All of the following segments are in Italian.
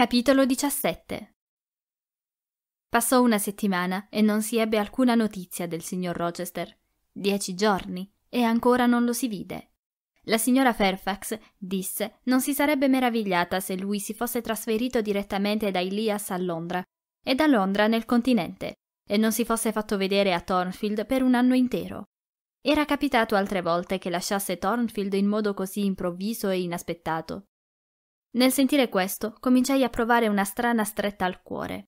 Capitolo 17 Passò una settimana e non si ebbe alcuna notizia del signor Rochester. Dieci giorni e ancora non lo si vide. La signora Fairfax disse non si sarebbe meravigliata se lui si fosse trasferito direttamente da Elias a Londra e da Londra nel continente e non si fosse fatto vedere a Thornfield per un anno intero. Era capitato altre volte che lasciasse Thornfield in modo così improvviso e inaspettato nel sentire questo, cominciai a provare una strana stretta al cuore.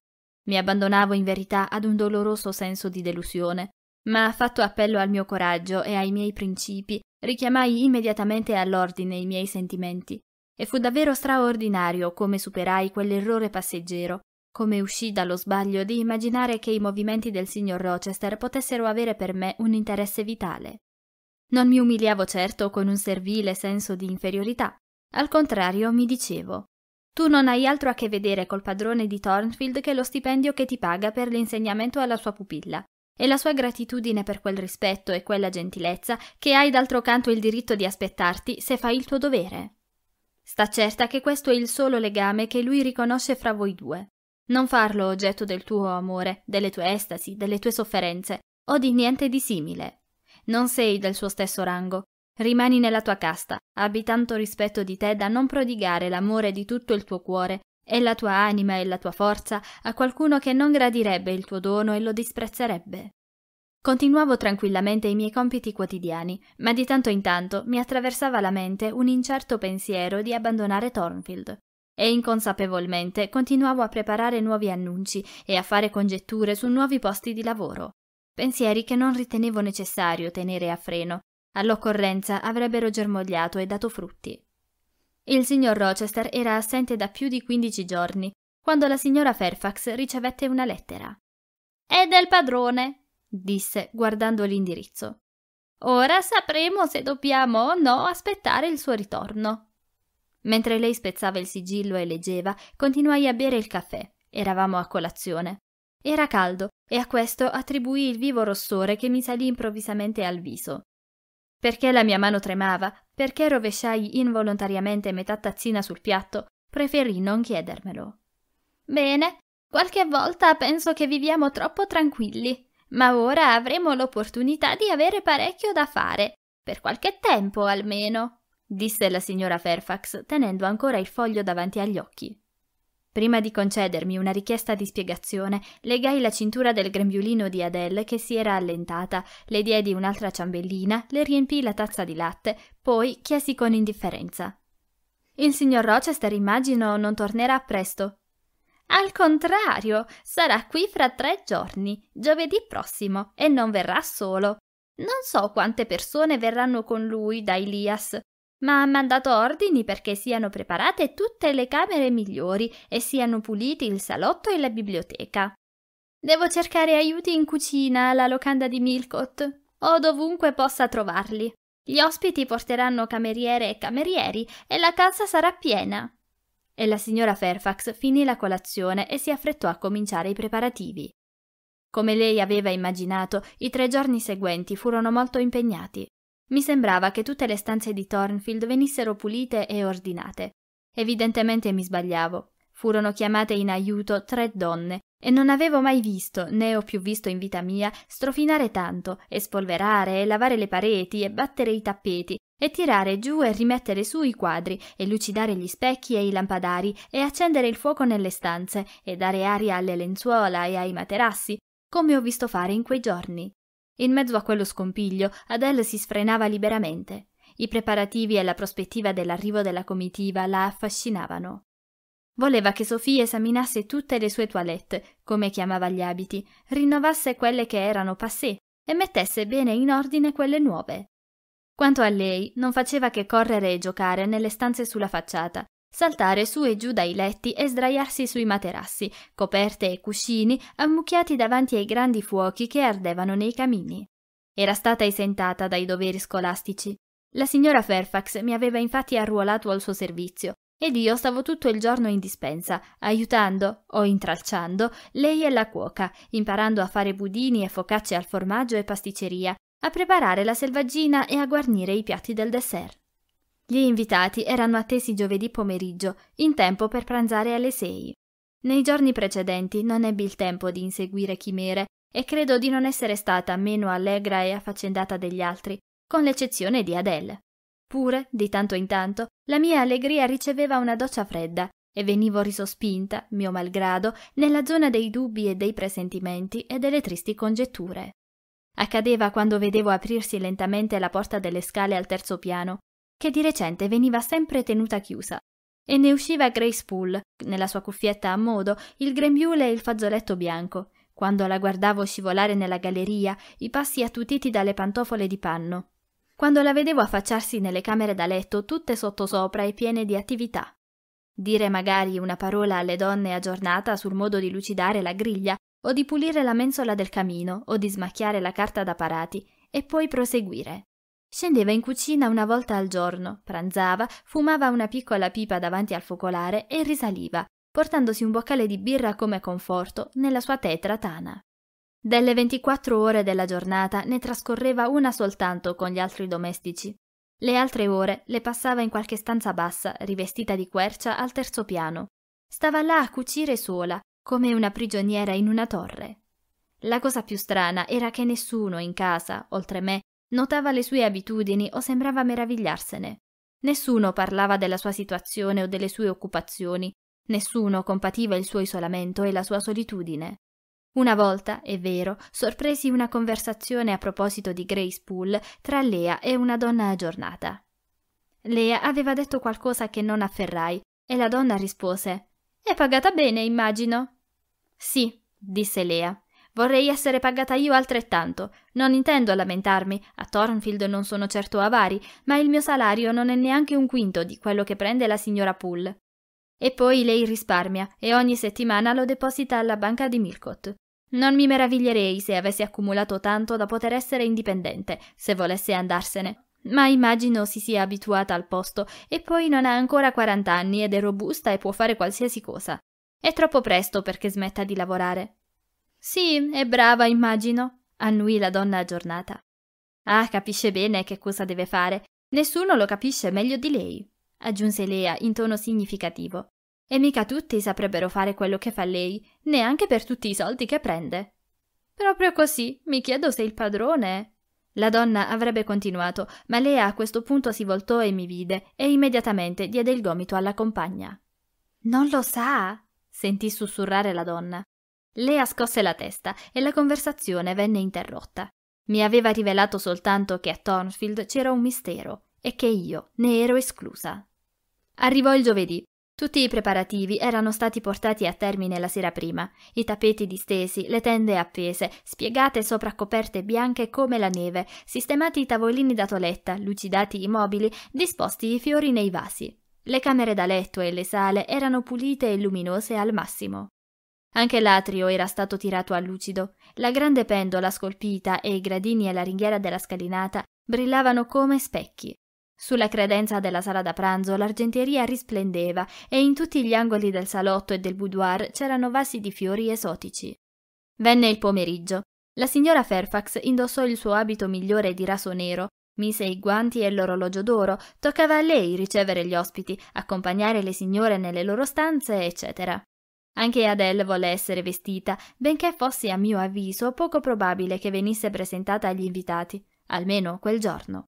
Mi abbandonavo in verità ad un doloroso senso di delusione, ma fatto appello al mio coraggio e ai miei principi, richiamai immediatamente all'ordine i miei sentimenti, e fu davvero straordinario come superai quell'errore passeggero, come uscì dallo sbaglio di immaginare che i movimenti del signor Rochester potessero avere per me un interesse vitale. Non mi umiliavo certo con un servile senso di inferiorità, al contrario, mi dicevo, tu non hai altro a che vedere col padrone di Thornfield che lo stipendio che ti paga per l'insegnamento alla sua pupilla e la sua gratitudine per quel rispetto e quella gentilezza che hai d'altro canto il diritto di aspettarti se fai il tuo dovere. Sta certa che questo è il solo legame che lui riconosce fra voi due. Non farlo oggetto del tuo amore, delle tue estasi, delle tue sofferenze, o di niente di simile. Non sei del suo stesso rango, Rimani nella tua casta, abbi tanto rispetto di te da non prodigare l'amore di tutto il tuo cuore e la tua anima e la tua forza a qualcuno che non gradirebbe il tuo dono e lo disprezzerebbe. Continuavo tranquillamente i miei compiti quotidiani, ma di tanto in tanto mi attraversava la mente un incerto pensiero di abbandonare Thornfield. E inconsapevolmente continuavo a preparare nuovi annunci e a fare congetture su nuovi posti di lavoro. Pensieri che non ritenevo necessario tenere a freno All'occorrenza avrebbero germogliato e dato frutti. Il signor Rochester era assente da più di quindici giorni quando la signora Fairfax ricevette una lettera. È del padrone, disse guardando l'indirizzo. Ora sapremo se dobbiamo o no aspettare il suo ritorno. Mentre lei spezzava il sigillo e leggeva, continuai a bere il caffè. Eravamo a colazione. Era caldo e a questo attribuì il vivo rossore che mi salì improvvisamente al viso. Perché la mia mano tremava, perché rovesciai involontariamente metà tazzina sul piatto, preferì non chiedermelo. Bene, qualche volta penso che viviamo troppo tranquilli, ma ora avremo l'opportunità di avere parecchio da fare, per qualche tempo almeno, disse la signora Fairfax, tenendo ancora il foglio davanti agli occhi. Prima di concedermi una richiesta di spiegazione, legai la cintura del grembiulino di Adele che si era allentata, le diedi un'altra ciambellina, le riempii la tazza di latte, poi chiesi con indifferenza. Il signor Rochester, immagino, non tornerà presto. Al contrario, sarà qui fra tre giorni, giovedì prossimo, e non verrà solo. Non so quante persone verranno con lui da Elias, ma ha mandato ordini perché siano preparate tutte le camere migliori e siano puliti il salotto e la biblioteca. Devo cercare aiuti in cucina alla locanda di Milcott o dovunque possa trovarli. Gli ospiti porteranno cameriere e camerieri e la casa sarà piena. E la signora Fairfax finì la colazione e si affrettò a cominciare i preparativi. Come lei aveva immaginato, i tre giorni seguenti furono molto impegnati. Mi sembrava che tutte le stanze di Thornfield venissero pulite e ordinate. Evidentemente mi sbagliavo. Furono chiamate in aiuto tre donne e non avevo mai visto, né ho più visto in vita mia, strofinare tanto e spolverare e lavare le pareti e battere i tappeti e tirare giù e rimettere su i quadri e lucidare gli specchi e i lampadari e accendere il fuoco nelle stanze e dare aria alle lenzuola e ai materassi, come ho visto fare in quei giorni. In mezzo a quello scompiglio, Adele si sfrenava liberamente. I preparativi e la prospettiva dell'arrivo della comitiva la affascinavano. Voleva che Sofì esaminasse tutte le sue toilette, come chiamava gli abiti, rinnovasse quelle che erano passé e mettesse bene in ordine quelle nuove. Quanto a lei, non faceva che correre e giocare nelle stanze sulla facciata, saltare su e giù dai letti e sdraiarsi sui materassi, coperte e cuscini ammucchiati davanti ai grandi fuochi che ardevano nei camini. Era stata esentata dai doveri scolastici. La signora Fairfax mi aveva infatti arruolato al suo servizio ed io stavo tutto il giorno in dispensa, aiutando o intralciando lei e la cuoca, imparando a fare budini e focacce al formaggio e pasticceria, a preparare la selvaggina e a guarnire i piatti del dessert. Gli invitati erano attesi giovedì pomeriggio, in tempo per pranzare alle sei. Nei giorni precedenti non ebbi il tempo di inseguire chimere e credo di non essere stata meno allegra e affaccendata degli altri, con l'eccezione di Adele. Pure, di tanto in tanto, la mia allegria riceveva una doccia fredda e venivo risospinta, mio malgrado, nella zona dei dubbi e dei presentimenti e delle tristi congetture. Accadeva quando vedevo aprirsi lentamente la porta delle scale al terzo piano che di recente veniva sempre tenuta chiusa. E ne usciva Grace Poole, nella sua cuffietta a modo, il grembiule e il fazzoletto bianco, quando la guardavo scivolare nella galleria, i passi attutiti dalle pantofole di panno, quando la vedevo affacciarsi nelle camere da letto tutte sottosopra e piene di attività. Dire magari una parola alle donne a giornata sul modo di lucidare la griglia, o di pulire la mensola del camino, o di smacchiare la carta da parati, e poi proseguire. Scendeva in cucina una volta al giorno, pranzava, fumava una piccola pipa davanti al focolare e risaliva, portandosi un boccale di birra come conforto nella sua tetra tana. Delle 24 ore della giornata ne trascorreva una soltanto con gli altri domestici. Le altre ore le passava in qualche stanza bassa, rivestita di quercia al terzo piano. Stava là a cucire sola, come una prigioniera in una torre. La cosa più strana era che nessuno in casa, oltre me, Notava le sue abitudini o sembrava meravigliarsene. Nessuno parlava della sua situazione o delle sue occupazioni, nessuno compativa il suo isolamento e la sua solitudine. Una volta, è vero, sorpresi una conversazione a proposito di Grace Poole tra Lea e una donna aggiornata. Lea aveva detto qualcosa che non afferrai e la donna rispose: È pagata bene, immagino. Sì, disse Lea. Vorrei essere pagata io altrettanto. Non intendo lamentarmi, a Thornfield non sono certo avari, ma il mio salario non è neanche un quinto di quello che prende la signora Poole. E poi lei risparmia e ogni settimana lo deposita alla banca di Milcott. Non mi meraviglierei se avesse accumulato tanto da poter essere indipendente, se volesse andarsene. Ma immagino si sia abituata al posto e poi non ha ancora 40 anni ed è robusta e può fare qualsiasi cosa. È troppo presto perché smetta di lavorare. Sì, è brava, immagino, annuì la donna aggiornata. Ah, capisce bene che cosa deve fare. Nessuno lo capisce meglio di lei, aggiunse Lea in tono significativo. E mica tutti saprebbero fare quello che fa lei, neanche per tutti i soldi che prende. Proprio così, mi chiedo se il padrone. La donna avrebbe continuato, ma Lea a questo punto si voltò e mi vide e immediatamente diede il gomito alla compagna. Non lo sa? sentì sussurrare la donna. Lea scosse la testa e la conversazione venne interrotta. Mi aveva rivelato soltanto che a Thornfield c'era un mistero e che io ne ero esclusa. Arrivò il giovedì. Tutti i preparativi erano stati portati a termine la sera prima, i tappeti distesi, le tende appese, spiegate sopra coperte bianche come la neve, sistemati i tavolini da toletta, lucidati i mobili, disposti i fiori nei vasi. Le camere da letto e le sale erano pulite e luminose al massimo. Anche l'atrio era stato tirato a lucido, la grande pendola scolpita e i gradini e la ringhiera della scalinata brillavano come specchi. Sulla credenza della sala da pranzo l'argenteria risplendeva e in tutti gli angoli del salotto e del boudoir c'erano vasi di fiori esotici. Venne il pomeriggio. La signora Fairfax indossò il suo abito migliore di raso nero, mise i guanti e l'orologio d'oro, toccava a lei ricevere gli ospiti, accompagnare le signore nelle loro stanze, eccetera. Anche Adele volle essere vestita, benché fosse a mio avviso poco probabile che venisse presentata agli invitati, almeno quel giorno.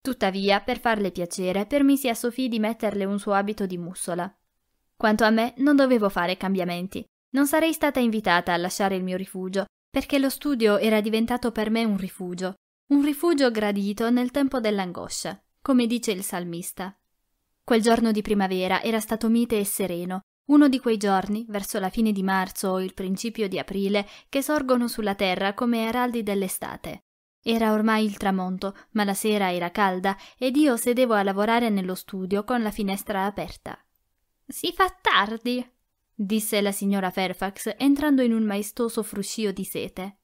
Tuttavia, per farle piacere, permisi a Sofì di metterle un suo abito di mussola. Quanto a me, non dovevo fare cambiamenti. Non sarei stata invitata a lasciare il mio rifugio, perché lo studio era diventato per me un rifugio, un rifugio gradito nel tempo dell'angoscia, come dice il salmista. Quel giorno di primavera era stato mite e sereno, uno di quei giorni, verso la fine di marzo o il principio di aprile, che sorgono sulla terra come eraldi dell'estate. Era ormai il tramonto, ma la sera era calda ed io sedevo a lavorare nello studio con la finestra aperta. Si fa tardi, disse la signora Fairfax entrando in un maestoso fruscio di sete.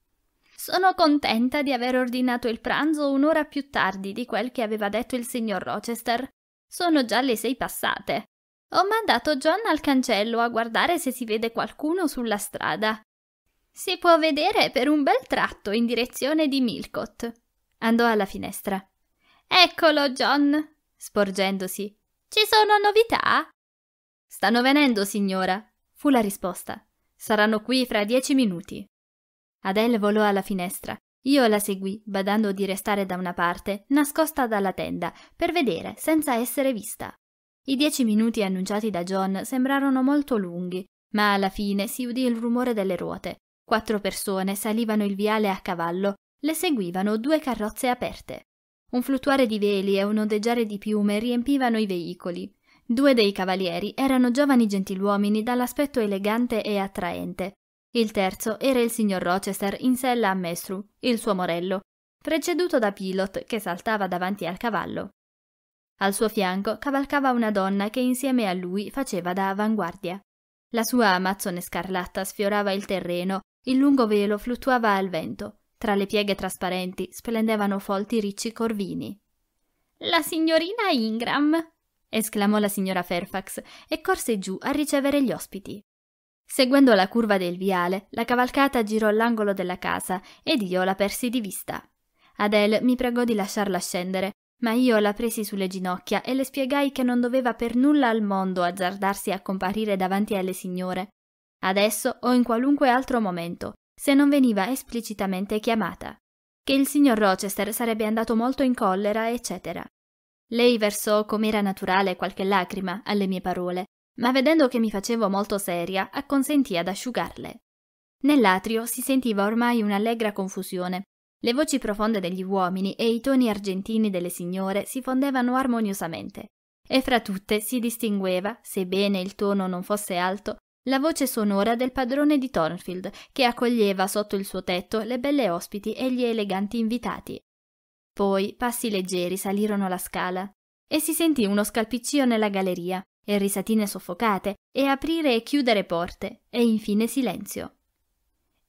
Sono contenta di aver ordinato il pranzo un'ora più tardi di quel che aveva detto il signor Rochester. Sono già le sei passate. Ho mandato John al cancello a guardare se si vede qualcuno sulla strada. Si può vedere per un bel tratto in direzione di Milcott. Andò alla finestra. Eccolo, John, sporgendosi. Ci sono novità? Stanno venendo, signora, fu la risposta. Saranno qui fra dieci minuti. Adele volò alla finestra. Io la seguì, badando di restare da una parte, nascosta dalla tenda, per vedere senza essere vista. I dieci minuti annunciati da John sembrarono molto lunghi, ma alla fine si udì il rumore delle ruote. Quattro persone salivano il viale a cavallo, le seguivano due carrozze aperte. Un fluttuare di veli e un ondeggiare di piume riempivano i veicoli. Due dei cavalieri erano giovani gentiluomini dall'aspetto elegante e attraente. Il terzo era il signor Rochester in sella a Mestru, il suo morello, preceduto da Pilot che saltava davanti al cavallo. Al suo fianco cavalcava una donna che insieme a lui faceva da avanguardia. La sua amazzone scarlatta sfiorava il terreno, il lungo velo fluttuava al vento, tra le pieghe trasparenti splendevano folti ricci corvini. La signorina Ingram! esclamò la signora Fairfax e corse giù a ricevere gli ospiti. Seguendo la curva del viale, la cavalcata girò l'angolo della casa ed io la persi di vista. Adele mi pregò di lasciarla scendere ma io la presi sulle ginocchia e le spiegai che non doveva per nulla al mondo azzardarsi a comparire davanti alle signore. Adesso o in qualunque altro momento, se non veniva esplicitamente chiamata. Che il signor Rochester sarebbe andato molto in collera, eccetera. Lei versò, com'era naturale, qualche lacrima alle mie parole, ma vedendo che mi facevo molto seria, acconsentì ad asciugarle. Nell'atrio si sentiva ormai un'allegra confusione, le voci profonde degli uomini e i toni argentini delle signore si fondevano armoniosamente, e fra tutte si distingueva, sebbene il tono non fosse alto, la voce sonora del padrone di Thornfield, che accoglieva sotto il suo tetto le belle ospiti e gli eleganti invitati. Poi passi leggeri salirono la scala, e si sentì uno scalpiccio nella galleria, e risatine soffocate, e aprire e chiudere porte, e infine silenzio.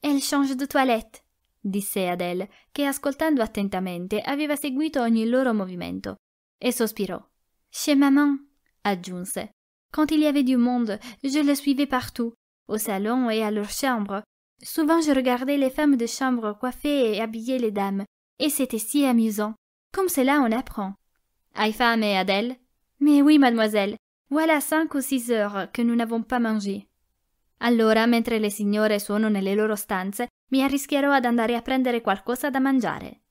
«El change de toilette, disse Adele, che ascoltando attentamente aveva seguito ogni loro movimento, e sospirò. Chez maman, aggiunse. Quand il y avait du monde, je le suivais partout, au salon et à leur chambre. Souvent je regardais les femmes de chambre coiffer et habiller les dames, et c'était si amusant. Comme cela on apprend. Hai fame, Adèle Mais oui, mademoiselle. Voilà cinq ou six heures que nous n'avons pas mangé. Allora, mentre le signore sono nelle loro stanze, mi arrischierò ad andare a prendere qualcosa da mangiare.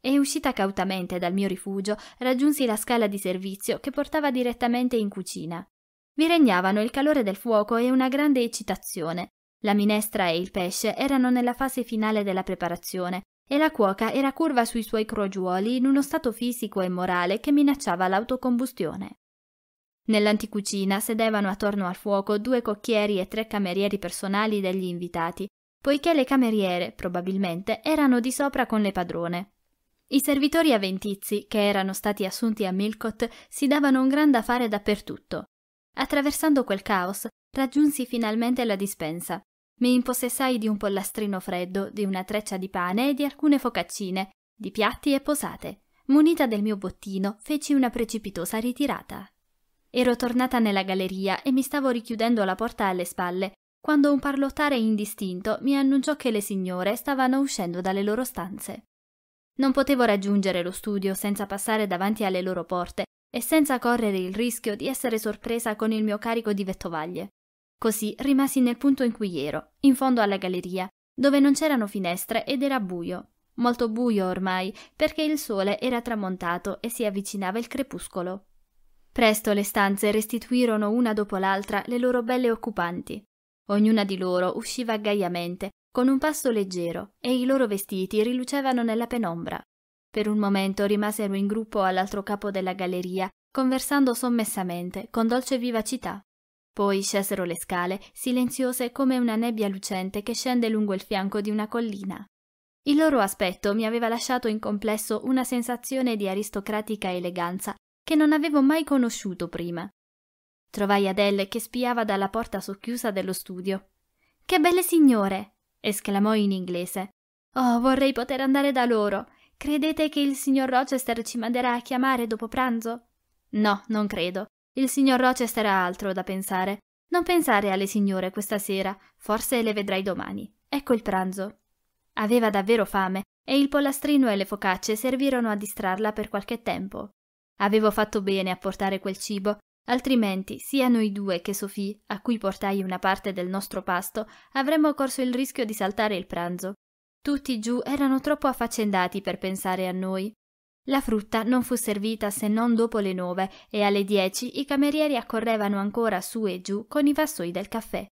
E uscita cautamente dal mio rifugio, raggiunsi la scala di servizio che portava direttamente in cucina. Vi regnavano il calore del fuoco e una grande eccitazione. La minestra e il pesce erano nella fase finale della preparazione e la cuoca era curva sui suoi crogiuoli in uno stato fisico e morale che minacciava l'autocombustione. Nell'anticucina sedevano attorno al fuoco due cocchieri e tre camerieri personali degli invitati, poiché le cameriere, probabilmente, erano di sopra con le padrone. I servitori aventizi, che erano stati assunti a Milcott, si davano un gran da fare dappertutto. Attraversando quel caos, raggiunsi finalmente la dispensa. Mi impossessai di un pollastrino freddo, di una treccia di pane e di alcune focaccine, di piatti e posate. Munita del mio bottino, feci una precipitosa ritirata. Ero tornata nella galleria e mi stavo richiudendo la porta alle spalle quando un parlottare indistinto mi annunciò che le signore stavano uscendo dalle loro stanze. Non potevo raggiungere lo studio senza passare davanti alle loro porte e senza correre il rischio di essere sorpresa con il mio carico di vettovaglie. Così rimasi nel punto in cui ero, in fondo alla galleria, dove non c'erano finestre ed era buio, molto buio ormai, perché il sole era tramontato e si avvicinava il crepuscolo. Presto le stanze restituirono una dopo l'altra le loro belle occupanti. Ognuna di loro usciva gaiamente, con un passo leggero, e i loro vestiti rilucevano nella penombra. Per un momento rimasero in gruppo all'altro capo della galleria, conversando sommessamente, con dolce vivacità. Poi scesero le scale, silenziose come una nebbia lucente che scende lungo il fianco di una collina. Il loro aspetto mi aveva lasciato in complesso una sensazione di aristocratica eleganza che non avevo mai conosciuto prima, Trovai Adele che spiava dalla porta socchiusa dello studio. Che belle signore! esclamò in inglese. Oh, vorrei poter andare da loro. Credete che il signor Rochester ci manderà a chiamare dopo pranzo? No, non credo. Il signor Rochester ha altro da pensare. Non pensare alle signore questa sera, forse le vedrai domani. Ecco il pranzo. Aveva davvero fame e il pollastrino e le focacce servirono a distrarla per qualche tempo. Avevo fatto bene a portare quel cibo Altrimenti, sia noi due che Sofì, a cui portai una parte del nostro pasto, avremmo corso il rischio di saltare il pranzo. Tutti giù erano troppo affaccendati per pensare a noi. La frutta non fu servita se non dopo le nove e alle dieci i camerieri accorrevano ancora su e giù con i vassoi del caffè.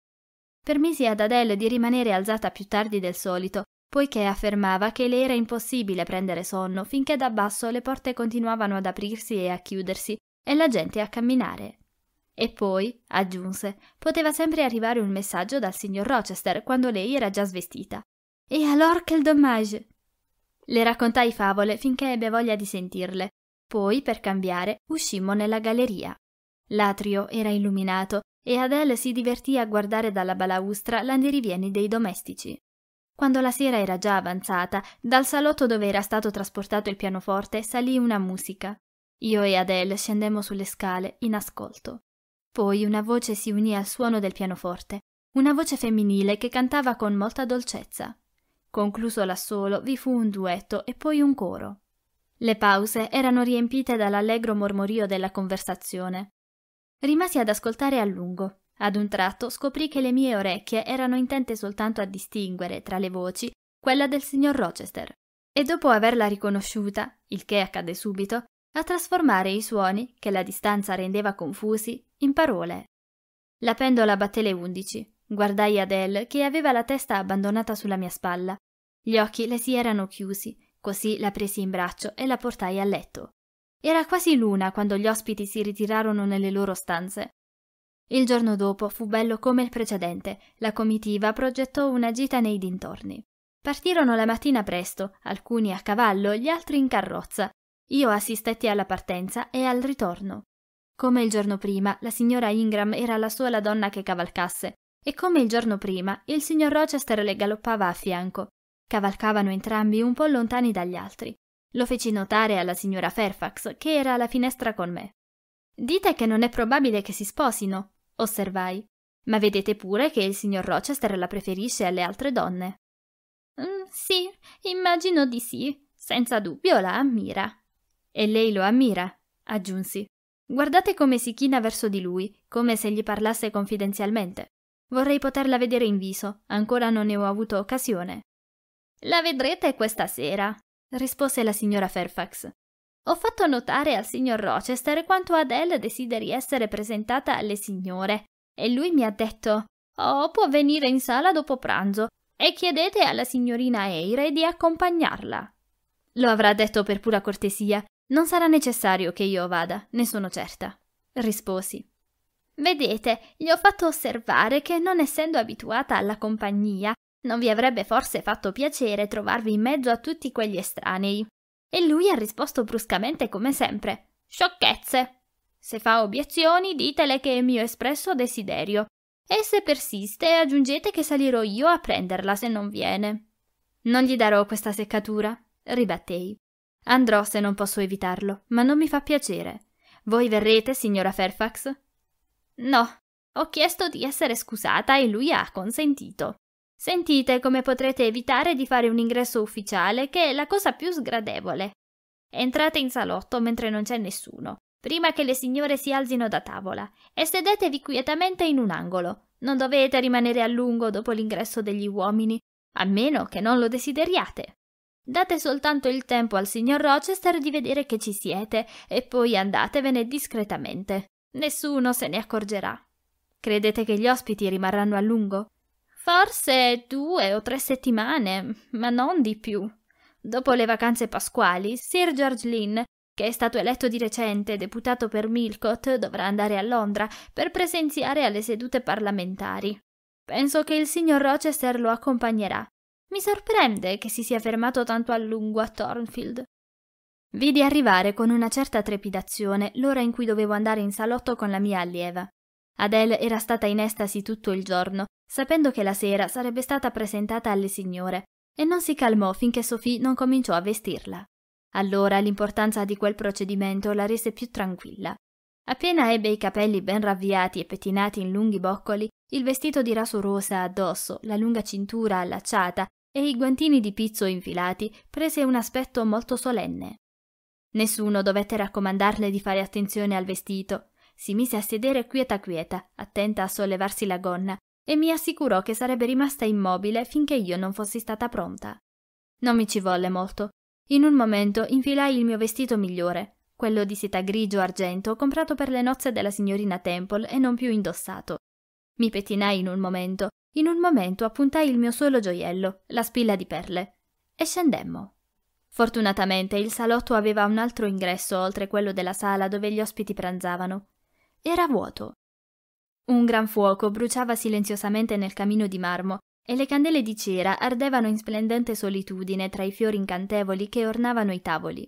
Permisi ad Adele di rimanere alzata più tardi del solito, poiché affermava che le era impossibile prendere sonno finché da basso le porte continuavano ad aprirsi e a chiudersi e la gente a camminare. E poi, aggiunse, poteva sempre arrivare un messaggio dal signor Rochester quando lei era già svestita. E allora che dommage! Le raccontai favole finché ebbe voglia di sentirle. Poi, per cambiare, uscimmo nella galleria. L'atrio era illuminato e Adele si divertì a guardare dalla balaustra l'andirivieni dei domestici. Quando la sera era già avanzata, dal salotto dove era stato trasportato il pianoforte salì una musica. Io e Adele scendemmo sulle scale in ascolto. Poi una voce si unì al suono del pianoforte, una voce femminile che cantava con molta dolcezza. Concluso l'assolo vi fu un duetto e poi un coro. Le pause erano riempite dall'allegro mormorio della conversazione. Rimasi ad ascoltare a lungo. Ad un tratto scoprì che le mie orecchie erano intente soltanto a distinguere tra le voci quella del signor Rochester. E dopo averla riconosciuta, il che accadde subito, a trasformare i suoni, che la distanza rendeva confusi, in parole. La pendola batté le undici. Guardai Adele, che aveva la testa abbandonata sulla mia spalla. Gli occhi le si erano chiusi, così la presi in braccio e la portai a letto. Era quasi l'una quando gli ospiti si ritirarono nelle loro stanze. Il giorno dopo fu bello come il precedente. La comitiva progettò una gita nei dintorni. Partirono la mattina presto, alcuni a cavallo, gli altri in carrozza, io assistetti alla partenza e al ritorno. Come il giorno prima, la signora Ingram era la sola donna che cavalcasse, e come il giorno prima, il signor Rochester le galoppava a fianco. Cavalcavano entrambi un po' lontani dagli altri. Lo feci notare alla signora Fairfax, che era alla finestra con me. Dite che non è probabile che si sposino, osservai. Ma vedete pure che il signor Rochester la preferisce alle altre donne. Mm, sì, immagino di sì. Senza dubbio la ammira, e lei lo ammira, aggiunsi. Guardate come si china verso di lui, come se gli parlasse confidenzialmente. Vorrei poterla vedere in viso, ancora non ne ho avuto occasione. La vedrete questa sera, rispose la signora Fairfax. Ho fatto notare al signor Rochester quanto Adele desideri essere presentata alle signore, e lui mi ha detto Oh, può venire in sala dopo pranzo e chiedete alla signorina Eyre di accompagnarla. Lo avrà detto per pura cortesia, non sarà necessario che io vada, ne sono certa, risposi. Vedete, gli ho fatto osservare che non essendo abituata alla compagnia, non vi avrebbe forse fatto piacere trovarvi in mezzo a tutti quegli estranei. E lui ha risposto bruscamente come sempre. Sciocchezze. Se fa obiezioni, ditele che è mio espresso desiderio. E se persiste, aggiungete che salirò io a prenderla se non viene. Non gli darò questa seccatura, ribattei. Andrò se non posso evitarlo, ma non mi fa piacere. Voi verrete, signora Fairfax? No. Ho chiesto di essere scusata e lui ha consentito. Sentite come potrete evitare di fare un ingresso ufficiale, che è la cosa più sgradevole. Entrate in salotto mentre non c'è nessuno, prima che le signore si alzino da tavola, e sedetevi quietamente in un angolo. Non dovete rimanere a lungo dopo l'ingresso degli uomini, a meno che non lo desideriate. Date soltanto il tempo al signor Rochester di vedere che ci siete e poi andatevene discretamente. Nessuno se ne accorgerà. Credete che gli ospiti rimarranno a lungo? Forse due o tre settimane, ma non di più. Dopo le vacanze pasquali, Sir George Lynn, che è stato eletto di recente deputato per Milcott, dovrà andare a Londra per presenziare alle sedute parlamentari. Penso che il signor Rochester lo accompagnerà mi sorprende che si sia fermato tanto a lungo a Thornfield. Vidi arrivare con una certa trepidazione l'ora in cui dovevo andare in salotto con la mia allieva. Adele era stata in estasi tutto il giorno, sapendo che la sera sarebbe stata presentata alle signore, e non si calmò finché Sophie non cominciò a vestirla. Allora l'importanza di quel procedimento la rese più tranquilla. Appena ebbe i capelli ben ravviati e pettinati in lunghi boccoli, il vestito di raso rosa addosso, la lunga cintura allacciata e i guantini di pizzo infilati prese un aspetto molto solenne. Nessuno dovette raccomandarle di fare attenzione al vestito. Si mise a sedere quieta quieta, attenta a sollevarsi la gonna, e mi assicurò che sarebbe rimasta immobile finché io non fossi stata pronta. Non mi ci volle molto. In un momento infilai il mio vestito migliore, quello di seta grigio argento comprato per le nozze della signorina Temple e non più indossato. Mi pettinai in un momento in un momento appuntai il mio solo gioiello, la spilla di perle, e scendemmo. Fortunatamente il salotto aveva un altro ingresso oltre quello della sala dove gli ospiti pranzavano. Era vuoto. Un gran fuoco bruciava silenziosamente nel camino di marmo e le candele di cera ardevano in splendente solitudine tra i fiori incantevoli che ornavano i tavoli.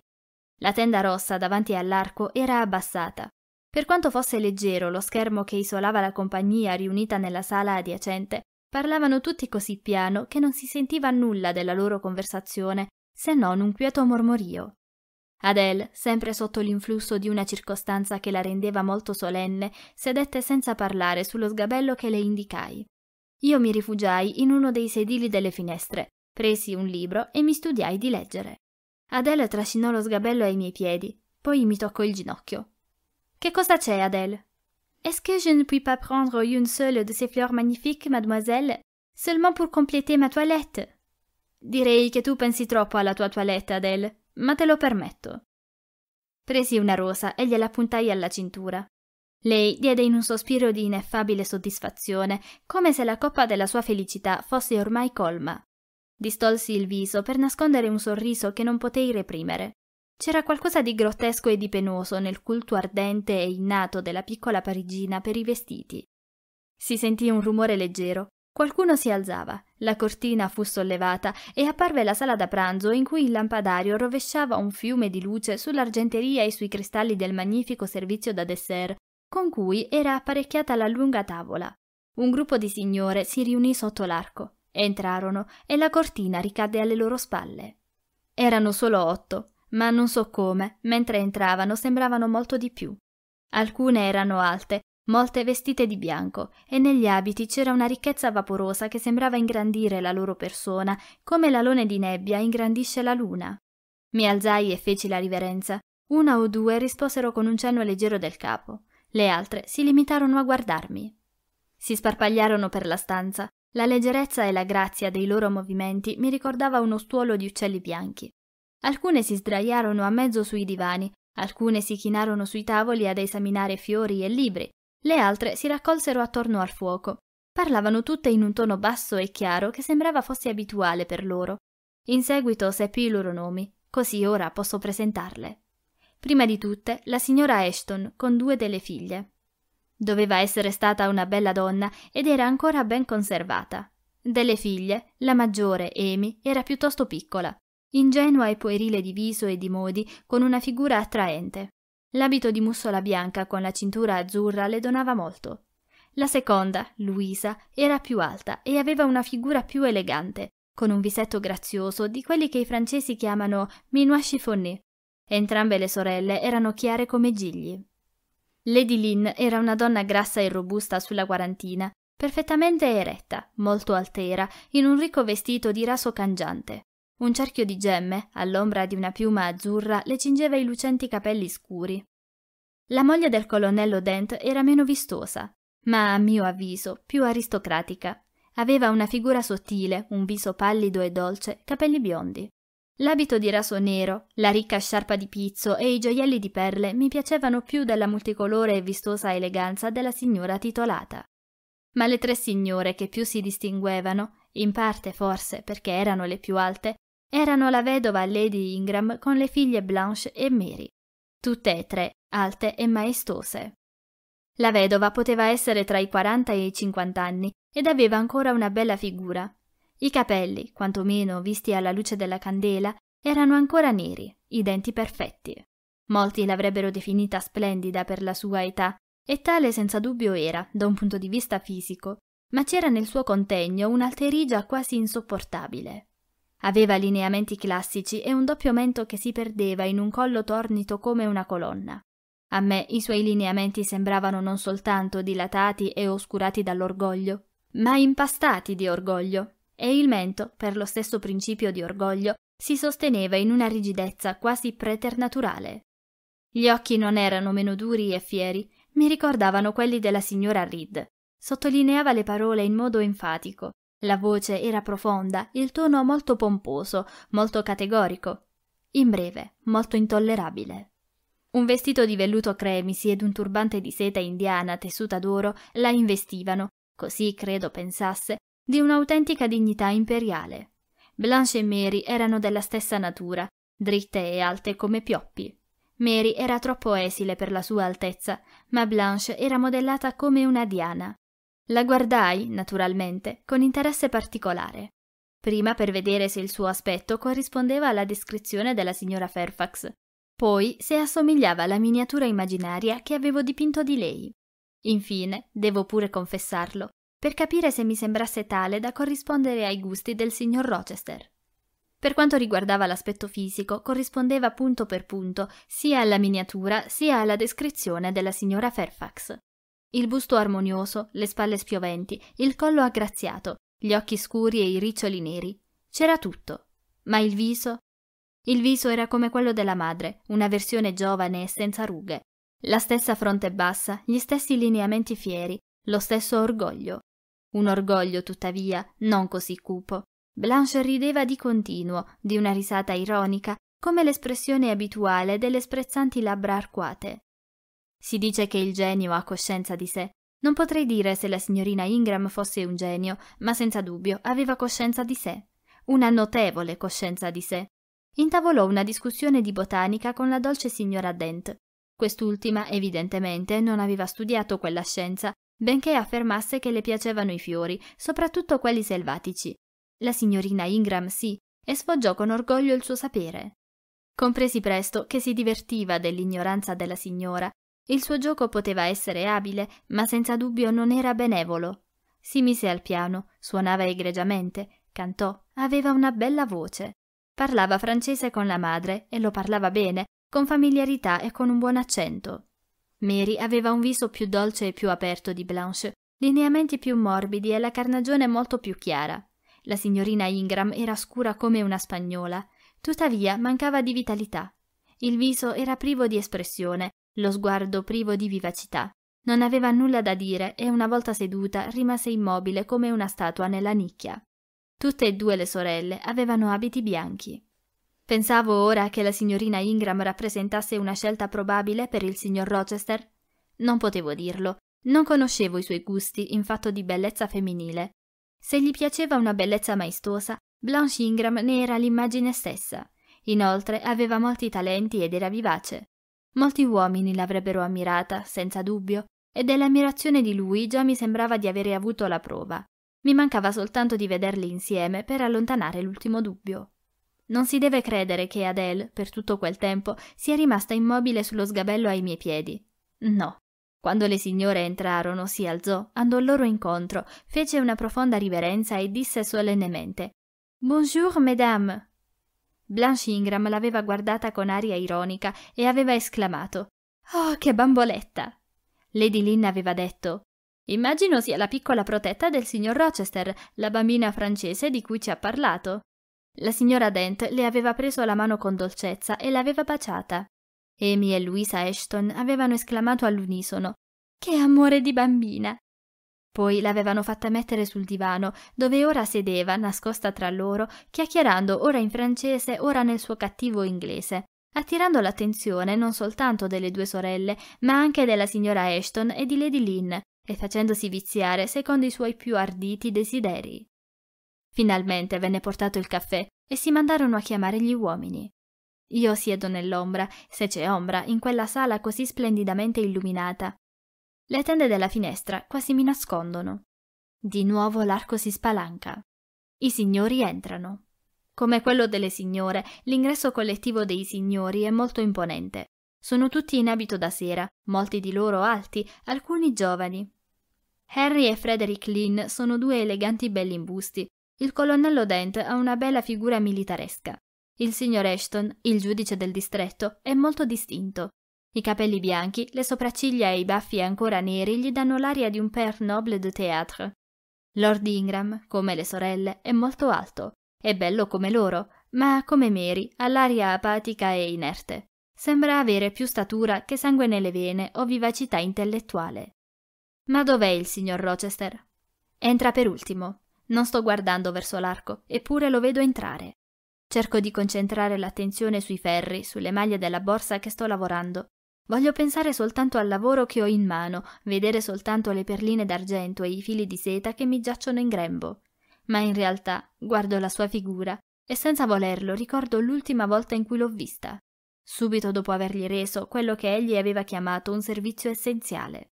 La tenda rossa davanti all'arco era abbassata. Per quanto fosse leggero lo schermo che isolava la compagnia riunita nella sala adiacente, Parlavano tutti così piano che non si sentiva nulla della loro conversazione, se non un quieto mormorio. Adele, sempre sotto l'influsso di una circostanza che la rendeva molto solenne, sedette senza parlare sullo sgabello che le indicai. Io mi rifugiai in uno dei sedili delle finestre, presi un libro e mi studiai di leggere. Adele trascinò lo sgabello ai miei piedi, poi mi toccò il ginocchio. Che cosa c'è, Adele? Est-ce que je ne puis pas prendre une seule de ces fleurs magnifiques, mademoiselle, seulement pour compléter ma toilette? Direi che tu pensi troppo alla tua toilette, Adele, ma te lo permetto. Presi una rosa e gliela puntai alla cintura. Lei diede in un sospiro di ineffabile soddisfazione, come se la coppa della sua felicità fosse ormai colma. Distolsi il viso per nascondere un sorriso che non potei reprimere. C'era qualcosa di grottesco e di penoso nel culto ardente e innato della piccola parigina per i vestiti. Si sentì un rumore leggero. Qualcuno si alzava, la cortina fu sollevata e apparve la sala da pranzo in cui il lampadario rovesciava un fiume di luce sull'argenteria e sui cristalli del magnifico servizio da dessert con cui era apparecchiata la lunga tavola. Un gruppo di signore si riunì sotto l'arco. Entrarono e la cortina ricadde alle loro spalle. Erano solo otto, ma non so come, mentre entravano sembravano molto di più. Alcune erano alte, molte vestite di bianco, e negli abiti c'era una ricchezza vaporosa che sembrava ingrandire la loro persona, come l'alone di nebbia ingrandisce la luna. Mi alzai e feci la riverenza. Una o due risposero con un cenno leggero del capo, le altre si limitarono a guardarmi. Si sparpagliarono per la stanza. La leggerezza e la grazia dei loro movimenti mi ricordava uno stuolo di uccelli bianchi. Alcune si sdraiarono a mezzo sui divani, alcune si chinarono sui tavoli ad esaminare fiori e libri, le altre si raccolsero attorno al fuoco. Parlavano tutte in un tono basso e chiaro che sembrava fosse abituale per loro. In seguito seppi i loro nomi, così ora posso presentarle. Prima di tutte, la signora Ashton con due delle figlie. Doveva essere stata una bella donna ed era ancora ben conservata. Delle figlie, la maggiore, Amy, era piuttosto piccola ingenua e puerile di viso e di modi, con una figura attraente. L'abito di mussola bianca con la cintura azzurra le donava molto. La seconda, Luisa, era più alta e aveva una figura più elegante, con un visetto grazioso di quelli che i francesi chiamano minois chiffonné. Entrambe le sorelle erano chiare come gigli. Lady Lynn era una donna grassa e robusta sulla quarantina, perfettamente eretta, molto altera, in un ricco vestito di raso cangiante. Un cerchio di gemme, all'ombra di una piuma azzurra, le cingeva i lucenti capelli scuri. La moglie del colonnello Dent era meno vistosa, ma a mio avviso più aristocratica. Aveva una figura sottile, un viso pallido e dolce, capelli biondi. L'abito di raso nero, la ricca sciarpa di pizzo e i gioielli di perle mi piacevano più della multicolore e vistosa eleganza della signora titolata. Ma le tre signore che più si distinguevano, in parte forse perché erano le più alte, erano la vedova Lady Ingram con le figlie Blanche e Mary, tutte e tre alte e maestose. La vedova poteva essere tra i 40 e i 50 anni ed aveva ancora una bella figura. I capelli, quantomeno visti alla luce della candela, erano ancora neri, i denti perfetti. Molti l'avrebbero definita splendida per la sua età, e tale senza dubbio era, da un punto di vista fisico, ma c'era nel suo contegno un'alterigia quasi insopportabile. Aveva lineamenti classici e un doppio mento che si perdeva in un collo tornito come una colonna. A me i suoi lineamenti sembravano non soltanto dilatati e oscurati dall'orgoglio, ma impastati di orgoglio, e il mento, per lo stesso principio di orgoglio, si sosteneva in una rigidezza quasi preternaturale. Gli occhi non erano meno duri e fieri, mi ricordavano quelli della signora Reed. Sottolineava le parole in modo enfatico, la voce era profonda, il tono molto pomposo, molto categorico. In breve, molto intollerabile. Un vestito di velluto cremisi ed un turbante di seta indiana tessuta d'oro la investivano, così credo pensasse, di un'autentica dignità imperiale. Blanche e Mary erano della stessa natura, dritte e alte come pioppi. Mary era troppo esile per la sua altezza, ma Blanche era modellata come una diana. La guardai, naturalmente, con interesse particolare. Prima per vedere se il suo aspetto corrispondeva alla descrizione della signora Fairfax, poi se assomigliava alla miniatura immaginaria che avevo dipinto di lei. Infine, devo pure confessarlo, per capire se mi sembrasse tale da corrispondere ai gusti del signor Rochester. Per quanto riguardava l'aspetto fisico, corrispondeva punto per punto sia alla miniatura sia alla descrizione della signora Fairfax il busto armonioso, le spalle spioventi, il collo aggraziato, gli occhi scuri e i riccioli neri. C'era tutto. Ma il viso? Il viso era come quello della madre, una versione giovane e senza rughe. La stessa fronte bassa, gli stessi lineamenti fieri, lo stesso orgoglio. Un orgoglio, tuttavia, non così cupo. Blanche rideva di continuo, di una risata ironica, come l'espressione abituale delle sprezzanti labbra arcuate. Si dice che il genio ha coscienza di sé. Non potrei dire se la signorina Ingram fosse un genio, ma senza dubbio aveva coscienza di sé. Una notevole coscienza di sé. Intavolò una discussione di botanica con la dolce signora Dent. Quest'ultima, evidentemente, non aveva studiato quella scienza, benché affermasse che le piacevano i fiori, soprattutto quelli selvatici. La signorina Ingram sì, e sfoggiò con orgoglio il suo sapere. Compresi presto che si divertiva dell'ignoranza della signora il suo gioco poteva essere abile, ma senza dubbio non era benevolo. Si mise al piano, suonava egregiamente, cantò, aveva una bella voce. Parlava francese con la madre e lo parlava bene, con familiarità e con un buon accento. Mary aveva un viso più dolce e più aperto di Blanche, lineamenti più morbidi e la carnagione molto più chiara. La signorina Ingram era scura come una spagnola, tuttavia mancava di vitalità. Il viso era privo di espressione lo sguardo privo di vivacità. Non aveva nulla da dire e una volta seduta rimase immobile come una statua nella nicchia. Tutte e due le sorelle avevano abiti bianchi. Pensavo ora che la signorina Ingram rappresentasse una scelta probabile per il signor Rochester. Non potevo dirlo. Non conoscevo i suoi gusti in fatto di bellezza femminile. Se gli piaceva una bellezza maestosa, Blanche Ingram ne era l'immagine stessa. Inoltre aveva molti talenti ed era vivace. Molti uomini l'avrebbero ammirata, senza dubbio, e dell'ammirazione di lui già mi sembrava di avere avuto la prova. Mi mancava soltanto di vederli insieme per allontanare l'ultimo dubbio. Non si deve credere che Adele, per tutto quel tempo, sia rimasta immobile sullo sgabello ai miei piedi. No. Quando le signore entrarono, si alzò, andò al loro incontro, fece una profonda riverenza e disse solennemente Bonjour, mesdames. Blanche Ingram l'aveva guardata con aria ironica e aveva esclamato Oh, che bamboletta! Lady Lynn aveva detto Immagino sia la piccola protetta del signor Rochester, la bambina francese di cui ci ha parlato. La signora Dent le aveva preso la mano con dolcezza e l'aveva baciata. Amy e Louisa Ashton avevano esclamato all'unisono Che amore di bambina! Poi l'avevano fatta mettere sul divano, dove ora sedeva, nascosta tra loro, chiacchierando ora in francese, ora nel suo cattivo inglese, attirando l'attenzione non soltanto delle due sorelle, ma anche della signora Ashton e di Lady Lynn, e facendosi viziare secondo i suoi più arditi desideri. Finalmente venne portato il caffè e si mandarono a chiamare gli uomini. Io siedo nell'ombra, se c'è ombra, in quella sala così splendidamente illuminata, le tende della finestra quasi mi nascondono. Di nuovo l'arco si spalanca. I signori entrano. Come quello delle signore, l'ingresso collettivo dei signori è molto imponente. Sono tutti in abito da sera, molti di loro alti, alcuni giovani. Harry e Frederick Lynn sono due eleganti bellimbusti. Il colonnello Dent ha una bella figura militaresca. Il signor Ashton, il giudice del distretto, è molto distinto. I capelli bianchi, le sopracciglia e i baffi ancora neri gli danno l'aria di un père noble de théâtre. Lord Ingram, come le sorelle, è molto alto, è bello come loro, ma come Mary ha l'aria apatica e inerte. Sembra avere più statura che sangue nelle vene o vivacità intellettuale. Ma dov'è il signor Rochester? Entra per ultimo. Non sto guardando verso l'arco, eppure lo vedo entrare. Cerco di concentrare l'attenzione sui ferri, sulle maglie della borsa che sto lavorando. Voglio pensare soltanto al lavoro che ho in mano, vedere soltanto le perline d'argento e i fili di seta che mi giacciono in grembo. Ma in realtà guardo la sua figura e senza volerlo ricordo l'ultima volta in cui l'ho vista, subito dopo avergli reso quello che egli aveva chiamato un servizio essenziale.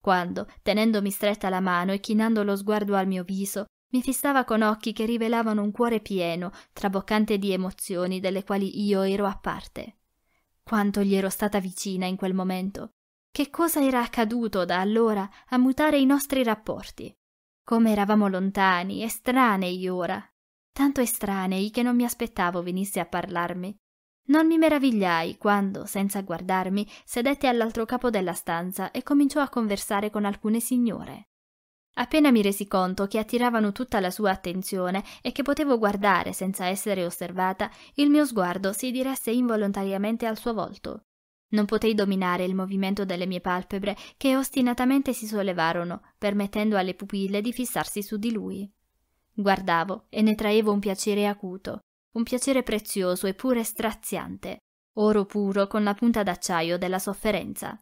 Quando, tenendomi stretta la mano e chinando lo sguardo al mio viso, mi fissava con occhi che rivelavano un cuore pieno, traboccante di emozioni delle quali io ero a parte. Quanto gli ero stata vicina in quel momento. Che cosa era accaduto da allora a mutare i nostri rapporti? Come eravamo lontani, estranei ora. Tanto estranei che non mi aspettavo venisse a parlarmi. Non mi meravigliai quando, senza guardarmi, sedette all'altro capo della stanza e cominciò a conversare con alcune signore. Appena mi resi conto che attiravano tutta la sua attenzione e che potevo guardare senza essere osservata, il mio sguardo si diresse involontariamente al suo volto. Non potei dominare il movimento delle mie palpebre che ostinatamente si sollevarono, permettendo alle pupille di fissarsi su di lui. Guardavo e ne traevo un piacere acuto, un piacere prezioso eppure straziante, oro puro con la punta d'acciaio della sofferenza.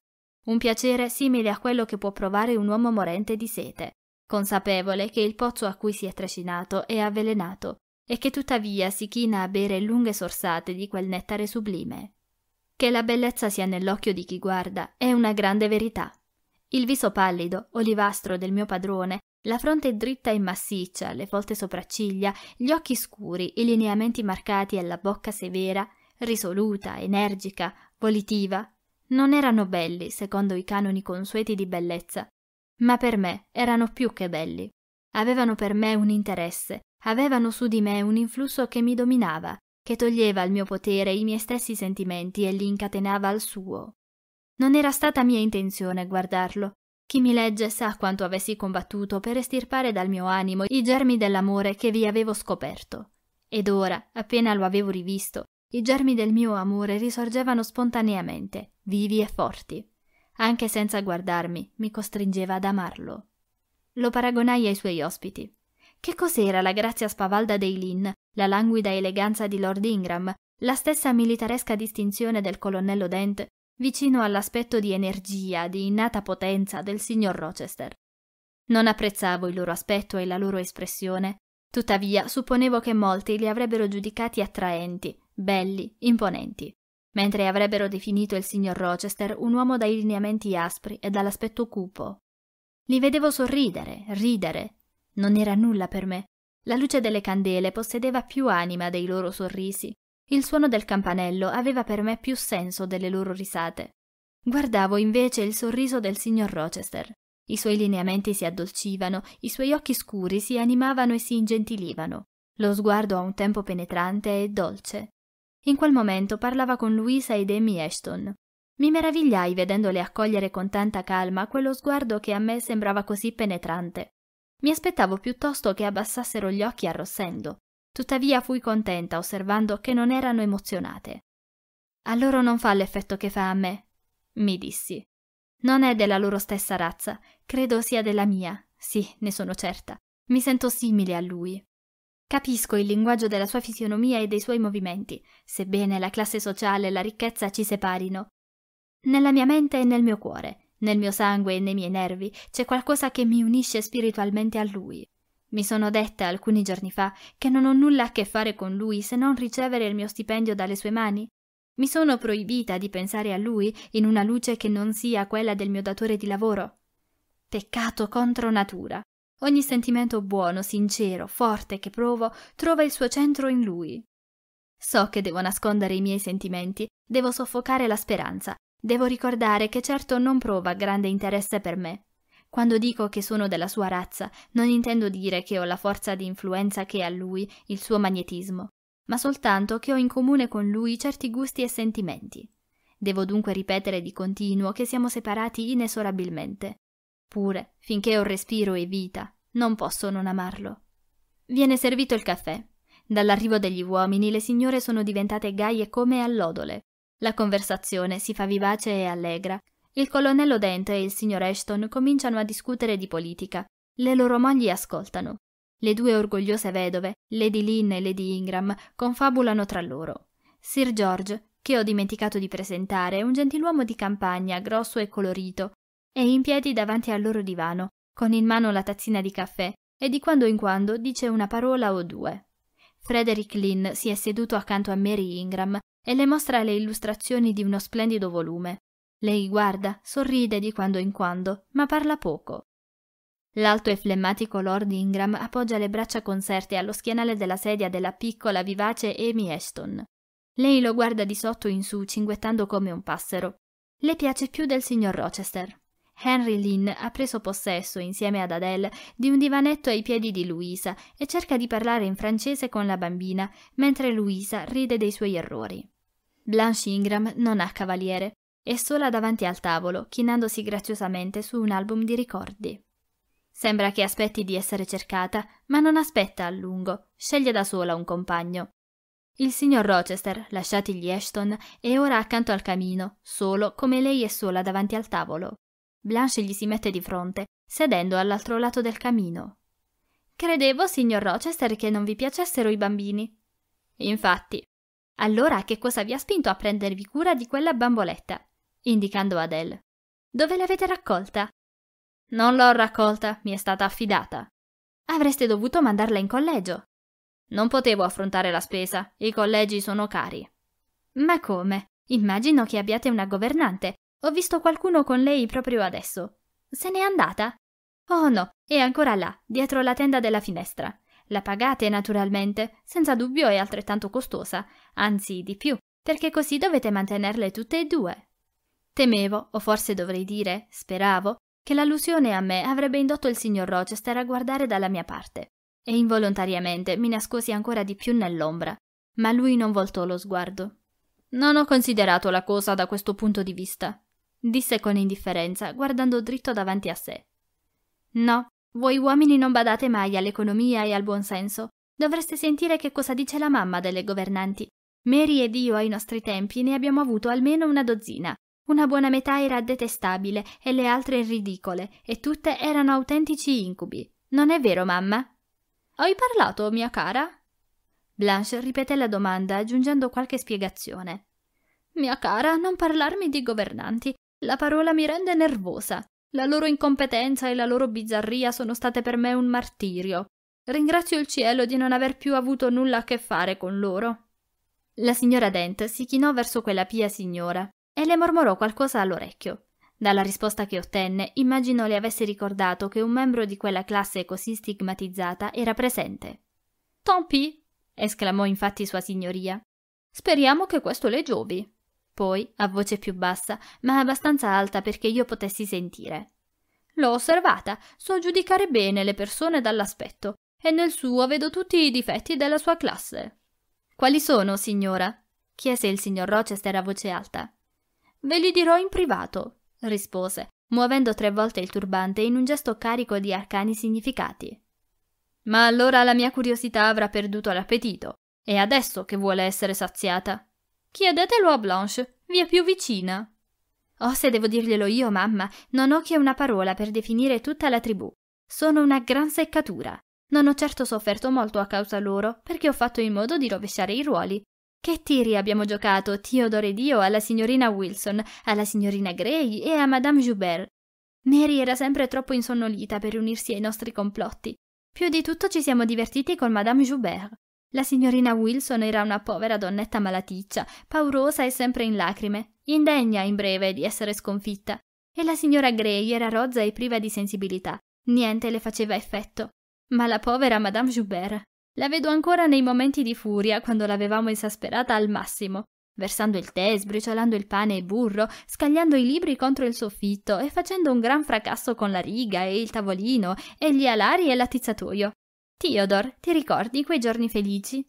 Un piacere simile a quello che può provare un uomo morente di sete, consapevole che il pozzo a cui si è trascinato è avvelenato e che tuttavia si china a bere lunghe sorsate di quel nettare sublime. Che la bellezza sia nell'occhio di chi guarda è una grande verità. Il viso pallido, olivastro del mio padrone, la fronte dritta e massiccia, le folte sopracciglia, gli occhi scuri, i lineamenti marcati e la bocca severa, risoluta, energica, volitiva, non erano belli secondo i canoni consueti di bellezza ma per me erano più che belli. Avevano per me un interesse, avevano su di me un influsso che mi dominava, che toglieva al mio potere i miei stessi sentimenti e li incatenava al suo. Non era stata mia intenzione guardarlo. Chi mi legge sa quanto avessi combattuto per estirpare dal mio animo i germi dell'amore che vi avevo scoperto. Ed ora, appena lo avevo rivisto, i germi del mio amore risorgevano spontaneamente, vivi e forti. Anche senza guardarmi, mi costringeva ad amarlo. Lo paragonai ai suoi ospiti. Che cos'era la grazia spavalda dei Lin, la languida eleganza di Lord Ingram, la stessa militaresca distinzione del colonnello Dent, vicino all'aspetto di energia, di innata potenza del signor Rochester. Non apprezzavo il loro aspetto e la loro espressione, tuttavia supponevo che molti li avrebbero giudicati attraenti, belli, imponenti mentre avrebbero definito il signor Rochester un uomo dai lineamenti aspri e dall'aspetto cupo. Li vedevo sorridere, ridere. Non era nulla per me. La luce delle candele possedeva più anima dei loro sorrisi. Il suono del campanello aveva per me più senso delle loro risate. Guardavo invece il sorriso del signor Rochester. I suoi lineamenti si addolcivano, i suoi occhi scuri si animavano e si ingentilivano. Lo sguardo a un tempo penetrante e dolce. In quel momento parlava con Luisa ed Amy Ashton. Mi meravigliai vedendole accogliere con tanta calma quello sguardo che a me sembrava così penetrante. Mi aspettavo piuttosto che abbassassero gli occhi arrossendo. Tuttavia fui contenta osservando che non erano emozionate. A loro non fa l'effetto che fa a me, mi dissi. Non è della loro stessa razza, credo sia della mia. Sì, ne sono certa. Mi sento simile a lui. Capisco il linguaggio della sua fisionomia e dei suoi movimenti, sebbene la classe sociale e la ricchezza ci separino. Nella mia mente e nel mio cuore, nel mio sangue e nei miei nervi, c'è qualcosa che mi unisce spiritualmente a lui. Mi sono detta alcuni giorni fa che non ho nulla a che fare con lui se non ricevere il mio stipendio dalle sue mani. Mi sono proibita di pensare a lui in una luce che non sia quella del mio datore di lavoro. Peccato contro natura. Ogni sentimento buono, sincero, forte che provo trova il suo centro in lui. So che devo nascondere i miei sentimenti, devo soffocare la speranza, devo ricordare che certo non prova grande interesse per me. Quando dico che sono della sua razza, non intendo dire che ho la forza di influenza che ha lui, il suo magnetismo, ma soltanto che ho in comune con lui certi gusti e sentimenti. Devo dunque ripetere di continuo che siamo separati inesorabilmente. Pure, finché ho respiro e vita, non posso non amarlo. Viene servito il caffè. Dall'arrivo degli uomini le signore sono diventate gaie come allodole. La conversazione si fa vivace e allegra. Il colonnello Dent e il signor Ashton cominciano a discutere di politica. Le loro mogli ascoltano. Le due orgogliose vedove, Lady Lynn e Lady Ingram, confabulano tra loro. Sir George, che ho dimenticato di presentare, è un gentiluomo di campagna, grosso e colorito, è in piedi davanti al loro divano con in mano la tazzina di caffè e di quando in quando dice una parola o due. Frederick Lynn si è seduto accanto a Mary Ingram e le mostra le illustrazioni di uno splendido volume. Lei guarda, sorride di quando in quando, ma parla poco. L'alto e flemmatico Lord Ingram appoggia le braccia conserte allo schienale della sedia della piccola, vivace Amy Ashton. Lei lo guarda di sotto in su, cinguettando come un passero. Le piace più del signor Rochester. Henry Lynn ha preso possesso, insieme ad Adele, di un divanetto ai piedi di Luisa e cerca di parlare in francese con la bambina, mentre Luisa ride dei suoi errori. Blanche Ingram non ha cavaliere, è sola davanti al tavolo, chinandosi graziosamente su un album di ricordi. Sembra che aspetti di essere cercata, ma non aspetta a lungo, sceglie da sola un compagno. Il signor Rochester, lasciati gli Ashton, è ora accanto al camino, solo come lei è sola davanti al tavolo. Blanche gli si mette di fronte, sedendo all'altro lato del camino. Credevo, signor Rochester, che non vi piacessero i bambini. Infatti. Allora che cosa vi ha spinto a prendervi cura di quella bamboletta? indicando Adele. Dove l'avete raccolta? Non l'ho raccolta, mi è stata affidata. Avreste dovuto mandarla in collegio. Non potevo affrontare la spesa, i collegi sono cari. Ma come? Immagino che abbiate una governante ho visto qualcuno con lei proprio adesso. Se n'è andata? Oh no, è ancora là, dietro la tenda della finestra. La pagate, naturalmente, senza dubbio è altrettanto costosa, anzi di più, perché così dovete mantenerle tutte e due. Temevo, o forse dovrei dire, speravo, che l'allusione a me avrebbe indotto il signor Rochester a guardare dalla mia parte, e involontariamente mi nascosi ancora di più nell'ombra, ma lui non voltò lo sguardo. Non ho considerato la cosa da questo punto di vista, disse con indifferenza, guardando dritto davanti a sé. No, voi uomini non badate mai all'economia e al buonsenso. Dovreste sentire che cosa dice la mamma delle governanti. Mary ed io ai nostri tempi ne abbiamo avuto almeno una dozzina. Una buona metà era detestabile e le altre ridicole, e tutte erano autentici incubi. Non è vero, mamma? Hai parlato, mia cara? Blanche ripeté la domanda, aggiungendo qualche spiegazione. Mia cara, non parlarmi di governanti. La parola mi rende nervosa. La loro incompetenza e la loro bizzarria sono state per me un martirio. Ringrazio il cielo di non aver più avuto nulla a che fare con loro. La signora Dent si chinò verso quella pia signora e le mormorò qualcosa all'orecchio. Dalla risposta che ottenne, immagino le avesse ricordato che un membro di quella classe così stigmatizzata era presente. Tant pis, esclamò infatti sua signoria. Speriamo che questo le giovi. Poi, a voce più bassa, ma abbastanza alta perché io potessi sentire. L'ho osservata, so giudicare bene le persone dall'aspetto, e nel suo vedo tutti i difetti della sua classe. Quali sono, signora? chiese il signor Rochester a voce alta. Ve li dirò in privato, rispose, muovendo tre volte il turbante in un gesto carico di arcani significati. Ma allora la mia curiosità avrà perduto l'appetito. E adesso che vuole essere saziata? Chiedetelo a Blanche, vi è più vicina. Oh, se devo dirglielo io, mamma, non ho che una parola per definire tutta la tribù. Sono una gran seccatura. Non ho certo sofferto molto a causa loro, perché ho fatto in modo di rovesciare i ruoli. Che tiri abbiamo giocato, Theodore e Dio, alla signorina Wilson, alla signorina Gray e a Madame Joubert. Mary era sempre troppo insonnolita per unirsi ai nostri complotti. Più di tutto ci siamo divertiti con Madame Joubert. La signorina Wilson era una povera donnetta malaticcia, paurosa e sempre in lacrime, indegna in breve di essere sconfitta. E la signora Gray era rozza e priva di sensibilità. Niente le faceva effetto. Ma la povera Madame Joubert. La vedo ancora nei momenti di furia, quando l'avevamo esasperata al massimo, versando il tè, sbriciolando il pane e burro, scagliando i libri contro il soffitto e facendo un gran fracasso con la riga e il tavolino e gli alari e l'attizzatoio. Theodore, ti ricordi quei giorni felici?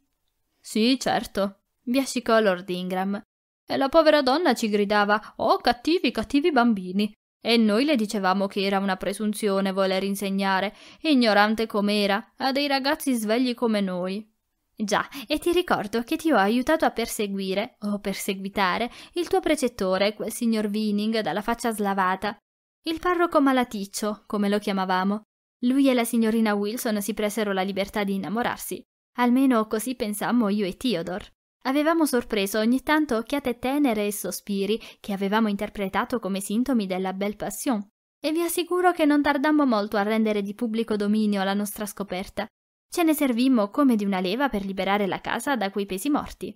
Sì, certo, biascicò Lord Ingram. E la povera donna ci gridava: Oh, cattivi, cattivi bambini! E noi le dicevamo che era una presunzione voler insegnare, ignorante com'era, a dei ragazzi svegli come noi. Già, e ti ricordo che ti ho aiutato a perseguire, o perseguitare, il tuo precettore, quel signor Vining dalla faccia slavata. Il parroco malaticcio, come lo chiamavamo, lui e la signorina Wilson si presero la libertà di innamorarsi. Almeno così pensammo io e Theodore. Avevamo sorpreso ogni tanto occhiate tenere e sospiri che avevamo interpretato come sintomi della belle passion. E vi assicuro che non tardammo molto a rendere di pubblico dominio la nostra scoperta. Ce ne servimmo come di una leva per liberare la casa da quei pesi morti.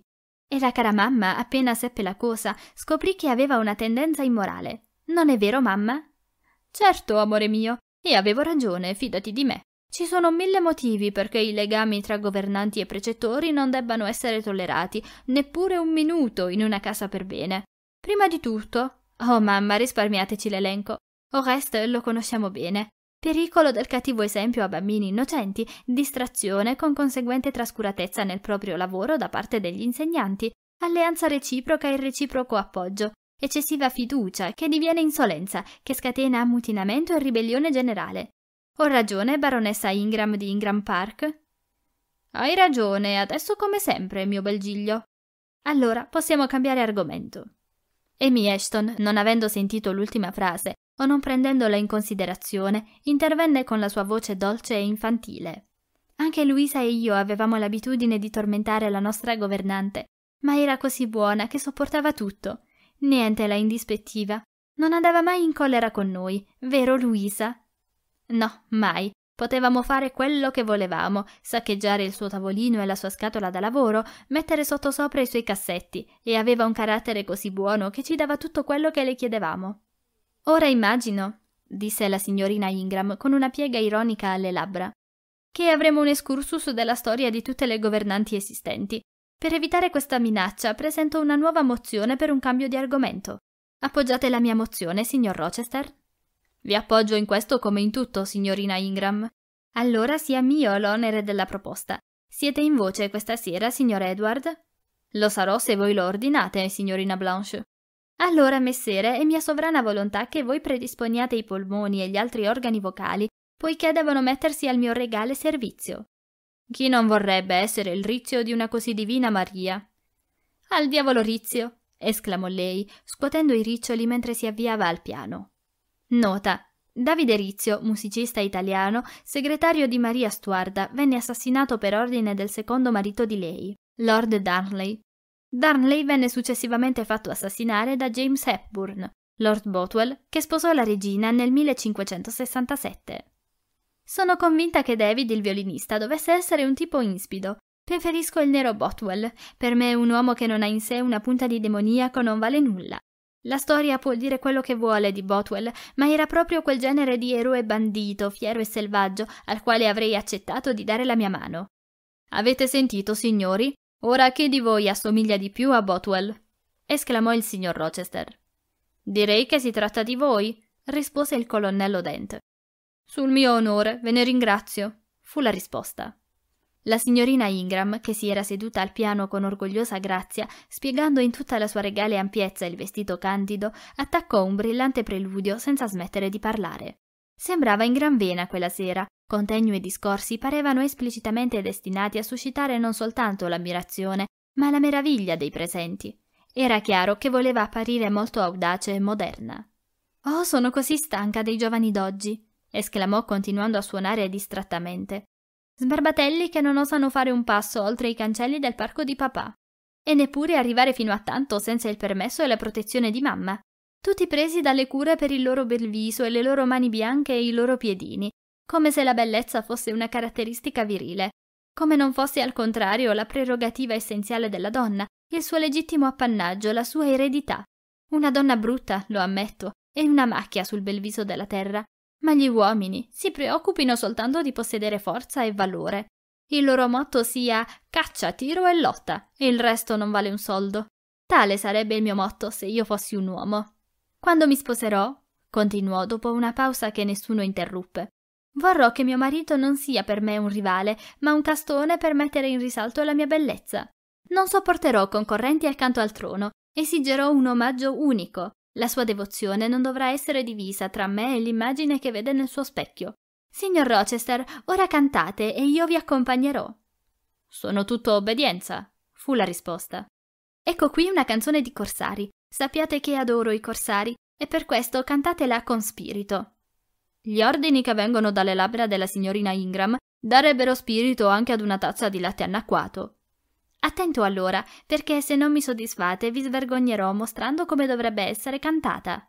E la cara mamma, appena seppe la cosa, scoprì che aveva una tendenza immorale. Non è vero, mamma? Certo, amore mio, e avevo ragione, fidati di me. Ci sono mille motivi perché i legami tra governanti e precettori non debbano essere tollerati, neppure un minuto, in una casa per bene. Prima di tutto, oh mamma, risparmiateci l'elenco. Oreste lo conosciamo bene. Pericolo del cattivo esempio a bambini innocenti, distrazione con conseguente trascuratezza nel proprio lavoro da parte degli insegnanti, alleanza reciproca e reciproco appoggio, eccessiva fiducia, che diviene insolenza, che scatena ammutinamento e ribellione generale. Ho ragione, baronessa Ingram di Ingram Park? Hai ragione, adesso come sempre, mio bel Giglio. Allora, possiamo cambiare argomento. Amy Ashton, non avendo sentito l'ultima frase o non prendendola in considerazione, intervenne con la sua voce dolce e infantile. Anche Luisa e io avevamo l'abitudine di tormentare la nostra governante, ma era così buona che sopportava tutto Niente la indispettiva. Non andava mai in collera con noi, vero Luisa? No, mai. Potevamo fare quello che volevamo, saccheggiare il suo tavolino e la sua scatola da lavoro, mettere sottosopra i suoi cassetti, e aveva un carattere così buono che ci dava tutto quello che le chiedevamo. Ora immagino, disse la signorina Ingram con una piega ironica alle labbra, che avremo un escursus della storia di tutte le governanti esistenti, per evitare questa minaccia presento una nuova mozione per un cambio di argomento. Appoggiate la mia mozione, signor Rochester? Vi appoggio in questo come in tutto, signorina Ingram. Allora sia mio l'onere della proposta. Siete in voce questa sera, signor Edward? Lo sarò se voi lo ordinate, signorina Blanche. Allora, messere, è mia sovrana volontà che voi predisponiate i polmoni e gli altri organi vocali, poiché devono mettersi al mio regale servizio. Chi non vorrebbe essere il rizio di una così divina Maria? Al diavolo rizio! esclamò lei, scuotendo i riccioli mentre si avviava al piano. Nota. Davide Rizio, musicista italiano, segretario di Maria Stuarda, venne assassinato per ordine del secondo marito di lei, Lord Darnley. Darnley venne successivamente fatto assassinare da James Hepburn, Lord Bothwell, che sposò la regina nel 1567. Sono convinta che David, il violinista, dovesse essere un tipo ispido. Preferisco il nero Botwell. Per me un uomo che non ha in sé una punta di demoniaco non vale nulla. La storia può dire quello che vuole di Botwell, ma era proprio quel genere di eroe bandito, fiero e selvaggio, al quale avrei accettato di dare la mia mano. Avete sentito, signori? Ora chi di voi assomiglia di più a Botwell? esclamò il signor Rochester. Direi che si tratta di voi, rispose il colonnello Dent. Sul mio onore, ve ne ringrazio, fu la risposta. La signorina Ingram, che si era seduta al piano con orgogliosa grazia, spiegando in tutta la sua regale ampiezza il vestito candido, attaccò un brillante preludio senza smettere di parlare. Sembrava in gran vena quella sera, con tenue discorsi parevano esplicitamente destinati a suscitare non soltanto l'ammirazione, ma la meraviglia dei presenti. Era chiaro che voleva apparire molto audace e moderna. Oh, sono così stanca dei giovani d'oggi, esclamò continuando a suonare distrattamente. Sbarbatelli che non osano fare un passo oltre i cancelli del parco di papà. E neppure arrivare fino a tanto senza il permesso e la protezione di mamma. Tutti presi dalle cure per il loro bel viso e le loro mani bianche e i loro piedini, come se la bellezza fosse una caratteristica virile, come non fosse al contrario la prerogativa essenziale della donna, il suo legittimo appannaggio, la sua eredità. Una donna brutta, lo ammetto, e una macchia sul bel viso della terra, ma gli uomini si preoccupino soltanto di possedere forza e valore. Il loro motto sia caccia, tiro e lotta, e il resto non vale un soldo. Tale sarebbe il mio motto se io fossi un uomo. Quando mi sposerò, continuò dopo una pausa che nessuno interruppe, vorrò che mio marito non sia per me un rivale, ma un castone per mettere in risalto la mia bellezza. Non sopporterò concorrenti accanto al trono, esigerò un omaggio unico, la sua devozione non dovrà essere divisa tra me e l'immagine che vede nel suo specchio. Signor Rochester, ora cantate e io vi accompagnerò. Sono tutto obbedienza, fu la risposta. Ecco qui una canzone di Corsari. Sappiate che adoro i Corsari e per questo cantatela con spirito. Gli ordini che vengono dalle labbra della signorina Ingram darebbero spirito anche ad una tazza di latte annacquato, Attento allora, perché se non mi soddisfate vi svergognerò mostrando come dovrebbe essere cantata.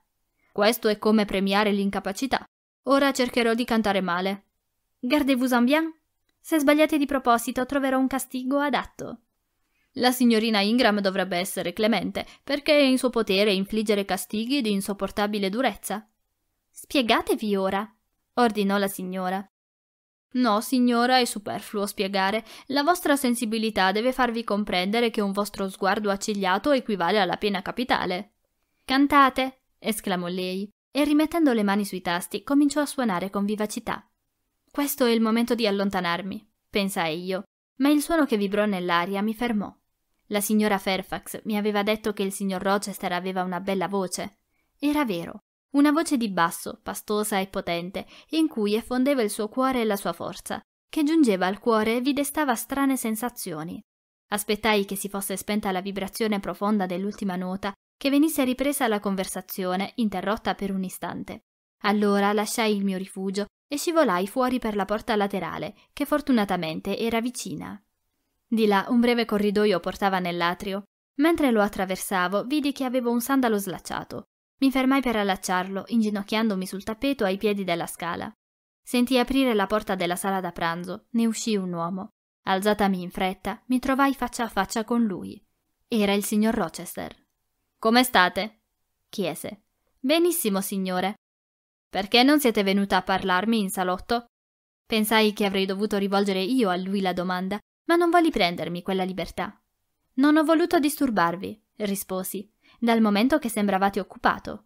Questo è come premiare l'incapacità. Ora cercherò di cantare male. Gardez-vous en bien. Se sbagliate di proposito troverò un castigo adatto. La signorina Ingram dovrebbe essere clemente, perché è in suo potere infliggere castighi di insopportabile durezza. Spiegatevi ora, ordinò la signora. No, signora, è superfluo spiegare. La vostra sensibilità deve farvi comprendere che un vostro sguardo accigliato equivale alla pena capitale. Cantate! esclamò lei, e rimettendo le mani sui tasti cominciò a suonare con vivacità. Questo è il momento di allontanarmi, pensai io, ma il suono che vibrò nell'aria mi fermò. La signora Fairfax mi aveva detto che il signor Rochester aveva una bella voce. Era vero, una voce di basso, pastosa e potente, in cui effondeva il suo cuore e la sua forza, che giungeva al cuore e vi destava strane sensazioni. Aspettai che si fosse spenta la vibrazione profonda dell'ultima nota, che venisse ripresa la conversazione, interrotta per un istante. Allora lasciai il mio rifugio e scivolai fuori per la porta laterale, che fortunatamente era vicina. Di là un breve corridoio portava nell'atrio. Mentre lo attraversavo, vidi che avevo un sandalo slacciato. Mi fermai per allacciarlo, inginocchiandomi sul tappeto ai piedi della scala. Sentii aprire la porta della sala da pranzo, ne uscì un uomo. Alzatami in fretta, mi trovai faccia a faccia con lui. Era il signor Rochester. Come state? chiese. Benissimo, signore. Perché non siete venuta a parlarmi in salotto? Pensai che avrei dovuto rivolgere io a lui la domanda, ma non volli prendermi quella libertà. Non ho voluto disturbarvi, risposi dal momento che sembravate occupato.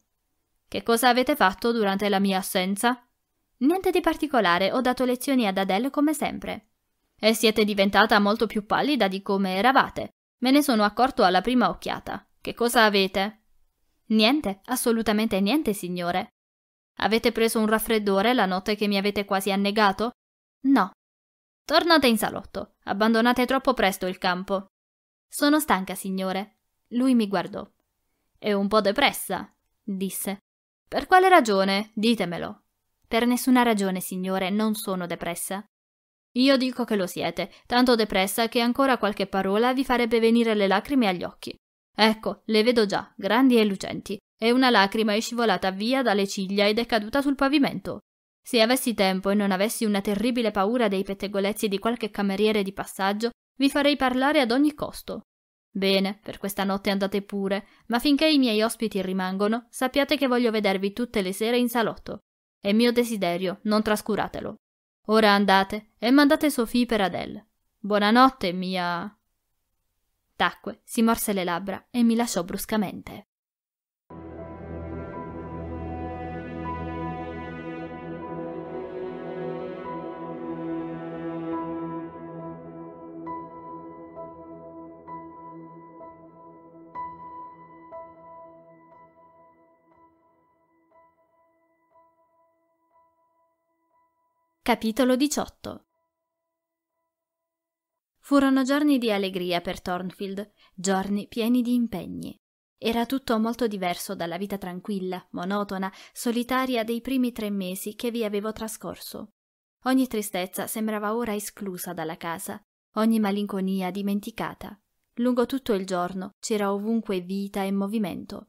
Che cosa avete fatto durante la mia assenza? Niente di particolare, ho dato lezioni ad Adele come sempre. E siete diventata molto più pallida di come eravate. Me ne sono accorto alla prima occhiata. Che cosa avete? Niente, assolutamente niente, signore. Avete preso un raffreddore la notte che mi avete quasi annegato? No. Tornate in salotto. Abbandonate troppo presto il campo. Sono stanca, signore. Lui mi guardò e un po' depressa, disse. Per quale ragione? Ditemelo. Per nessuna ragione, signore, non sono depressa. Io dico che lo siete, tanto depressa che ancora qualche parola vi farebbe venire le lacrime agli occhi. Ecco, le vedo già, grandi e lucenti, e una lacrima è scivolata via dalle ciglia ed è caduta sul pavimento. Se avessi tempo e non avessi una terribile paura dei pettegolezzi di qualche cameriere di passaggio, vi farei parlare ad ogni costo. Bene, per questa notte andate pure, ma finché i miei ospiti rimangono, sappiate che voglio vedervi tutte le sere in salotto. È mio desiderio, non trascuratelo. Ora andate e mandate Sophie per Adele. Buonanotte, mia. Tacque, si morse le labbra e mi lasciò bruscamente. Capitolo 18 Furono giorni di allegria per Thornfield, giorni pieni di impegni. Era tutto molto diverso dalla vita tranquilla, monotona, solitaria dei primi tre mesi che vi avevo trascorso. Ogni tristezza sembrava ora esclusa dalla casa, ogni malinconia dimenticata. Lungo tutto il giorno c'era ovunque vita e movimento.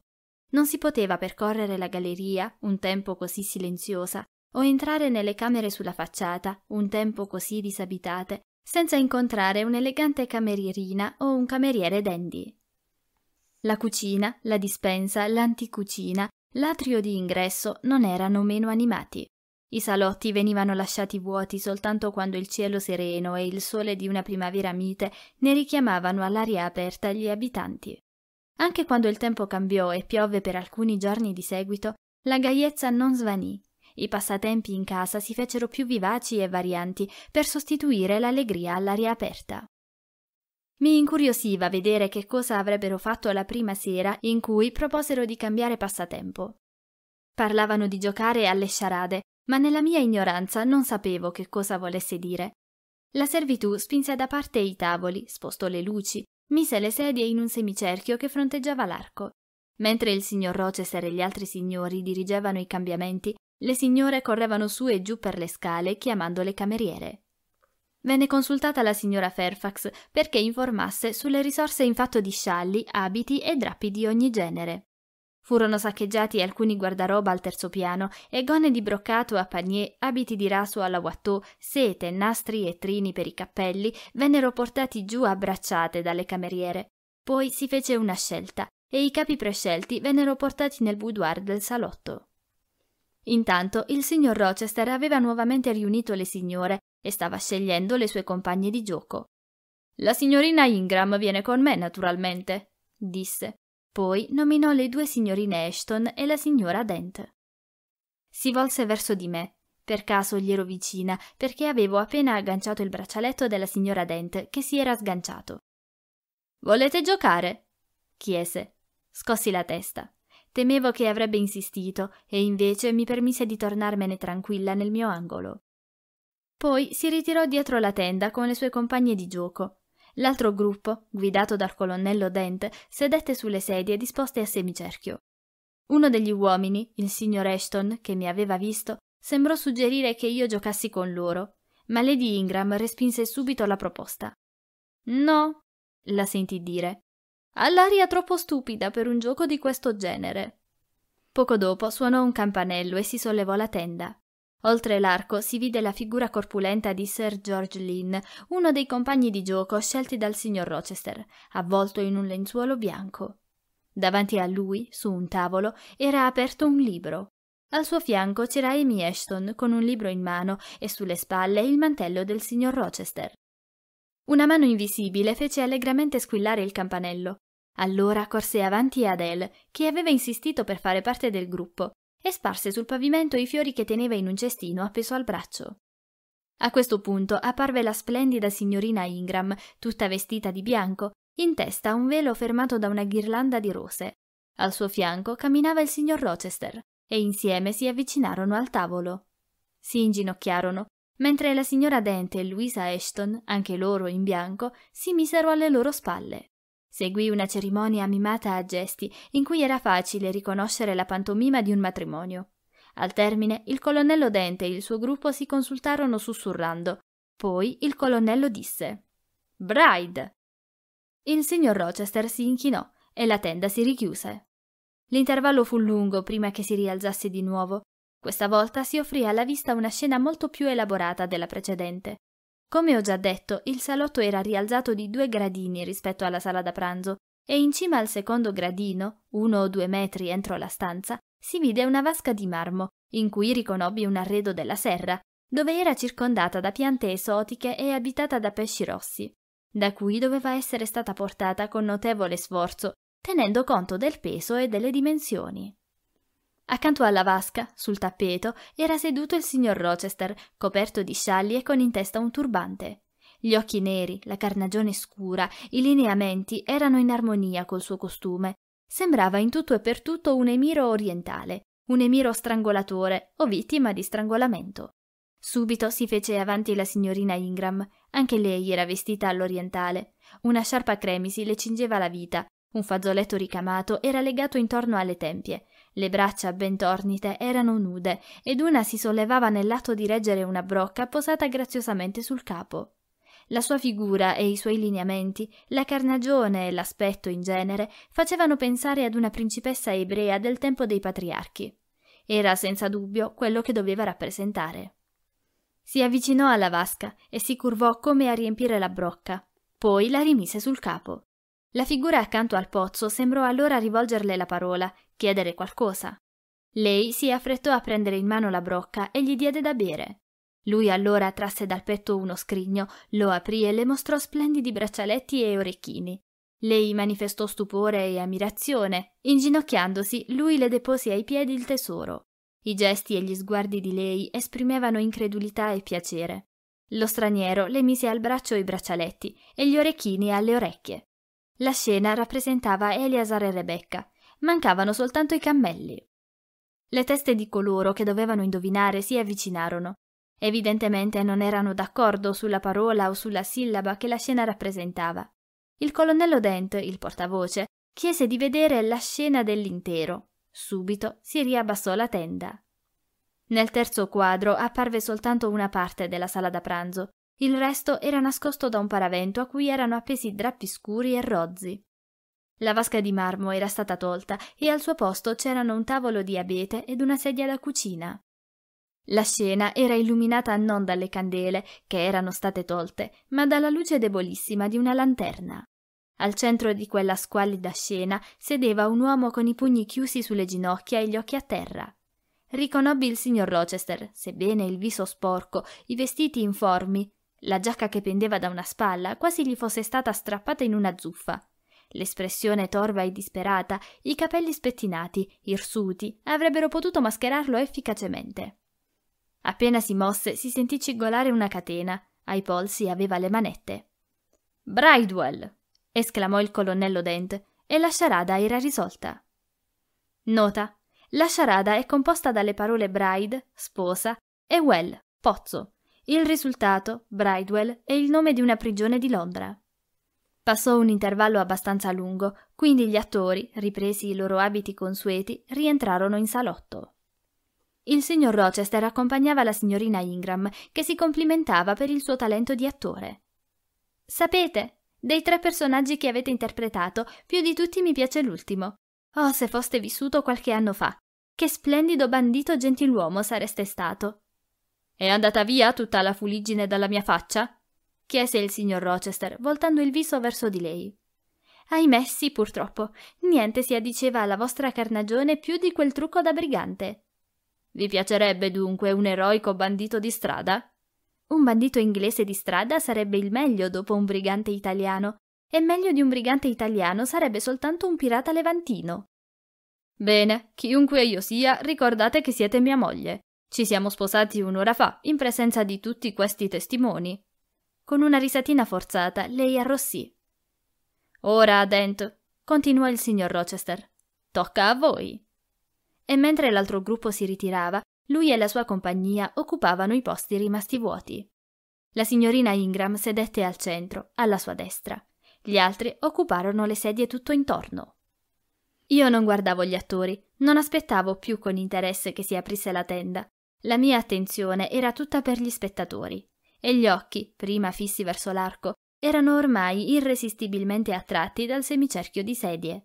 Non si poteva percorrere la galleria, un tempo così silenziosa, o entrare nelle camere sulla facciata, un tempo così disabitate, senza incontrare un'elegante camerierina o un cameriere dandy. La cucina, la dispensa, l'anticucina, l'atrio di ingresso non erano meno animati. I salotti venivano lasciati vuoti soltanto quando il cielo sereno e il sole di una primavera mite ne richiamavano all'aria aperta gli abitanti. Anche quando il tempo cambiò e piove per alcuni giorni di seguito, la gaiezza non svanì i passatempi in casa si fecero più vivaci e varianti per sostituire l'allegria all'aria aperta. Mi incuriosiva vedere che cosa avrebbero fatto la prima sera in cui proposero di cambiare passatempo. Parlavano di giocare alle sciarade, ma nella mia ignoranza non sapevo che cosa volesse dire. La servitù spinse da parte i tavoli, spostò le luci, mise le sedie in un semicerchio che fronteggiava l'arco. Mentre il signor Rochester e gli altri signori dirigevano i cambiamenti, le signore correvano su e giù per le scale chiamando le cameriere. Venne consultata la signora Fairfax perché informasse sulle risorse in fatto di scialli, abiti e drappi di ogni genere. Furono saccheggiati alcuni guardaroba al terzo piano e gonne di broccato a panier, abiti di raso alla watteau, sete, nastri e trini per i cappelli vennero portati giù a bracciate dalle cameriere. Poi si fece una scelta e i capi prescelti vennero portati nel boudoir del salotto. Intanto il signor Rochester aveva nuovamente riunito le signore e stava scegliendo le sue compagne di gioco. La signorina Ingram viene con me, naturalmente, disse. Poi nominò le due signorine Ashton e la signora Dent. Si volse verso di me. Per caso gli ero vicina, perché avevo appena agganciato il braccialetto della signora Dent, che si era sganciato. Volete giocare? chiese. Scossi la testa. Temevo che avrebbe insistito e invece mi permise di tornarmene tranquilla nel mio angolo. Poi si ritirò dietro la tenda con le sue compagne di gioco. L'altro gruppo, guidato dal colonnello Dent, sedette sulle sedie disposte a semicerchio. Uno degli uomini, il signor Ashton, che mi aveva visto, sembrò suggerire che io giocassi con loro, ma Lady Ingram respinse subito la proposta. No, la sentì dire all'aria troppo stupida per un gioco di questo genere. Poco dopo suonò un campanello e si sollevò la tenda. Oltre l'arco si vide la figura corpulenta di Sir George Lynn, uno dei compagni di gioco scelti dal signor Rochester, avvolto in un lenzuolo bianco. Davanti a lui, su un tavolo, era aperto un libro. Al suo fianco c'era Amy Ashton con un libro in mano e sulle spalle il mantello del signor Rochester. Una mano invisibile fece allegramente squillare il campanello. Allora corse avanti Adele, che aveva insistito per fare parte del gruppo, e sparse sul pavimento i fiori che teneva in un cestino appeso al braccio. A questo punto apparve la splendida signorina Ingram, tutta vestita di bianco, in testa un velo fermato da una ghirlanda di rose. Al suo fianco camminava il signor Rochester, e insieme si avvicinarono al tavolo. Si inginocchiarono, mentre la signora Dente e Louisa Ashton, anche loro in bianco, si misero alle loro spalle. Seguì una cerimonia mimata a gesti, in cui era facile riconoscere la pantomima di un matrimonio. Al termine, il colonnello Dente e il suo gruppo si consultarono sussurrando. Poi il colonnello disse: Bride! Il signor Rochester si inchinò e la tenda si richiuse. L'intervallo fu lungo prima che si rialzasse di nuovo. Questa volta si offrì alla vista una scena molto più elaborata della precedente. Come ho già detto, il salotto era rialzato di due gradini rispetto alla sala da pranzo e in cima al secondo gradino, uno o due metri entro la stanza, si vide una vasca di marmo, in cui riconobbi un arredo della serra, dove era circondata da piante esotiche e abitata da pesci rossi, da cui doveva essere stata portata con notevole sforzo, tenendo conto del peso e delle dimensioni. Accanto alla vasca, sul tappeto, era seduto il signor Rochester, coperto di scialli e con in testa un turbante. Gli occhi neri, la carnagione scura, i lineamenti erano in armonia col suo costume. Sembrava in tutto e per tutto un emiro orientale, un emiro strangolatore o vittima di strangolamento. Subito si fece avanti la signorina Ingram, anche lei era vestita all'orientale. Una sciarpa cremisi le cingeva la vita, un fazzoletto ricamato era legato intorno alle tempie, le braccia ben tornite erano nude ed una si sollevava nell'atto di reggere una brocca posata graziosamente sul capo. La sua figura e i suoi lineamenti, la carnagione e l'aspetto in genere facevano pensare ad una principessa ebrea del tempo dei patriarchi. Era senza dubbio quello che doveva rappresentare. Si avvicinò alla vasca e si curvò come a riempire la brocca, poi la rimise sul capo. La figura accanto al pozzo sembrò allora rivolgerle la parola, chiedere qualcosa. Lei si affrettò a prendere in mano la brocca e gli diede da bere. Lui allora trasse dal petto uno scrigno, lo aprì e le mostrò splendidi braccialetti e orecchini. Lei manifestò stupore e ammirazione. Inginocchiandosi, lui le depose ai piedi il tesoro. I gesti e gli sguardi di lei esprimevano incredulità e piacere. Lo straniero le mise al braccio i braccialetti e gli orecchini alle orecchie. La scena rappresentava Eliasar e Rebecca. Mancavano soltanto i cammelli. Le teste di coloro che dovevano indovinare si avvicinarono. Evidentemente non erano d'accordo sulla parola o sulla sillaba che la scena rappresentava. Il colonnello Dent, il portavoce, chiese di vedere la scena dell'intero. Subito si riabbassò la tenda. Nel terzo quadro apparve soltanto una parte della sala da pranzo, il resto era nascosto da un paravento a cui erano appesi drappi scuri e rozzi. La vasca di marmo era stata tolta e al suo posto c'erano un tavolo di abete ed una sedia da cucina. La scena era illuminata non dalle candele, che erano state tolte, ma dalla luce debolissima di una lanterna. Al centro di quella squallida scena sedeva un uomo con i pugni chiusi sulle ginocchia e gli occhi a terra. Riconobbi il signor Rochester, sebbene il viso sporco, i vestiti informi, la giacca che pendeva da una spalla quasi gli fosse stata strappata in una zuffa. L'espressione torva e disperata, i capelli spettinati, irsuti, avrebbero potuto mascherarlo efficacemente. Appena si mosse, si sentì cigolare una catena. Ai polsi aveva le manette. Bridewell! esclamò il colonnello Dent, e la sciarada era risolta. Nota. La sciarada è composta dalle parole bride, sposa, e well, pozzo, il risultato, Bridewell, è il nome di una prigione di Londra. Passò un intervallo abbastanza lungo, quindi gli attori, ripresi i loro abiti consueti, rientrarono in salotto. Il signor Rochester accompagnava la signorina Ingram, che si complimentava per il suo talento di attore. Sapete, dei tre personaggi che avete interpretato, più di tutti mi piace l'ultimo. Oh, se foste vissuto qualche anno fa. Che splendido bandito gentiluomo sareste stato. È andata via tutta la fuliggine dalla mia faccia? chiese il signor Rochester, voltando il viso verso di lei. Ahimè, sì, purtroppo. Niente si addiceva alla vostra carnagione più di quel trucco da brigante. Vi piacerebbe dunque un eroico bandito di strada? Un bandito inglese di strada sarebbe il meglio dopo un brigante italiano, e meglio di un brigante italiano sarebbe soltanto un pirata levantino. Bene, chiunque io sia, ricordate che siete mia moglie. Ci siamo sposati un'ora fa, in presenza di tutti questi testimoni. Con una risatina forzata, lei arrossì. Ora, Dent, continuò il signor Rochester, tocca a voi. E mentre l'altro gruppo si ritirava, lui e la sua compagnia occupavano i posti rimasti vuoti. La signorina Ingram sedette al centro, alla sua destra. Gli altri occuparono le sedie tutto intorno. Io non guardavo gli attori, non aspettavo più con interesse che si aprisse la tenda. La mia attenzione era tutta per gli spettatori, e gli occhi, prima fissi verso l'arco, erano ormai irresistibilmente attratti dal semicerchio di sedie.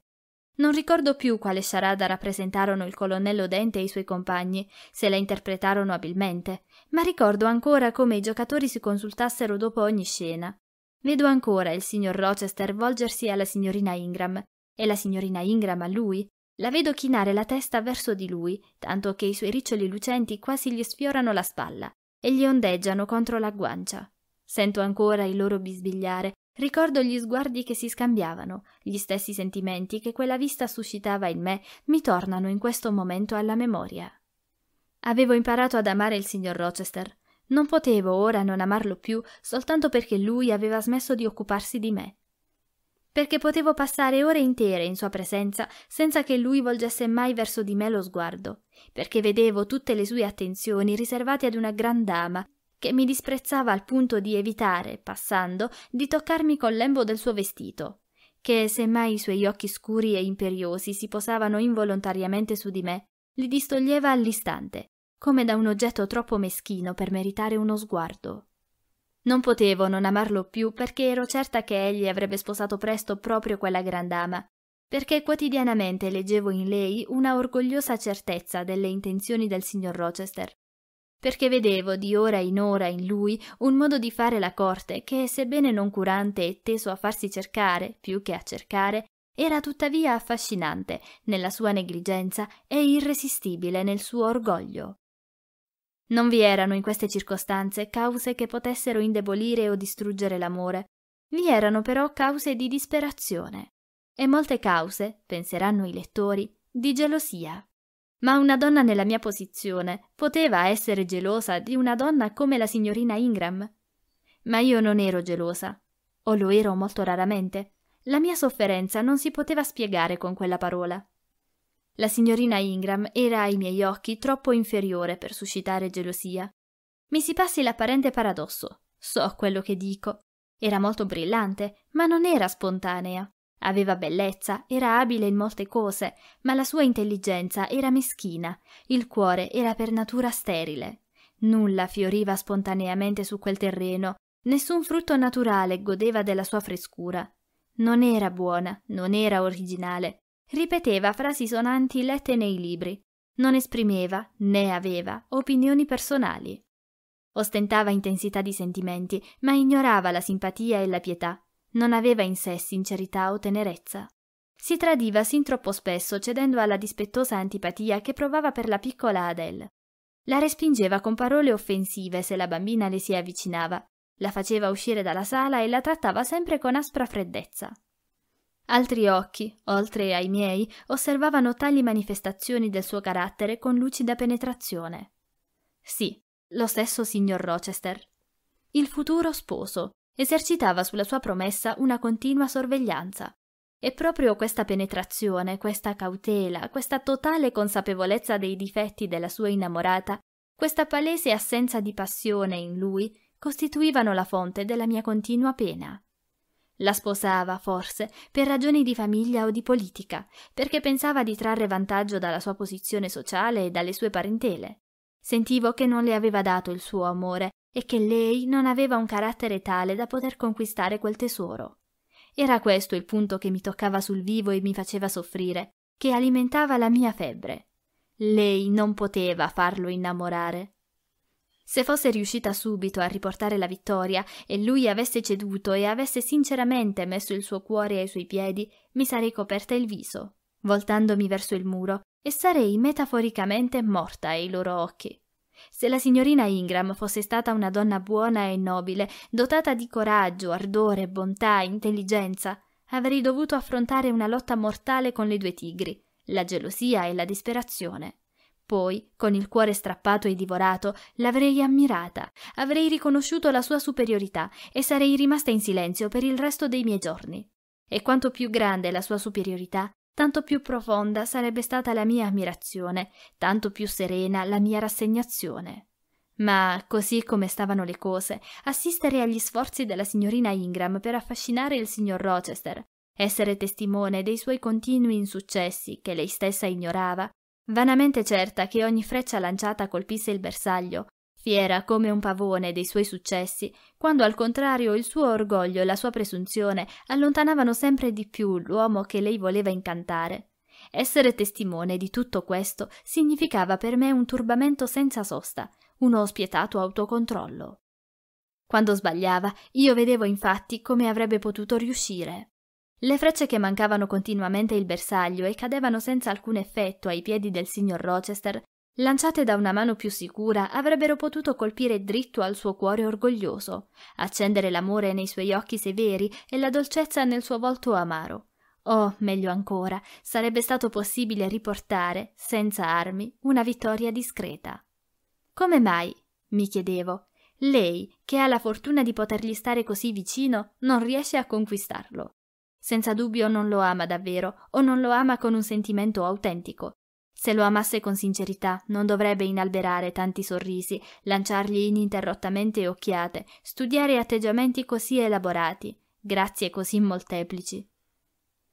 Non ricordo più quale sciarada rappresentarono il colonnello Dente e i suoi compagni, se la interpretarono abilmente, ma ricordo ancora come i giocatori si consultassero dopo ogni scena. Vedo ancora il signor Rochester volgersi alla signorina Ingram e la signorina Ingram a lui, la vedo chinare la testa verso di lui, tanto che i suoi riccioli lucenti quasi gli sfiorano la spalla e gli ondeggiano contro la guancia. Sento ancora il loro bisbigliare, ricordo gli sguardi che si scambiavano, gli stessi sentimenti che quella vista suscitava in me mi tornano in questo momento alla memoria. Avevo imparato ad amare il signor Rochester. Non potevo ora non amarlo più soltanto perché lui aveva smesso di occuparsi di me perché potevo passare ore intere in sua presenza senza che lui volgesse mai verso di me lo sguardo, perché vedevo tutte le sue attenzioni riservate ad una gran dama che mi disprezzava al punto di evitare, passando, di toccarmi col lembo del suo vestito, che semmai i suoi occhi scuri e imperiosi si posavano involontariamente su di me, li distoglieva all'istante, come da un oggetto troppo meschino per meritare uno sguardo. Non potevo non amarlo più perché ero certa che egli avrebbe sposato presto proprio quella grandama, perché quotidianamente leggevo in lei una orgogliosa certezza delle intenzioni del signor Rochester, perché vedevo di ora in ora in lui un modo di fare la corte che, sebbene non curante e teso a farsi cercare più che a cercare, era tuttavia affascinante nella sua negligenza e irresistibile nel suo orgoglio. Non vi erano in queste circostanze cause che potessero indebolire o distruggere l'amore, vi erano però cause di disperazione e molte cause, penseranno i lettori, di gelosia. Ma una donna nella mia posizione poteva essere gelosa di una donna come la signorina Ingram? Ma io non ero gelosa, o lo ero molto raramente. La mia sofferenza non si poteva spiegare con quella parola. La signorina Ingram era ai miei occhi troppo inferiore per suscitare gelosia. Mi si passi l'apparente paradosso. So quello che dico. Era molto brillante, ma non era spontanea. Aveva bellezza, era abile in molte cose, ma la sua intelligenza era meschina, il cuore era per natura sterile. Nulla fioriva spontaneamente su quel terreno, nessun frutto naturale godeva della sua frescura. Non era buona, non era originale, Ripeteva frasi sonanti lette nei libri, non esprimeva né aveva opinioni personali. Ostentava intensità di sentimenti, ma ignorava la simpatia e la pietà, non aveva in sé sincerità o tenerezza. Si tradiva sin troppo spesso cedendo alla dispettosa antipatia che provava per la piccola Adele. La respingeva con parole offensive se la bambina le si avvicinava, la faceva uscire dalla sala e la trattava sempre con aspra freddezza. Altri occhi, oltre ai miei, osservavano tali manifestazioni del suo carattere con lucida penetrazione. Sì, lo stesso signor Rochester. Il futuro sposo esercitava sulla sua promessa una continua sorveglianza. E proprio questa penetrazione, questa cautela, questa totale consapevolezza dei difetti della sua innamorata, questa palese assenza di passione in lui costituivano la fonte della mia continua pena. La sposava, forse, per ragioni di famiglia o di politica, perché pensava di trarre vantaggio dalla sua posizione sociale e dalle sue parentele. Sentivo che non le aveva dato il suo amore e che lei non aveva un carattere tale da poter conquistare quel tesoro. Era questo il punto che mi toccava sul vivo e mi faceva soffrire, che alimentava la mia febbre. Lei non poteva farlo innamorare. Se fosse riuscita subito a riportare la vittoria e lui avesse ceduto e avesse sinceramente messo il suo cuore ai suoi piedi, mi sarei coperta il viso, voltandomi verso il muro, e sarei metaforicamente morta ai loro occhi. Se la signorina Ingram fosse stata una donna buona e nobile, dotata di coraggio, ardore, bontà, intelligenza, avrei dovuto affrontare una lotta mortale con le due tigri, la gelosia e la disperazione. Poi, con il cuore strappato e divorato, l'avrei ammirata, avrei riconosciuto la sua superiorità e sarei rimasta in silenzio per il resto dei miei giorni. E quanto più grande la sua superiorità, tanto più profonda sarebbe stata la mia ammirazione, tanto più serena la mia rassegnazione. Ma, così come stavano le cose, assistere agli sforzi della signorina Ingram per affascinare il signor Rochester, essere testimone dei suoi continui insuccessi che lei stessa ignorava, vanamente certa che ogni freccia lanciata colpisse il bersaglio, fiera come un pavone dei suoi successi, quando al contrario il suo orgoglio e la sua presunzione allontanavano sempre di più l'uomo che lei voleva incantare. Essere testimone di tutto questo significava per me un turbamento senza sosta, uno spietato autocontrollo. Quando sbagliava, io vedevo infatti come avrebbe potuto riuscire. Le frecce che mancavano continuamente il bersaglio e cadevano senza alcun effetto ai piedi del signor Rochester, lanciate da una mano più sicura, avrebbero potuto colpire dritto al suo cuore orgoglioso, accendere l'amore nei suoi occhi severi e la dolcezza nel suo volto amaro. Oh, meglio ancora, sarebbe stato possibile riportare, senza armi, una vittoria discreta. Come mai, mi chiedevo, lei, che ha la fortuna di potergli stare così vicino, non riesce a conquistarlo? Senza dubbio non lo ama davvero o non lo ama con un sentimento autentico. Se lo amasse con sincerità, non dovrebbe inalberare tanti sorrisi, lanciargli ininterrottamente occhiate, studiare atteggiamenti così elaborati, grazie così molteplici.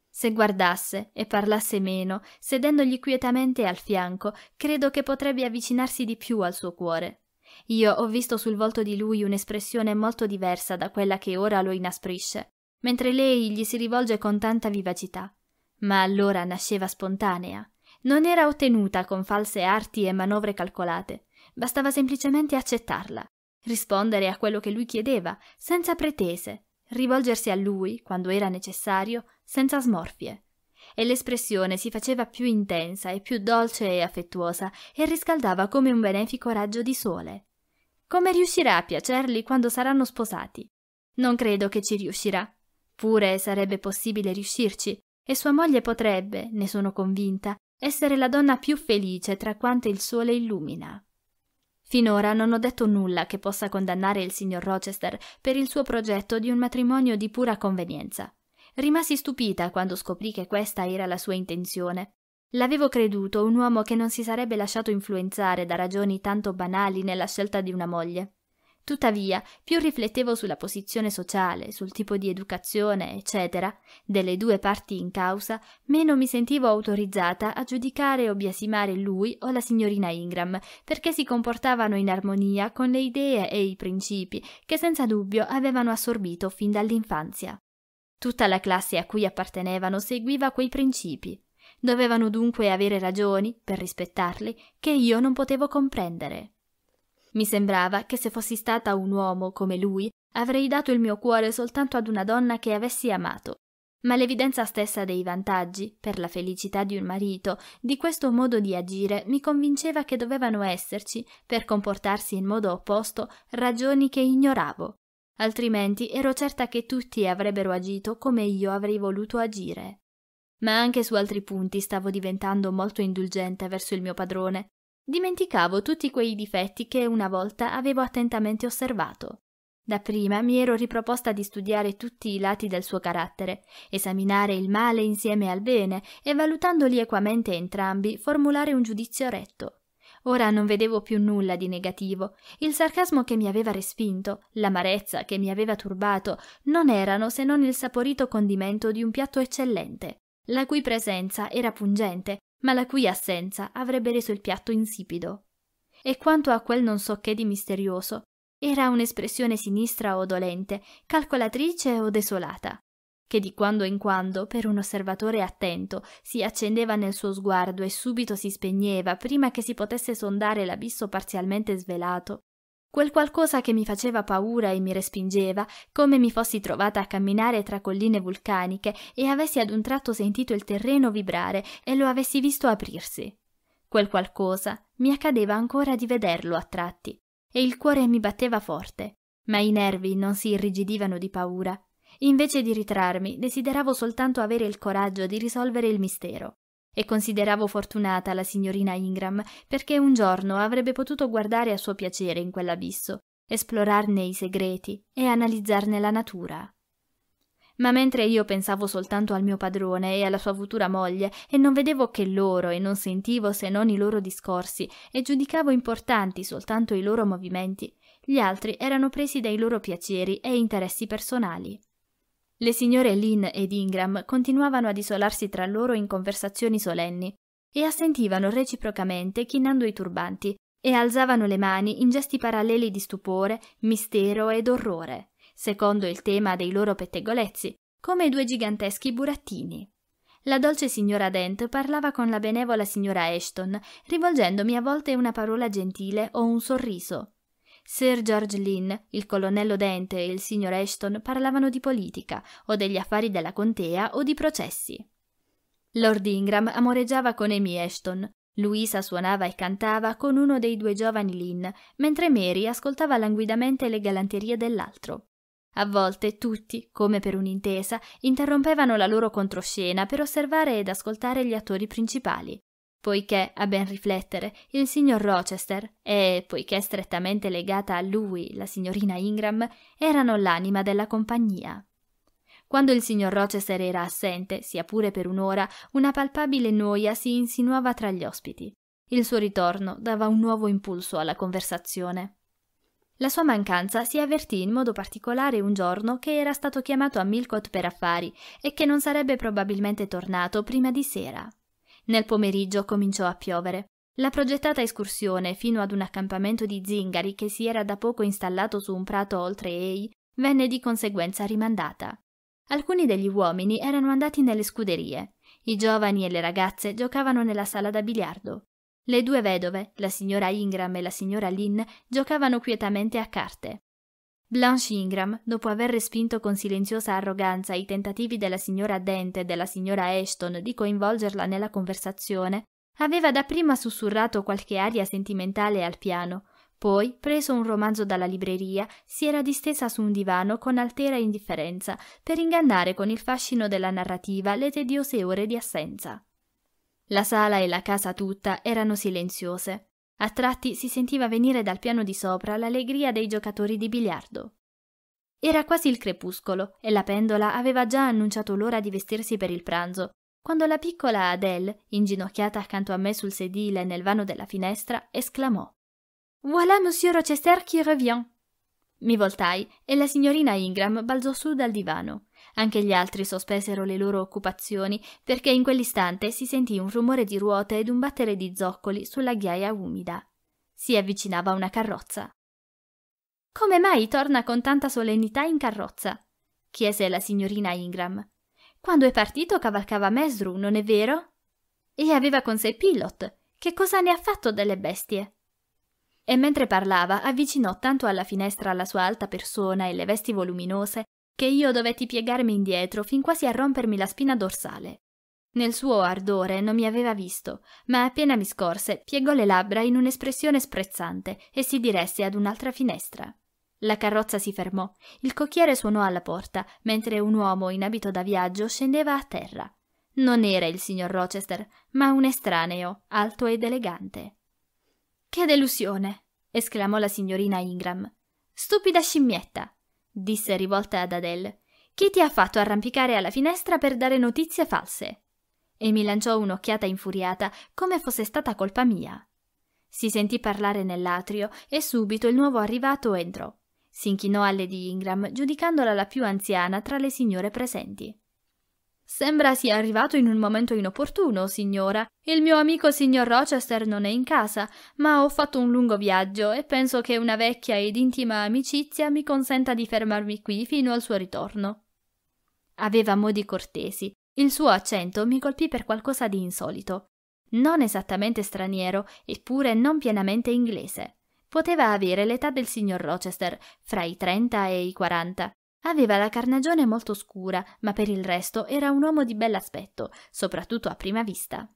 Se guardasse e parlasse meno, sedendogli quietamente al fianco, credo che potrebbe avvicinarsi di più al suo cuore. Io ho visto sul volto di lui un'espressione molto diversa da quella che ora lo inasprisce mentre lei gli si rivolge con tanta vivacità. Ma allora nasceva spontanea. Non era ottenuta con false arti e manovre calcolate. Bastava semplicemente accettarla, rispondere a quello che lui chiedeva, senza pretese, rivolgersi a lui, quando era necessario, senza smorfie. E l'espressione si faceva più intensa e più dolce e affettuosa e riscaldava come un benefico raggio di sole. Come riuscirà a piacerli quando saranno sposati? Non credo che ci riuscirà. Pure sarebbe possibile riuscirci, e sua moglie potrebbe, ne sono convinta, essere la donna più felice tra quante il sole illumina. Finora non ho detto nulla che possa condannare il signor Rochester per il suo progetto di un matrimonio di pura convenienza. Rimasi stupita quando scoprì che questa era la sua intenzione. L'avevo creduto un uomo che non si sarebbe lasciato influenzare da ragioni tanto banali nella scelta di una moglie. Tuttavia, più riflettevo sulla posizione sociale, sul tipo di educazione, eccetera, delle due parti in causa, meno mi sentivo autorizzata a giudicare o biasimare lui o la signorina Ingram, perché si comportavano in armonia con le idee e i principi che senza dubbio avevano assorbito fin dall'infanzia. Tutta la classe a cui appartenevano seguiva quei principi. Dovevano dunque avere ragioni, per rispettarli, che io non potevo comprendere. Mi sembrava che se fossi stata un uomo come lui, avrei dato il mio cuore soltanto ad una donna che avessi amato. Ma l'evidenza stessa dei vantaggi, per la felicità di un marito, di questo modo di agire mi convinceva che dovevano esserci, per comportarsi in modo opposto, ragioni che ignoravo. Altrimenti ero certa che tutti avrebbero agito come io avrei voluto agire. Ma anche su altri punti stavo diventando molto indulgente verso il mio padrone, Dimenticavo tutti quei difetti che una volta avevo attentamente osservato. Dapprima mi ero riproposta di studiare tutti i lati del suo carattere, esaminare il male insieme al bene e valutandoli equamente entrambi formulare un giudizio retto. Ora non vedevo più nulla di negativo. Il sarcasmo che mi aveva respinto, l'amarezza che mi aveva turbato, non erano se non il saporito condimento di un piatto eccellente, la cui presenza era pungente ma la cui assenza avrebbe reso il piatto insipido. E quanto a quel non so che di misterioso, era un'espressione sinistra o dolente, calcolatrice o desolata, che di quando in quando, per un osservatore attento, si accendeva nel suo sguardo e subito si spegneva prima che si potesse sondare l'abisso parzialmente svelato, Quel qualcosa che mi faceva paura e mi respingeva, come mi fossi trovata a camminare tra colline vulcaniche e avessi ad un tratto sentito il terreno vibrare e lo avessi visto aprirsi. Quel qualcosa mi accadeva ancora di vederlo a tratti, e il cuore mi batteva forte, ma i nervi non si irrigidivano di paura. Invece di ritrarmi, desideravo soltanto avere il coraggio di risolvere il mistero e consideravo fortunata la signorina Ingram perché un giorno avrebbe potuto guardare a suo piacere in quell'abisso, esplorarne i segreti e analizzarne la natura. Ma mentre io pensavo soltanto al mio padrone e alla sua futura moglie e non vedevo che loro e non sentivo se non i loro discorsi e giudicavo importanti soltanto i loro movimenti, gli altri erano presi dai loro piaceri e interessi personali. Le signore Lynn ed Ingram continuavano ad isolarsi tra loro in conversazioni solenni e assentivano reciprocamente chinando i turbanti e alzavano le mani in gesti paralleli di stupore, mistero ed orrore, secondo il tema dei loro pettegolezzi, come due giganteschi burattini. La dolce signora Dent parlava con la benevola signora Ashton, rivolgendomi a volte una parola gentile o un sorriso, Sir George Lynn, il colonnello Dente e il signor Ashton parlavano di politica, o degli affari della contea, o di processi. Lord Ingram amoreggiava con Amy Ashton, Luisa suonava e cantava con uno dei due giovani Lynn, mentre Mary ascoltava languidamente le galanterie dell'altro. A volte tutti, come per un'intesa, interrompevano la loro controscena per osservare ed ascoltare gli attori principali poiché, a ben riflettere, il signor Rochester e, poiché strettamente legata a lui la signorina Ingram, erano l'anima della compagnia. Quando il signor Rochester era assente, sia pure per un'ora, una palpabile noia si insinuava tra gli ospiti. Il suo ritorno dava un nuovo impulso alla conversazione. La sua mancanza si avvertì in modo particolare un giorno che era stato chiamato a Milcot per affari e che non sarebbe probabilmente tornato prima di sera. Nel pomeriggio cominciò a piovere. La progettata escursione fino ad un accampamento di zingari che si era da poco installato su un prato oltre Ei venne di conseguenza rimandata. Alcuni degli uomini erano andati nelle scuderie, i giovani e le ragazze giocavano nella sala da biliardo. Le due vedove, la signora Ingram e la signora Lynn, giocavano quietamente a carte. Blanche Ingram, dopo aver respinto con silenziosa arroganza i tentativi della signora Dent e della signora Ashton di coinvolgerla nella conversazione, aveva dapprima sussurrato qualche aria sentimentale al piano, poi, preso un romanzo dalla libreria, si era distesa su un divano con altera indifferenza per ingannare con il fascino della narrativa le tediose ore di assenza. La sala e la casa tutta erano silenziose. A tratti si sentiva venire dal piano di sopra l'allegria dei giocatori di biliardo. Era quasi il crepuscolo e la pendola aveva già annunciato l'ora di vestirsi per il pranzo, quando la piccola Adele, inginocchiata accanto a me sul sedile nel vano della finestra, esclamò: Voilà Monsieur Rochester qui revient. Mi voltai e la signorina Ingram balzò su dal divano. Anche gli altri sospesero le loro occupazioni perché in quell'istante si sentì un rumore di ruote ed un battere di zoccoli sulla ghiaia umida. Si avvicinava una carrozza. Come mai torna con tanta solennità in carrozza? chiese la signorina Ingram. Quando è partito cavalcava Mesru, non è vero? E aveva con sé Pilot. Che cosa ne ha fatto delle bestie? E mentre parlava avvicinò tanto alla finestra la sua alta persona e le vesti voluminose che io dovetti piegarmi indietro fin quasi a rompermi la spina dorsale. Nel suo ardore non mi aveva visto, ma appena mi scorse piegò le labbra in un'espressione sprezzante e si diresse ad un'altra finestra. La carrozza si fermò, il cocchiere suonò alla porta, mentre un uomo in abito da viaggio scendeva a terra. Non era il signor Rochester, ma un estraneo, alto ed elegante. Che delusione! esclamò la signorina Ingram. Stupida scimmietta! disse rivolta ad Adele. Chi ti ha fatto arrampicare alla finestra per dare notizie false? E mi lanciò un'occhiata infuriata, come fosse stata colpa mia. Si sentì parlare nell'atrio e subito il nuovo arrivato entrò. S'inchinò a Lady Ingram, giudicandola la più anziana tra le signore presenti. Sembra sia arrivato in un momento inopportuno, signora. Il mio amico signor Rochester non è in casa, ma ho fatto un lungo viaggio e penso che una vecchia ed intima amicizia mi consenta di fermarmi qui fino al suo ritorno. Aveva modi cortesi. Il suo accento mi colpì per qualcosa di insolito. Non esattamente straniero, eppure non pienamente inglese. Poteva avere l'età del signor Rochester, fra i trenta e i quaranta, Aveva la carnagione molto scura, ma per il resto era un uomo di bell'aspetto, soprattutto a prima vista.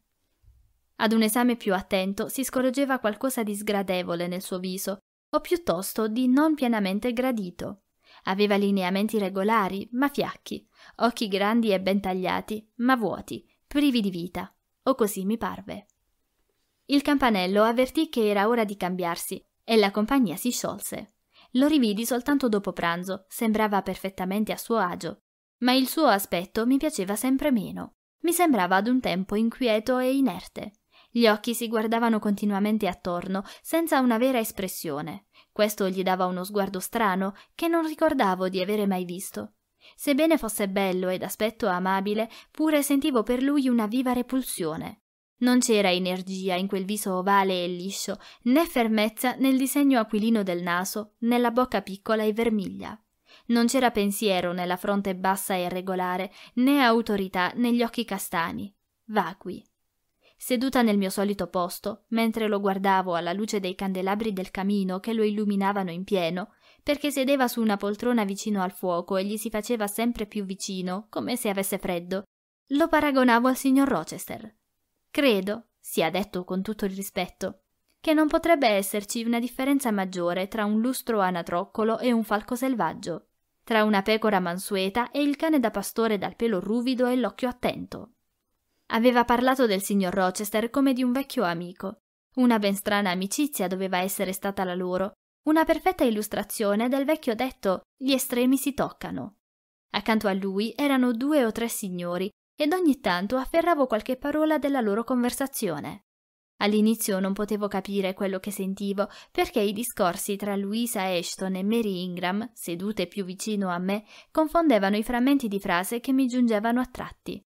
Ad un esame più attento si scorgeva qualcosa di sgradevole nel suo viso, o piuttosto di non pienamente gradito. Aveva lineamenti regolari, ma fiacchi, occhi grandi e ben tagliati, ma vuoti, privi di vita, o così mi parve. Il campanello avvertì che era ora di cambiarsi e la compagnia si sciolse. Lo rividi soltanto dopo pranzo, sembrava perfettamente a suo agio, ma il suo aspetto mi piaceva sempre meno. Mi sembrava ad un tempo inquieto e inerte. Gli occhi si guardavano continuamente attorno, senza una vera espressione. Questo gli dava uno sguardo strano che non ricordavo di avere mai visto. Sebbene fosse bello ed aspetto amabile, pure sentivo per lui una viva repulsione. Non c'era energia in quel viso ovale e liscio, né fermezza nel disegno aquilino del naso, nella bocca piccola e vermiglia. Non c'era pensiero nella fronte bassa e regolare, né autorità negli occhi castani, vacui. Seduta nel mio solito posto, mentre lo guardavo alla luce dei candelabri del camino che lo illuminavano in pieno, perché sedeva su una poltrona vicino al fuoco e gli si faceva sempre più vicino, come se avesse freddo, lo paragonavo al signor Rochester. Credo, sia detto con tutto il rispetto, che non potrebbe esserci una differenza maggiore tra un lustro anatroccolo e un falco selvaggio, tra una pecora mansueta e il cane da pastore dal pelo ruvido e l'occhio attento. Aveva parlato del signor Rochester come di un vecchio amico. Una ben strana amicizia doveva essere stata la loro, una perfetta illustrazione del vecchio detto gli estremi si toccano. Accanto a lui erano due o tre signori ed ogni tanto afferravo qualche parola della loro conversazione. All'inizio non potevo capire quello che sentivo perché i discorsi tra Louisa Ashton e Mary Ingram, sedute più vicino a me, confondevano i frammenti di frase che mi giungevano a tratti.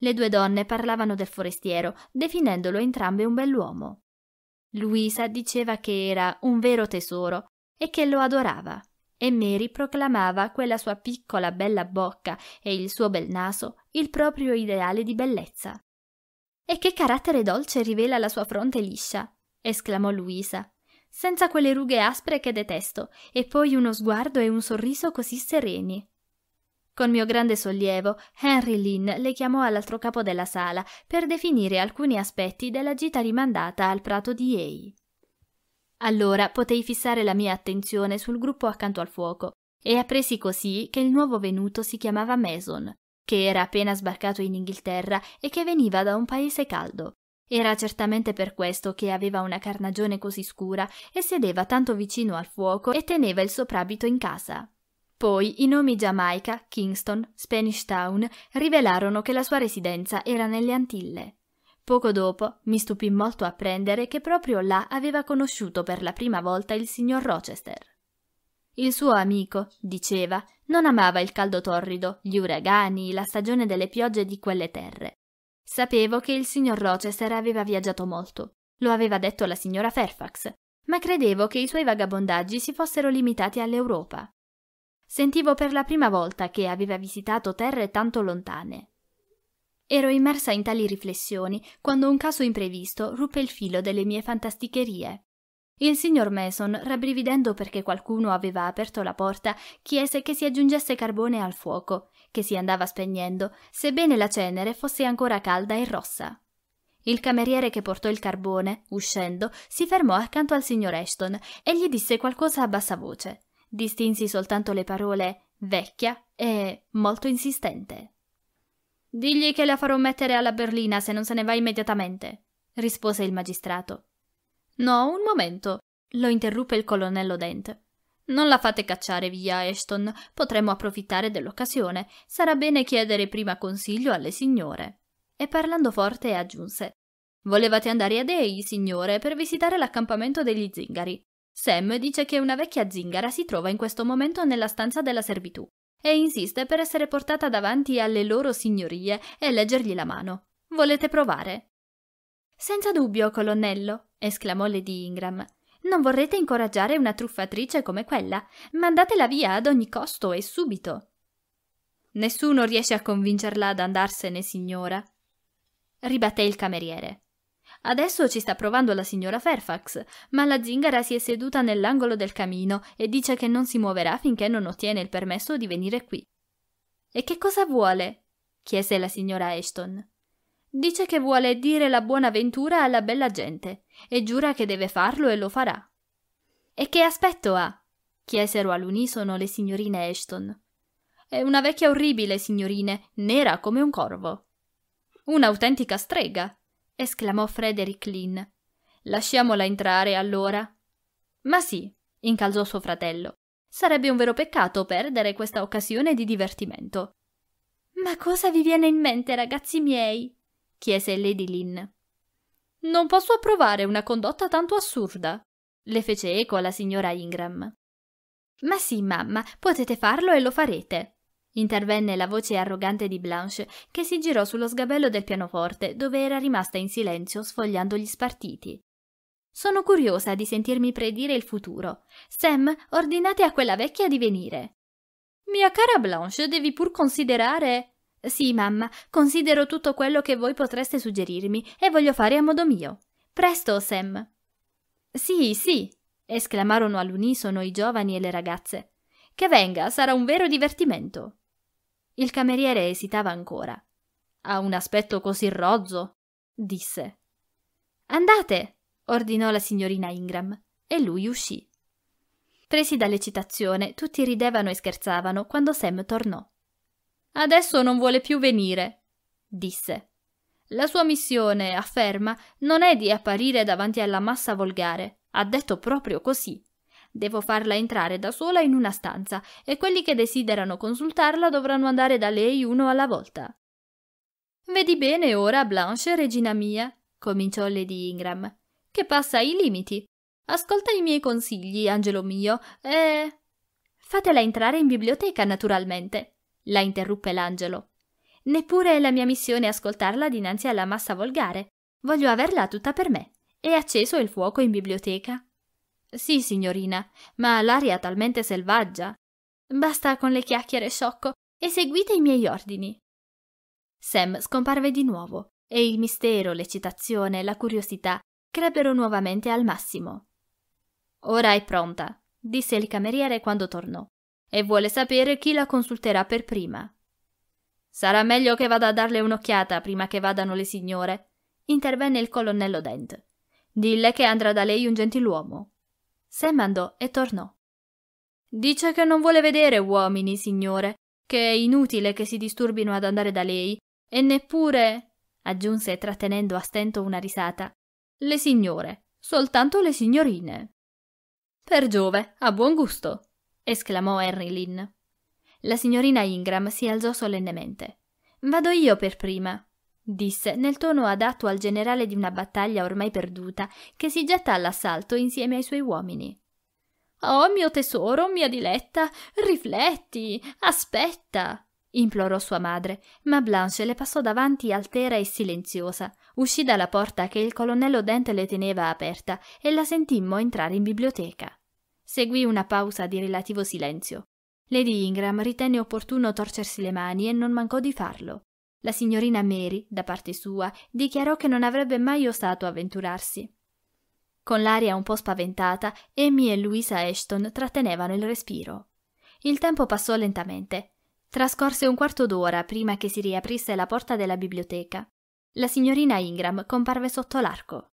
Le due donne parlavano del forestiero, definendolo entrambe un bell'uomo. Luisa diceva che era un vero tesoro e che lo adorava. E Mary proclamava quella sua piccola bella bocca e il suo bel naso il proprio ideale di bellezza. E che carattere dolce rivela la sua fronte liscia! esclamò Luisa, senza quelle rughe aspre che detesto, e poi uno sguardo e un sorriso così sereni. Con mio grande sollievo, Henry Lynn le chiamò all'altro capo della sala per definire alcuni aspetti della gita rimandata al prato di Yei. Allora potei fissare la mia attenzione sul gruppo accanto al fuoco e appresi così che il nuovo venuto si chiamava Mason, che era appena sbarcato in Inghilterra e che veniva da un paese caldo. Era certamente per questo che aveva una carnagione così scura e sedeva tanto vicino al fuoco e teneva il soprabito in casa. Poi i nomi Giamaica, Kingston, Spanish Town rivelarono che la sua residenza era nelle Antille. Poco dopo mi stupì molto apprendere che proprio là aveva conosciuto per la prima volta il signor Rochester. Il suo amico, diceva, non amava il caldo torrido, gli uragani, la stagione delle piogge di quelle terre. Sapevo che il signor Rochester aveva viaggiato molto, lo aveva detto la signora Fairfax, ma credevo che i suoi vagabondaggi si fossero limitati all'Europa. Sentivo per la prima volta che aveva visitato terre tanto lontane, Ero immersa in tali riflessioni quando un caso imprevisto ruppe il filo delle mie fantasticherie. Il signor Mason, rabbrividendo perché qualcuno aveva aperto la porta, chiese che si aggiungesse carbone al fuoco, che si andava spegnendo, sebbene la cenere fosse ancora calda e rossa. Il cameriere che portò il carbone, uscendo, si fermò accanto al signor Ashton e gli disse qualcosa a bassa voce. Distinsi soltanto le parole vecchia e molto insistente. Digli che la farò mettere alla berlina se non se ne va immediatamente, rispose il magistrato. No, un momento, lo interruppe il colonnello Dent. Non la fate cacciare via, Ashton. Potremmo approfittare dell'occasione. Sarà bene chiedere prima consiglio alle signore. E parlando forte aggiunse: Volevate andare a Dei, signore, per visitare l'accampamento degli zingari. Sam dice che una vecchia zingara si trova in questo momento nella stanza della servitù e insiste per essere portata davanti alle loro signorie e leggergli la mano. Volete provare? Senza dubbio, colonnello, esclamò Lady Ingram. Non vorrete incoraggiare una truffatrice come quella. Mandatela via ad ogni costo e subito. Nessuno riesce a convincerla ad andarsene, signora, ribatté il cameriere. Adesso ci sta provando la signora Fairfax, ma la zingara si è seduta nell'angolo del camino e dice che non si muoverà finché non ottiene il permesso di venire qui. E che cosa vuole? chiese la signora Ashton. Dice che vuole dire la buona ventura alla bella gente e giura che deve farlo e lo farà. E che aspetto ha? chiesero all'unisono le signorine Ashton. È una vecchia orribile, signorine, nera come un corvo. Un'autentica strega, esclamò Frederick Lynn. Lasciamola entrare allora. Ma sì, incalzò suo fratello. Sarebbe un vero peccato perdere questa occasione di divertimento. Ma cosa vi viene in mente, ragazzi miei? chiese Lady Lynn. Non posso approvare una condotta tanto assurda, le fece eco la signora Ingram. Ma sì, mamma, potete farlo e lo farete, Intervenne la voce arrogante di Blanche, che si girò sullo sgabello del pianoforte, dove era rimasta in silenzio sfogliando gli spartiti. Sono curiosa di sentirmi predire il futuro. Sam, ordinate a quella vecchia di venire. Mia cara Blanche, devi pur considerare. Sì, mamma, considero tutto quello che voi potreste suggerirmi e voglio fare a modo mio. Presto, Sam. Sì, sì, esclamarono all'unisono i giovani e le ragazze. Che venga, sarà un vero divertimento. Il cameriere esitava ancora. Ha un aspetto così rozzo, disse. Andate, ordinò la signorina Ingram, e lui uscì. Presi dall'eccitazione, tutti ridevano e scherzavano quando Sam tornò. Adesso non vuole più venire, disse. La sua missione, afferma, non è di apparire davanti alla massa volgare. Ha detto proprio così. Devo farla entrare da sola in una stanza e quelli che desiderano consultarla dovranno andare da lei uno alla volta. Vedi bene ora, Blanche, regina mia, cominciò Lady Ingram, che passa ai limiti. Ascolta i miei consigli, angelo mio, e. Fatela entrare in biblioteca, naturalmente, la interruppe l'angelo. Neppure è la mia missione ascoltarla dinanzi alla massa volgare. Voglio averla tutta per me. È acceso il fuoco in biblioteca. Sì, signorina, ma l'aria è talmente selvaggia. Basta con le chiacchiere, sciocco, eseguite i miei ordini. Sam scomparve di nuovo e il mistero, l'eccitazione, la curiosità crebbero nuovamente al massimo. Ora è pronta, disse il cameriere quando tornò, e vuole sapere chi la consulterà per prima. Sarà meglio che vada a darle un'occhiata prima che vadano le signore, intervenne il colonnello Dent. Dille che andrà da lei un gentiluomo. Sam andò e tornò. Dice che non vuole vedere uomini, signore, che è inutile che si disturbino ad andare da lei, e neppure aggiunse trattenendo a stento una risata. Le signore, soltanto le signorine. Per Giove, a buon gusto, esclamò Henry Lynn. La signorina Ingram si alzò solennemente. Vado io per prima, disse nel tono adatto al generale di una battaglia ormai perduta, che si getta all'assalto insieme ai suoi uomini. Oh mio tesoro, mia diletta, rifletti, aspetta, implorò sua madre, ma Blanche le passò davanti altera e silenziosa, uscì dalla porta che il colonnello Dent le teneva aperta e la sentimmo entrare in biblioteca. Seguì una pausa di relativo silenzio. Lady Ingram ritenne opportuno torcersi le mani e non mancò di farlo. La signorina Mary, da parte sua, dichiarò che non avrebbe mai osato avventurarsi. Con l'aria un po' spaventata, Amy e Louisa Ashton trattenevano il respiro. Il tempo passò lentamente. Trascorse un quarto d'ora prima che si riaprisse la porta della biblioteca. La signorina Ingram comparve sotto l'arco.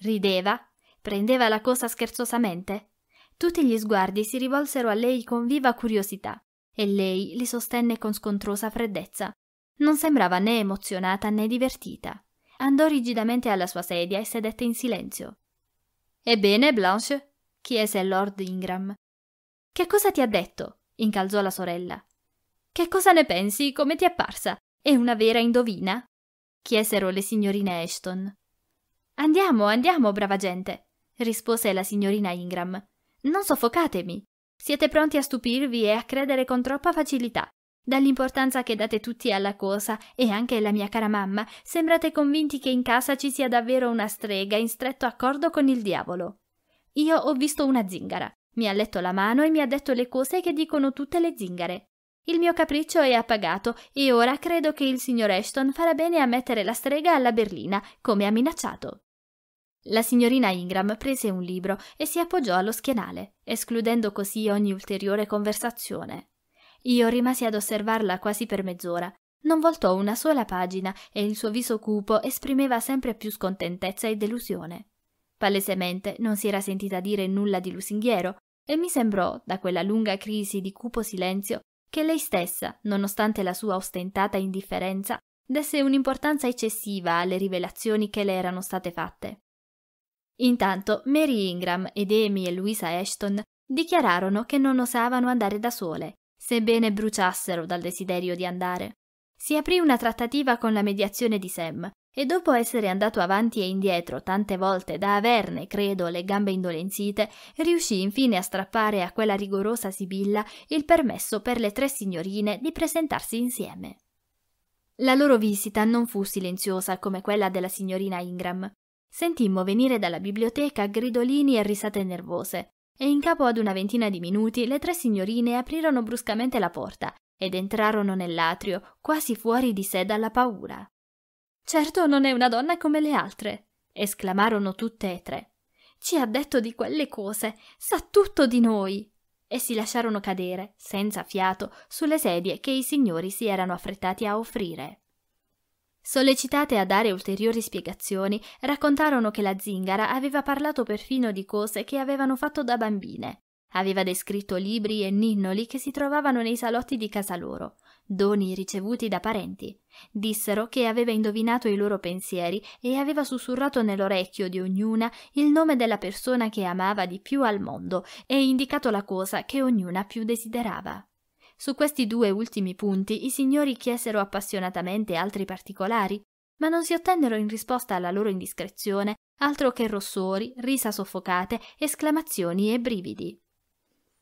Rideva? Prendeva la cosa scherzosamente? Tutti gli sguardi si rivolsero a lei con viva curiosità e lei li sostenne con scontrosa freddezza non sembrava né emozionata né divertita. Andò rigidamente alla sua sedia e sedette in silenzio. Ebbene, Blanche? chiese Lord Ingram. Che cosa ti ha detto? incalzò la sorella. Che cosa ne pensi? Come ti è apparsa? È una vera indovina? chiesero le signorine Ashton. Andiamo, andiamo, brava gente, rispose la signorina Ingram. Non soffocatemi. Siete pronti a stupirvi e a credere con troppa facilità. Dall'importanza che date tutti alla cosa, e anche la mia cara mamma, sembrate convinti che in casa ci sia davvero una strega in stretto accordo con il diavolo. Io ho visto una zingara. Mi ha letto la mano e mi ha detto le cose che dicono tutte le zingare. Il mio capriccio è appagato e ora credo che il signor Ashton farà bene a mettere la strega alla berlina, come ha minacciato. La signorina Ingram prese un libro e si appoggiò allo schienale, escludendo così ogni ulteriore conversazione. Io rimasi ad osservarla quasi per mezz'ora. Non voltò una sola pagina e il suo viso cupo esprimeva sempre più scontentezza e delusione. Palesemente non si era sentita dire nulla di lusinghiero e mi sembrò, da quella lunga crisi di cupo silenzio, che lei stessa, nonostante la sua ostentata indifferenza, desse un'importanza eccessiva alle rivelazioni che le erano state fatte. Intanto Mary Ingram ed Amy e Louisa Ashton dichiararono che non osavano andare da sole sebbene bruciassero dal desiderio di andare. Si aprì una trattativa con la mediazione di Sam, e dopo essere andato avanti e indietro tante volte da averne, credo, le gambe indolenzite, riuscì infine a strappare a quella rigorosa sibilla il permesso per le tre signorine di presentarsi insieme. La loro visita non fu silenziosa come quella della signorina Ingram. Sentimmo venire dalla biblioteca gridolini e risate nervose, e in capo ad una ventina di minuti le tre signorine aprirono bruscamente la porta ed entrarono nell'atrio, quasi fuori di sé dalla paura. Certo non è una donna come le altre, esclamarono tutte e tre. Ci ha detto di quelle cose, sa tutto di noi. E si lasciarono cadere, senza fiato, sulle sedie che i signori si erano affrettati a offrire. Sollecitate a dare ulteriori spiegazioni, raccontarono che la zingara aveva parlato perfino di cose che avevano fatto da bambine. Aveva descritto libri e ninnoli che si trovavano nei salotti di casa loro, doni ricevuti da parenti. Dissero che aveva indovinato i loro pensieri e aveva sussurrato nell'orecchio di ognuna il nome della persona che amava di più al mondo e indicato la cosa che ognuna più desiderava. Su questi due ultimi punti i signori chiesero appassionatamente altri particolari, ma non si ottennero in risposta alla loro indiscrezione altro che rossori, risa soffocate, esclamazioni e brividi.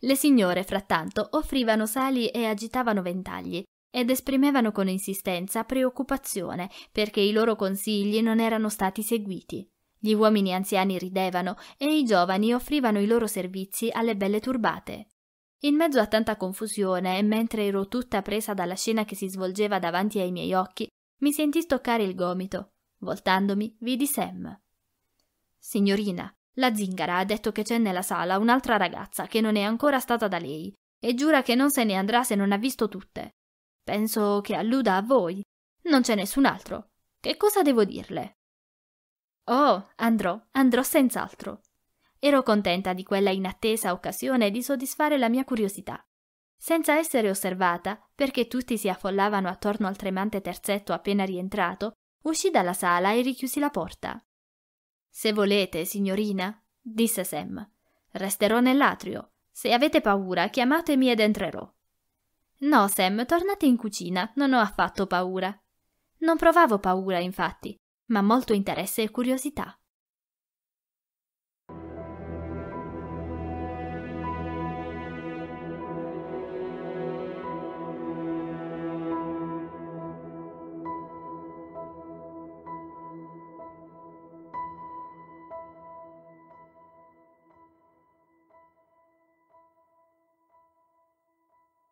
Le signore, frattanto, offrivano sali e agitavano ventagli ed esprimevano con insistenza preoccupazione perché i loro consigli non erano stati seguiti. Gli uomini anziani ridevano e i giovani offrivano i loro servizi alle belle turbate. In mezzo a tanta confusione e mentre ero tutta presa dalla scena che si svolgeva davanti ai miei occhi, mi sentì stoccare il gomito. Voltandomi, vidi Sam. Signorina, la zingara ha detto che c'è nella sala un'altra ragazza che non è ancora stata da lei e giura che non se ne andrà se non ha visto tutte. Penso che alluda a voi. Non c'è nessun altro. Che cosa devo dirle? Oh, andrò, andrò senz'altro. Ero contenta di quella inattesa occasione di soddisfare la mia curiosità. Senza essere osservata, perché tutti si affollavano attorno al tremante terzetto appena rientrato, uscì dalla sala e richiusi la porta. Se volete, signorina, disse Sam, resterò nell'atrio. Se avete paura, chiamatemi ed entrerò. No, Sam, tornate in cucina, non ho affatto paura. Non provavo paura, infatti, ma molto interesse e curiosità.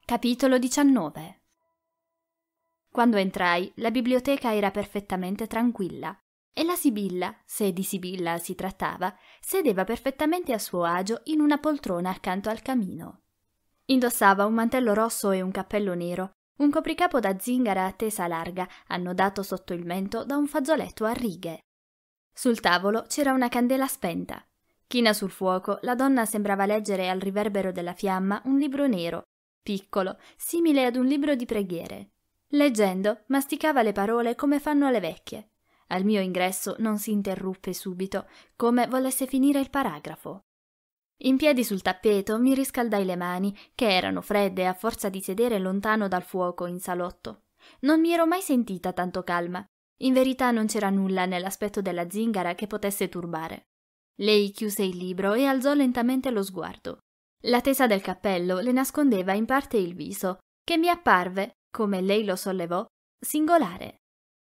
Capitolo 19 Quando entrai, la biblioteca era perfettamente tranquilla e la Sibilla, se di Sibilla si trattava, sedeva perfettamente a suo agio in una poltrona accanto al camino. Indossava un mantello rosso e un cappello nero, un copricapo da zingara a tesa larga, annodato sotto il mento da un fazzoletto a righe. Sul tavolo c'era una candela spenta. China sul fuoco, la donna sembrava leggere al riverbero della fiamma un libro nero piccolo, simile ad un libro di preghiere. Leggendo, masticava le parole come fanno le vecchie. Al mio ingresso non si interruppe subito, come volesse finire il paragrafo. In piedi sul tappeto mi riscaldai le mani, che erano fredde a forza di sedere lontano dal fuoco in salotto. Non mi ero mai sentita tanto calma. In verità non c'era nulla nell'aspetto della zingara che potesse turbare. Lei chiuse il libro e alzò lentamente lo sguardo. La tesa del cappello le nascondeva in parte il viso, che mi apparve, come lei lo sollevò, singolare.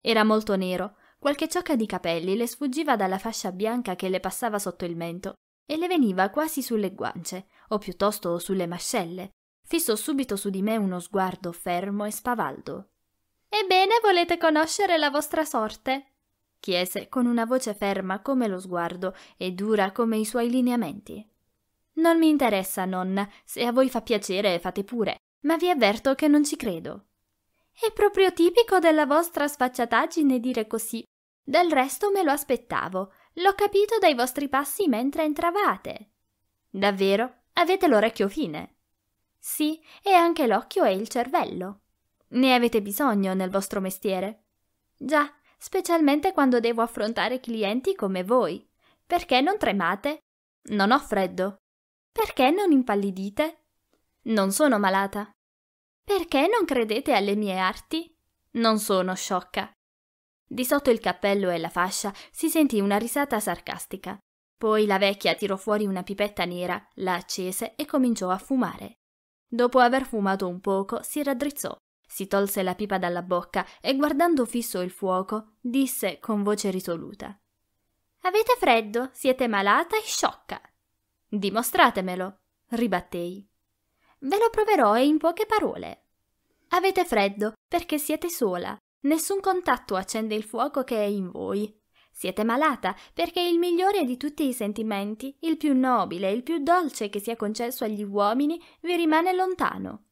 Era molto nero, qualche ciocca di capelli le sfuggiva dalla fascia bianca che le passava sotto il mento e le veniva quasi sulle guance, o piuttosto sulle mascelle. Fissò subito su di me uno sguardo fermo e spavaldo. Ebbene, volete conoscere la vostra sorte? chiese con una voce ferma come lo sguardo e dura come i suoi lineamenti. Non mi interessa, nonna. Se a voi fa piacere, fate pure. Ma vi avverto che non ci credo. È proprio tipico della vostra sfacciataggine dire così. Del resto me lo aspettavo. L'ho capito dai vostri passi mentre entravate. Davvero? Avete l'orecchio fine? Sì, e anche l'occhio e il cervello. Ne avete bisogno nel vostro mestiere? Già, specialmente quando devo affrontare clienti come voi. Perché non tremate? Non ho freddo. Perché non impallidite? Non sono malata. Perché non credete alle mie arti? Non sono sciocca. Di sotto il cappello e la fascia si sentì una risata sarcastica. Poi la vecchia tirò fuori una pipetta nera, la accese e cominciò a fumare. Dopo aver fumato un poco, si raddrizzò, si tolse la pipa dalla bocca e guardando fisso il fuoco, disse con voce risoluta: Avete freddo, siete malata e sciocca. Dimostratemelo, ribattei. Ve lo proverò e in poche parole. Avete freddo perché siete sola. Nessun contatto accende il fuoco che è in voi. Siete malata perché il migliore di tutti i sentimenti, il più nobile, il più dolce che sia concesso agli uomini, vi rimane lontano.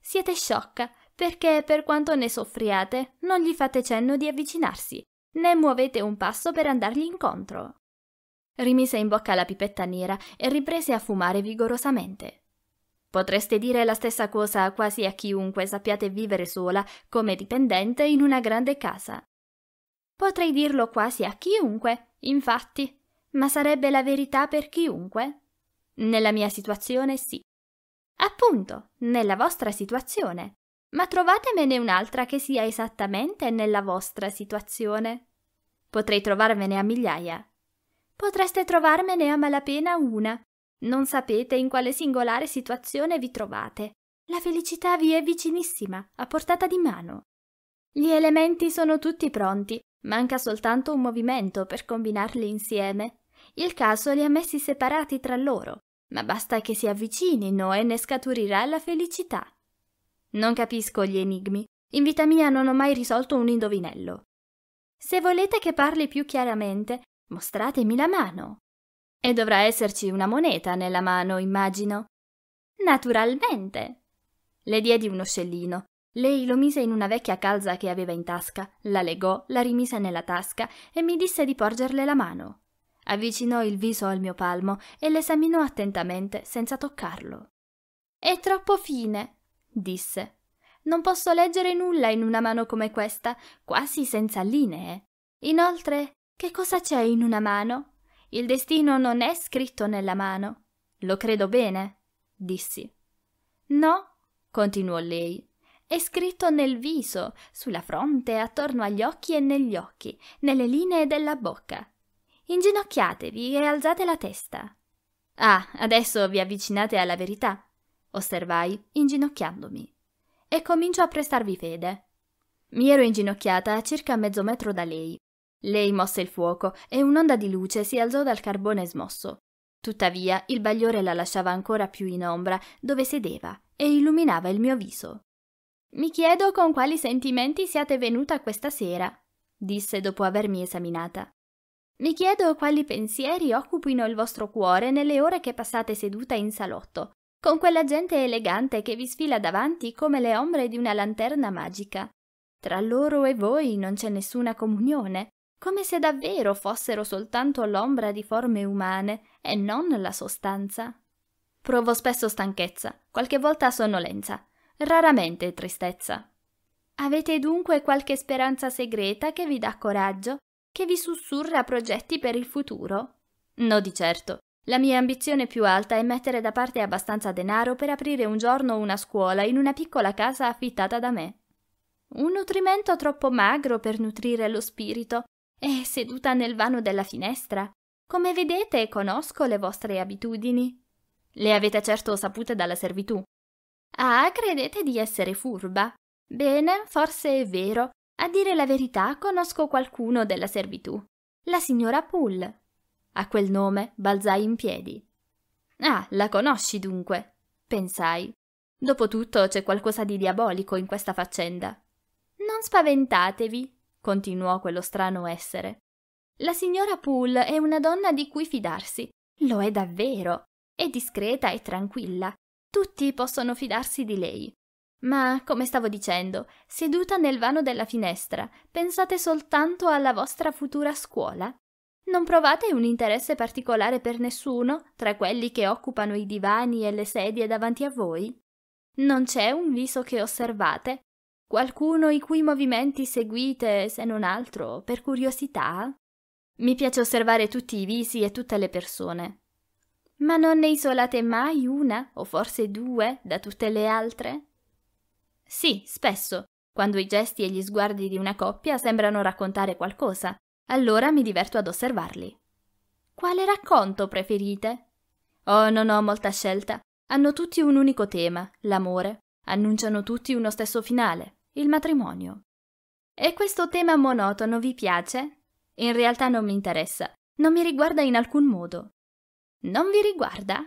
Siete sciocca perché per quanto ne soffriate non gli fate cenno di avvicinarsi, né muovete un passo per andargli incontro. Rimise in bocca la pipetta nera e riprese a fumare vigorosamente. Potreste dire la stessa cosa quasi a chiunque sappiate vivere sola come dipendente in una grande casa. Potrei dirlo quasi a chiunque, infatti, ma sarebbe la verità per chiunque? Nella mia situazione sì. Appunto, nella vostra situazione. Ma trovatemene un'altra che sia esattamente nella vostra situazione. Potrei trovarvene a migliaia. Potreste trovarmene a malapena una. Non sapete in quale singolare situazione vi trovate. La felicità vi è vicinissima, a portata di mano. Gli elementi sono tutti pronti, manca soltanto un movimento per combinarli insieme. Il caso li ha messi separati tra loro, ma basta che si avvicinino e ne scaturirà la felicità. Non capisco gli enigmi. In vita mia non ho mai risolto un indovinello. Se volete che parli più chiaramente, Mostratemi la mano. E dovrà esserci una moneta nella mano, immagino. Naturalmente. Le diedi uno scellino. Lei lo mise in una vecchia calza che aveva in tasca, la legò, la rimise nella tasca e mi disse di porgerle la mano. Avvicinò il viso al mio palmo e l'esaminò attentamente senza toccarlo. È troppo fine, disse. Non posso leggere nulla in una mano come questa, quasi senza linee. Inoltre che cosa c'è in una mano? Il destino non è scritto nella mano. Lo credo bene, dissi. No, continuò lei. È scritto nel viso, sulla fronte, attorno agli occhi e negli occhi, nelle linee della bocca. Inginocchiatevi e alzate la testa. Ah, adesso vi avvicinate alla verità, osservai, inginocchiandomi. E comincio a prestarvi fede. Mi ero inginocchiata a circa mezzo metro da lei, lei mosse il fuoco e un'onda di luce si alzò dal carbone smosso. Tuttavia il bagliore la lasciava ancora più in ombra dove sedeva e illuminava il mio viso. Mi chiedo con quali sentimenti siate venuta questa sera, disse dopo avermi esaminata. Mi chiedo quali pensieri occupino il vostro cuore nelle ore che passate seduta in salotto, con quella gente elegante che vi sfila davanti come le ombre di una lanterna magica. Tra loro e voi non c'è nessuna comunione, come se davvero fossero soltanto l'ombra di forme umane e non la sostanza. Provo spesso stanchezza, qualche volta sonnolenza, raramente tristezza. Avete dunque qualche speranza segreta che vi dà coraggio, che vi sussurra progetti per il futuro? No di certo. La mia ambizione più alta è mettere da parte abbastanza denaro per aprire un giorno una scuola in una piccola casa affittata da me. Un nutrimento troppo magro per nutrire lo spirito, e seduta nel vano della finestra. Come vedete, conosco le vostre abitudini. Le avete certo sapute dalla servitù. Ah, credete di essere furba. Bene, forse è vero. A dire la verità, conosco qualcuno della servitù. La signora Poole. A quel nome balzai in piedi. Ah, la conosci dunque, pensai. Dopotutto c'è qualcosa di diabolico in questa faccenda. Non spaventatevi, continuò quello strano essere. La signora Poole è una donna di cui fidarsi. Lo è davvero. È discreta e tranquilla. Tutti possono fidarsi di lei. Ma, come stavo dicendo, seduta nel vano della finestra, pensate soltanto alla vostra futura scuola. Non provate un interesse particolare per nessuno tra quelli che occupano i divani e le sedie davanti a voi? Non c'è un viso che osservate, Qualcuno i cui movimenti seguite, se non altro, per curiosità? Mi piace osservare tutti i visi e tutte le persone. Ma non ne isolate mai una, o forse due, da tutte le altre? Sì, spesso, quando i gesti e gli sguardi di una coppia sembrano raccontare qualcosa, allora mi diverto ad osservarli. Quale racconto preferite? Oh, non ho molta scelta. Hanno tutti un unico tema, l'amore. Annunciano tutti uno stesso finale il matrimonio. E questo tema monotono vi piace? In realtà non mi interessa, non mi riguarda in alcun modo. Non vi riguarda?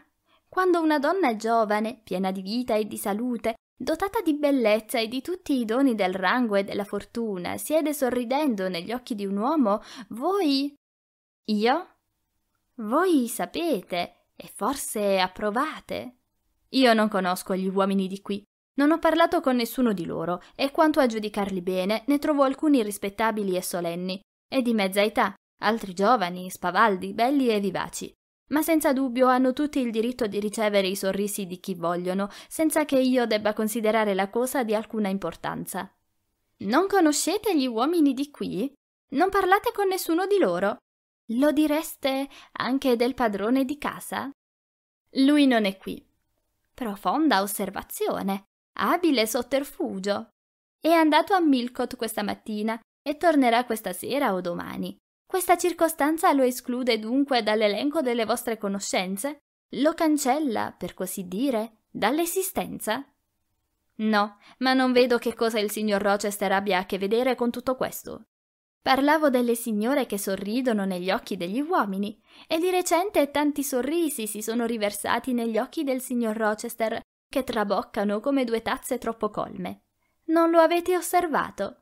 Quando una donna giovane, piena di vita e di salute, dotata di bellezza e di tutti i doni del rango e della fortuna, siede sorridendo negli occhi di un uomo, voi... Io? Voi sapete e forse approvate. Io non conosco gli uomini di qui, non ho parlato con nessuno di loro e quanto a giudicarli bene ne trovo alcuni rispettabili e solenni, e di mezza età, altri giovani, spavaldi, belli e vivaci. Ma senza dubbio hanno tutti il diritto di ricevere i sorrisi di chi vogliono, senza che io debba considerare la cosa di alcuna importanza. Non conoscete gli uomini di qui? Non parlate con nessuno di loro? Lo direste anche del padrone di casa? Lui non è qui. Profonda osservazione abile sotterfugio. È andato a Milcot questa mattina e tornerà questa sera o domani. Questa circostanza lo esclude dunque dall'elenco delle vostre conoscenze? Lo cancella, per così dire, dall'esistenza? No, ma non vedo che cosa il signor Rochester abbia a che vedere con tutto questo. Parlavo delle signore che sorridono negli occhi degli uomini, e di recente tanti sorrisi si sono riversati negli occhi del signor Rochester che traboccano come due tazze troppo colme. Non lo avete osservato?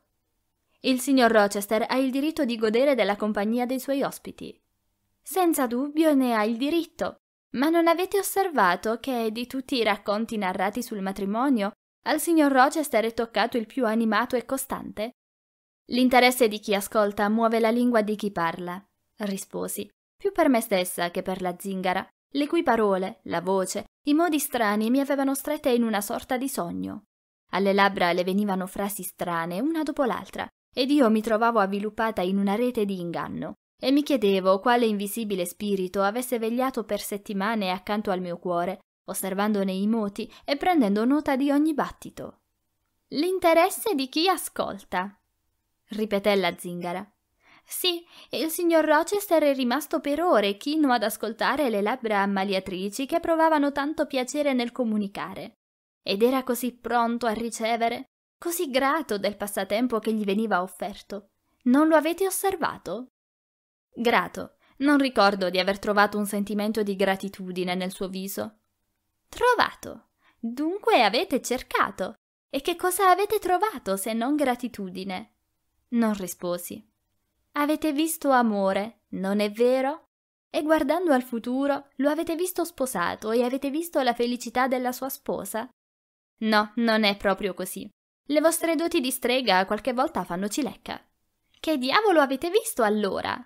Il signor Rochester ha il diritto di godere della compagnia dei suoi ospiti. Senza dubbio ne ha il diritto, ma non avete osservato che di tutti i racconti narrati sul matrimonio al signor Rochester è toccato il più animato e costante? L'interesse di chi ascolta muove la lingua di chi parla, risposi, più per me stessa che per la zingara, le cui parole, la voce, i modi strani mi avevano stretta in una sorta di sogno. Alle labbra le venivano frasi strane, una dopo l'altra, ed io mi trovavo avviluppata in una rete di inganno, e mi chiedevo quale invisibile spirito avesse vegliato per settimane accanto al mio cuore, osservandone i moti e prendendo nota di ogni battito. L'interesse di chi ascolta, ripeté la zingara. Sì, il signor Rochester è rimasto per ore chino ad ascoltare le labbra ammaliatrici che provavano tanto piacere nel comunicare. Ed era così pronto a ricevere, così grato del passatempo che gli veniva offerto. Non lo avete osservato? Grato. Non ricordo di aver trovato un sentimento di gratitudine nel suo viso. Trovato. Dunque avete cercato. E che cosa avete trovato se non gratitudine? Non risposi. Avete visto amore, non è vero? E guardando al futuro, lo avete visto sposato e avete visto la felicità della sua sposa? No, non è proprio così. Le vostre doti di strega qualche volta fanno cilecca. Che diavolo avete visto allora?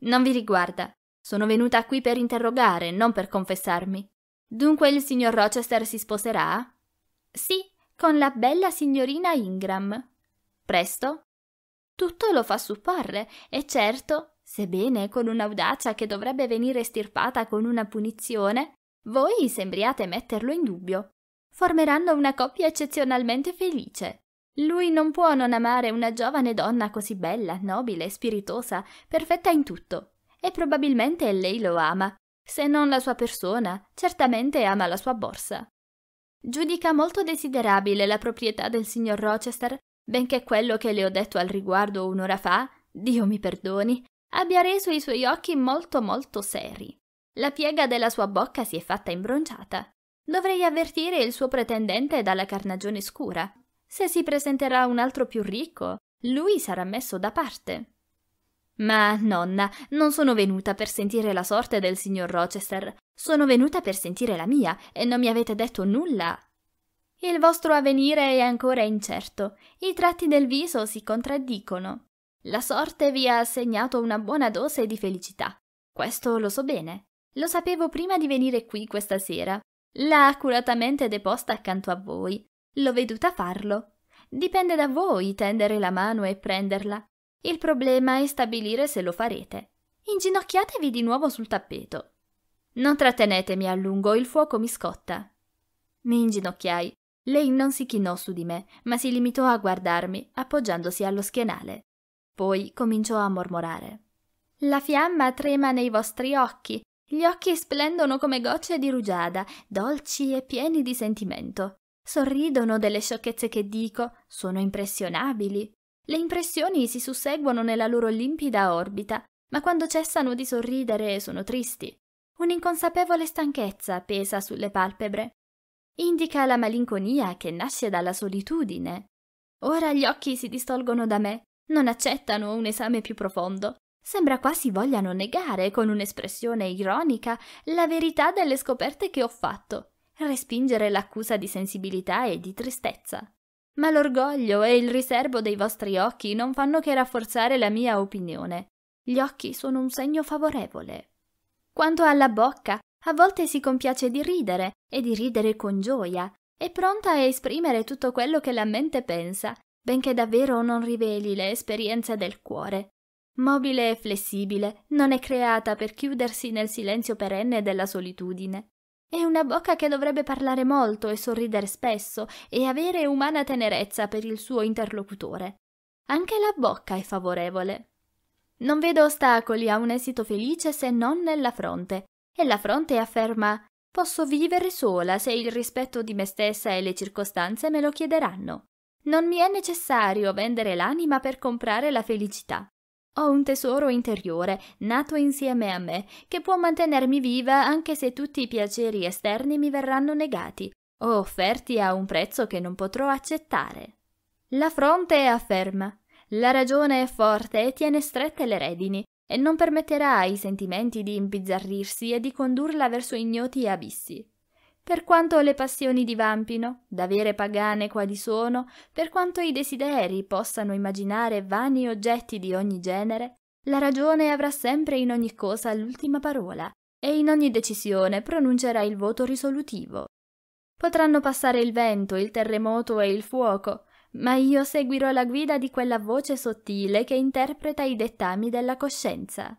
Non vi riguarda. Sono venuta qui per interrogare, non per confessarmi. Dunque il signor Rochester si sposerà? Sì, con la bella signorina Ingram. Presto? Tutto lo fa supporre, e certo, sebbene con un'audacia che dovrebbe venire estirpata con una punizione, voi sembriate metterlo in dubbio. Formeranno una coppia eccezionalmente felice. Lui non può non amare una giovane donna così bella, nobile, spiritosa, perfetta in tutto. E probabilmente lei lo ama. Se non la sua persona, certamente ama la sua borsa. Giudica molto desiderabile la proprietà del signor Rochester benché quello che le ho detto al riguardo un'ora fa, Dio mi perdoni, abbia reso i suoi occhi molto molto seri. La piega della sua bocca si è fatta imbronciata. Dovrei avvertire il suo pretendente dalla carnagione scura. Se si presenterà un altro più ricco, lui sarà messo da parte. Ma, nonna, non sono venuta per sentire la sorte del signor Rochester. Sono venuta per sentire la mia e non mi avete detto nulla il vostro avvenire è ancora incerto, i tratti del viso si contraddicono. La sorte vi ha assegnato una buona dose di felicità. Questo lo so bene. Lo sapevo prima di venire qui questa sera. L'ha accuratamente deposta accanto a voi. L'ho veduta farlo. Dipende da voi tendere la mano e prenderla. Il problema è stabilire se lo farete. Inginocchiatevi di nuovo sul tappeto. Non trattenetemi a lungo, il fuoco mi scotta. Mi inginocchiai. Lei non si chinò su di me, ma si limitò a guardarmi, appoggiandosi allo schienale. Poi cominciò a mormorare. La fiamma trema nei vostri occhi, gli occhi splendono come gocce di rugiada, dolci e pieni di sentimento. Sorridono delle sciocchezze che dico, sono impressionabili. Le impressioni si susseguono nella loro limpida orbita, ma quando cessano di sorridere sono tristi. Un'inconsapevole stanchezza pesa sulle palpebre indica la malinconia che nasce dalla solitudine. Ora gli occhi si distolgono da me, non accettano un esame più profondo. Sembra quasi vogliano negare, con un'espressione ironica, la verità delle scoperte che ho fatto, respingere l'accusa di sensibilità e di tristezza. Ma l'orgoglio e il riservo dei vostri occhi non fanno che rafforzare la mia opinione. Gli occhi sono un segno favorevole. Quanto alla bocca, a volte si compiace di ridere e di ridere con gioia, è pronta a esprimere tutto quello che la mente pensa, benché davvero non riveli le esperienze del cuore. Mobile e flessibile, non è creata per chiudersi nel silenzio perenne della solitudine. È una bocca che dovrebbe parlare molto e sorridere spesso e avere umana tenerezza per il suo interlocutore. Anche la bocca è favorevole. Non vedo ostacoli a un esito felice se non nella fronte, e la fronte afferma Posso vivere sola se il rispetto di me stessa e le circostanze me lo chiederanno. Non mi è necessario vendere l'anima per comprare la felicità. Ho un tesoro interiore, nato insieme a me, che può mantenermi viva anche se tutti i piaceri esterni mi verranno negati o offerti a un prezzo che non potrò accettare. La fronte afferma. La ragione è forte e tiene strette le redini, e non permetterà ai sentimenti di impizzarrirsi e di condurla verso ignoti abissi. Per quanto le passioni divampino, da vere pagane quali sono, per quanto i desideri possano immaginare vani oggetti di ogni genere, la ragione avrà sempre in ogni cosa l'ultima parola e in ogni decisione pronuncerà il voto risolutivo. Potranno passare il vento, il terremoto e il fuoco, ma io seguirò la guida di quella voce sottile che interpreta i dettami della coscienza.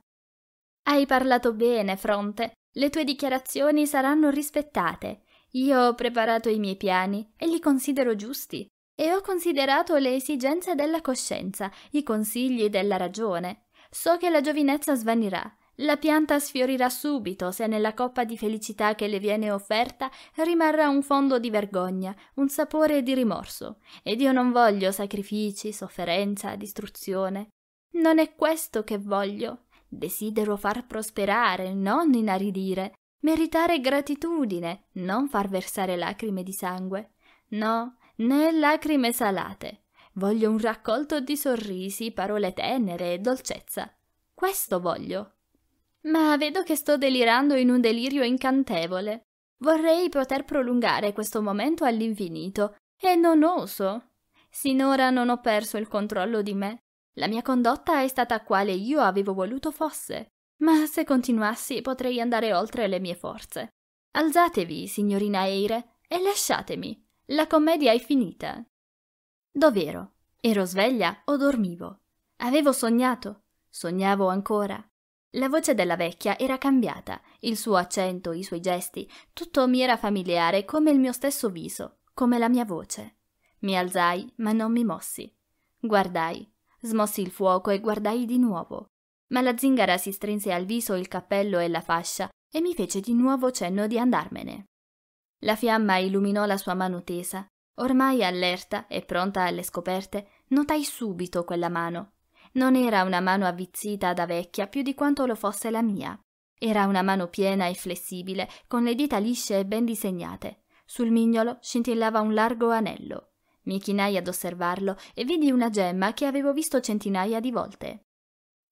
Hai parlato bene, Fronte. Le tue dichiarazioni saranno rispettate. Io ho preparato i miei piani e li considero giusti. E ho considerato le esigenze della coscienza, i consigli della ragione. So che la giovinezza svanirà, la pianta sfiorirà subito se nella coppa di felicità che le viene offerta rimarrà un fondo di vergogna, un sapore di rimorso. Ed io non voglio sacrifici, sofferenza, distruzione. Non è questo che voglio. Desidero far prosperare, non inaridire, meritare gratitudine, non far versare lacrime di sangue. No, né lacrime salate. Voglio un raccolto di sorrisi, parole tenere e dolcezza. Questo voglio. Ma vedo che sto delirando in un delirio incantevole. Vorrei poter prolungare questo momento all'infinito, e non oso. Sinora non ho perso il controllo di me. La mia condotta è stata quale io avevo voluto fosse, ma se continuassi potrei andare oltre le mie forze. Alzatevi, signorina Eire, e lasciatemi. La commedia è finita. Dov'ero? Ero sveglia o dormivo? Avevo sognato? Sognavo ancora? La voce della vecchia era cambiata, il suo accento, i suoi gesti, tutto mi era familiare come il mio stesso viso, come la mia voce. Mi alzai, ma non mi mossi. Guardai, smossi il fuoco e guardai di nuovo. Ma la zingara si strinse al viso il cappello e la fascia e mi fece di nuovo cenno di andarmene. La fiamma illuminò la sua mano tesa. Ormai allerta e pronta alle scoperte, notai subito quella mano, non era una mano avvizzita da vecchia più di quanto lo fosse la mia. Era una mano piena e flessibile, con le dita lisce e ben disegnate. Sul mignolo scintillava un largo anello. Mi chinai ad osservarlo e vidi una gemma che avevo visto centinaia di volte.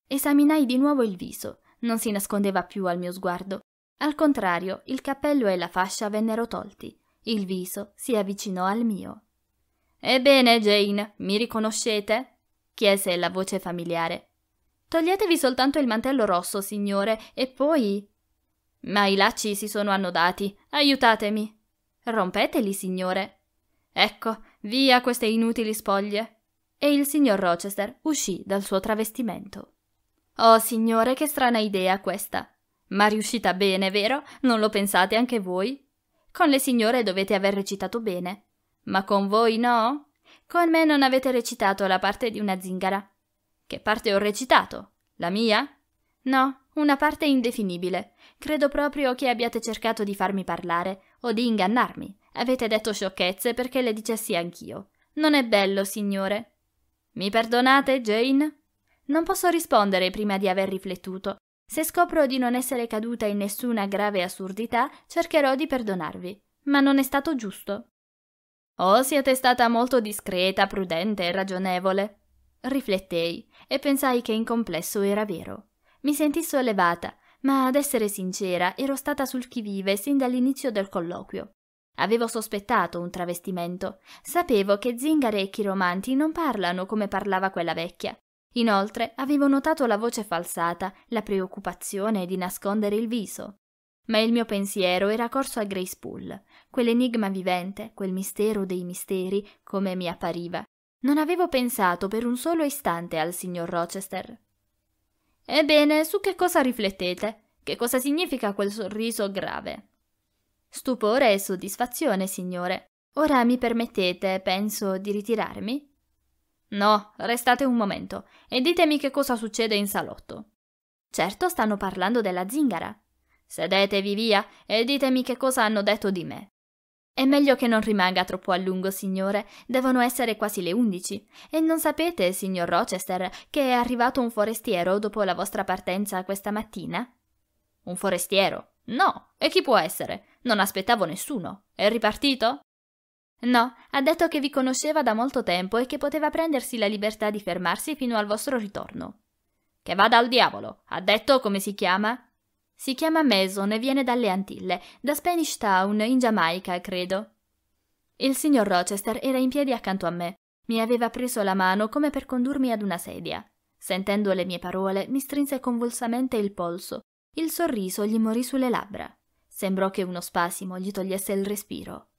Esaminai di nuovo il viso. Non si nascondeva più al mio sguardo. Al contrario, il cappello e la fascia vennero tolti. Il viso si avvicinò al mio. Ebbene, Jane, mi riconoscete? chiese la voce familiare. Toglietevi soltanto il mantello rosso, signore, e poi. Ma i lacci si sono annodati. Aiutatemi. Rompeteli, signore. Ecco, via queste inutili spoglie. E il signor Rochester uscì dal suo travestimento. Oh, signore, che strana idea questa. Ma riuscita bene, vero? Non lo pensate anche voi? Con le signore dovete aver recitato bene. Ma con voi no? Con me non avete recitato la parte di una zingara. Che parte ho recitato? La mia? No, una parte indefinibile. Credo proprio che abbiate cercato di farmi parlare o di ingannarmi. Avete detto sciocchezze perché le dicessi anch'io. Non è bello, signore. Mi perdonate, Jane? Non posso rispondere prima di aver riflettuto. Se scopro di non essere caduta in nessuna grave assurdità, cercherò di perdonarvi. Ma non è stato giusto. Oh, siete stata molto discreta, prudente e ragionevole. Riflettei e pensai che in complesso era vero. Mi sentii sollevata, ma ad essere sincera ero stata sul chi vive sin dall'inizio del colloquio. Avevo sospettato un travestimento. Sapevo che Zingare e Chiromanti non parlano come parlava quella vecchia. Inoltre avevo notato la voce falsata, la preoccupazione di nascondere il viso. Ma il mio pensiero era corso a Grace Poole, quell'enigma vivente, quel mistero dei misteri, come mi appariva. Non avevo pensato per un solo istante al signor Rochester. Ebbene, su che cosa riflettete? Che cosa significa quel sorriso grave? Stupore e soddisfazione, signore. Ora mi permettete, penso, di ritirarmi? No, restate un momento e ditemi che cosa succede in salotto. Certo, stanno parlando della zingara. Sedetevi via e ditemi che cosa hanno detto di me. È meglio che non rimanga troppo a lungo, signore. Devono essere quasi le undici. E non sapete, signor Rochester, che è arrivato un forestiero dopo la vostra partenza questa mattina? Un forestiero? No. E chi può essere? Non aspettavo nessuno. È ripartito? No, ha detto che vi conosceva da molto tempo e che poteva prendersi la libertà di fermarsi fino al vostro ritorno. Che vada al diavolo. Ha detto come si chiama? Si chiama Mason e viene dalle Antille, da Spanish Town, in Giamaica, credo. Il signor Rochester era in piedi accanto a me. Mi aveva preso la mano come per condurmi ad una sedia. Sentendo le mie parole, mi strinse convulsamente il polso. Il sorriso gli morì sulle labbra. Sembrò che uno spasimo gli togliesse il respiro.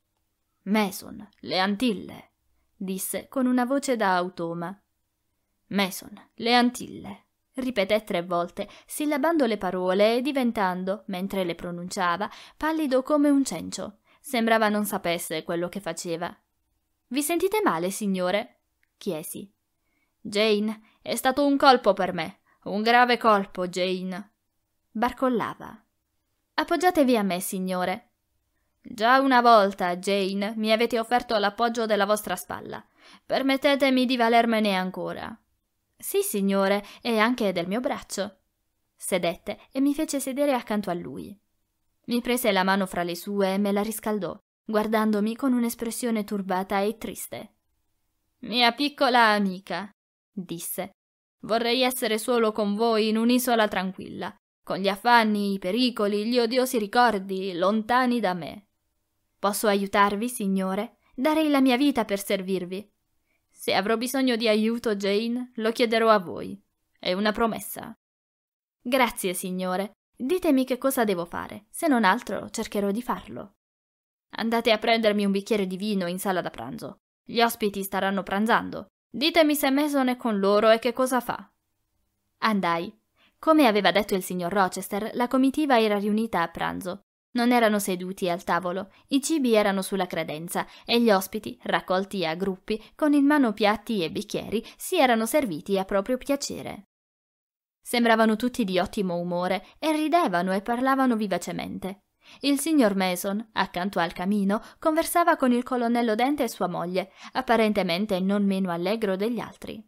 Mason, le Antille, disse con una voce da automa. Mason, le Antille ripeté tre volte, sillabando le parole e diventando, mentre le pronunciava, pallido come un cencio. Sembrava non sapesse quello che faceva. Vi sentite male, signore? chiesi. Jane, è stato un colpo per me. Un grave colpo, Jane. Barcollava. Appoggiatevi a me, signore. Già una volta, Jane, mi avete offerto l'appoggio della vostra spalla. Permettetemi di valermene ancora. Sì, signore, e anche del mio braccio. Sedette e mi fece sedere accanto a lui. Mi prese la mano fra le sue e me la riscaldò, guardandomi con un'espressione turbata e triste. Mia piccola amica, disse, vorrei essere solo con voi in un'isola tranquilla, con gli affanni, i pericoli, gli odiosi ricordi, lontani da me. Posso aiutarvi, signore? Darei la mia vita per servirvi. Se avrò bisogno di aiuto, Jane, lo chiederò a voi. È una promessa. Grazie, signore. Ditemi che cosa devo fare. Se non altro, cercherò di farlo. Andate a prendermi un bicchiere di vino in sala da pranzo. Gli ospiti staranno pranzando. Ditemi se Mason è con loro e che cosa fa. Andai. Come aveva detto il signor Rochester, la comitiva era riunita a pranzo. Non erano seduti al tavolo, i cibi erano sulla credenza e gli ospiti, raccolti a gruppi, con in mano piatti e bicchieri, si erano serviti a proprio piacere. Sembravano tutti di ottimo umore e ridevano e parlavano vivacemente. Il signor Mason, accanto al camino, conversava con il colonnello Dente e sua moglie, apparentemente non meno allegro degli altri.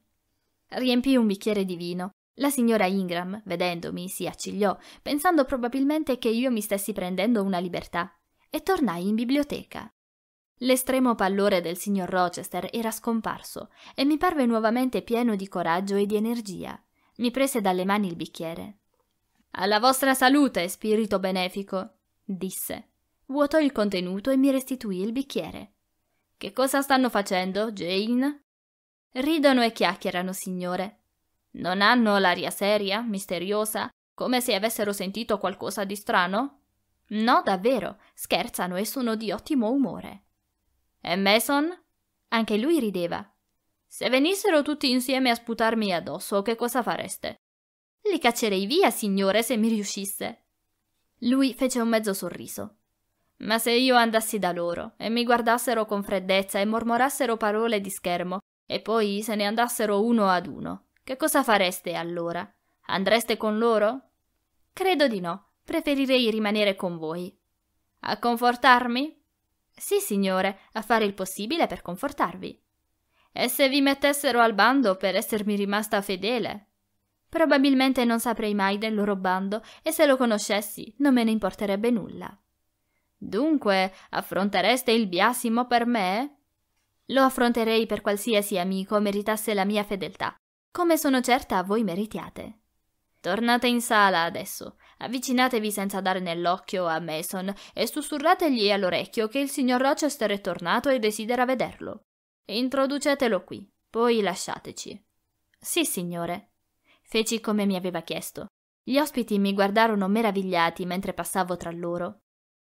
Riempì un bicchiere di vino la signora Ingram, vedendomi, si accigliò, pensando probabilmente che io mi stessi prendendo una libertà, e tornai in biblioteca. L'estremo pallore del signor Rochester era scomparso e mi parve nuovamente pieno di coraggio e di energia. Mi prese dalle mani il bicchiere. Alla vostra salute, spirito benefico, disse. Vuotò il contenuto e mi restituì il bicchiere. Che cosa stanno facendo, Jane? Ridono e chiacchierano, signore, non hanno l'aria seria, misteriosa, come se avessero sentito qualcosa di strano? No, davvero, scherzano e sono di ottimo umore. E Mason? Anche lui rideva. Se venissero tutti insieme a sputarmi addosso, che cosa fareste? Li caccerei via, signore, se mi riuscisse. Lui fece un mezzo sorriso. Ma se io andassi da loro e mi guardassero con freddezza e mormorassero parole di schermo, e poi se ne andassero uno ad uno, che cosa fareste allora? Andreste con loro? Credo di no, preferirei rimanere con voi. A confortarmi? Sì, signore, a fare il possibile per confortarvi. E se vi mettessero al bando per essermi rimasta fedele? Probabilmente non saprei mai del loro bando e se lo conoscessi non me ne importerebbe nulla. Dunque, affrontereste il biasimo per me? Lo affronterei per qualsiasi amico meritasse la mia fedeltà, come sono certa voi meritiate. Tornate in sala adesso, avvicinatevi senza dare nell'occhio a Mason e sussurrategli all'orecchio che il signor Rochester è tornato e desidera vederlo. Introducetelo qui, poi lasciateci. Sì, signore. Feci come mi aveva chiesto. Gli ospiti mi guardarono meravigliati mentre passavo tra loro.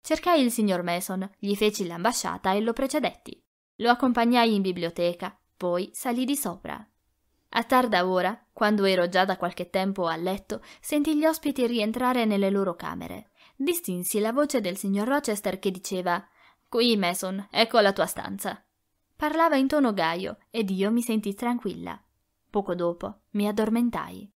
Cercai il signor Mason, gli feci l'ambasciata e lo precedetti. Lo accompagnai in biblioteca, poi salì di sopra. A tarda ora, quando ero già da qualche tempo a letto, sentì gli ospiti rientrare nelle loro camere. Distinsi la voce del signor Rochester che diceva Qui, Mason, ecco la tua stanza. Parlava in tono gaio ed io mi sentii tranquilla. Poco dopo mi addormentai.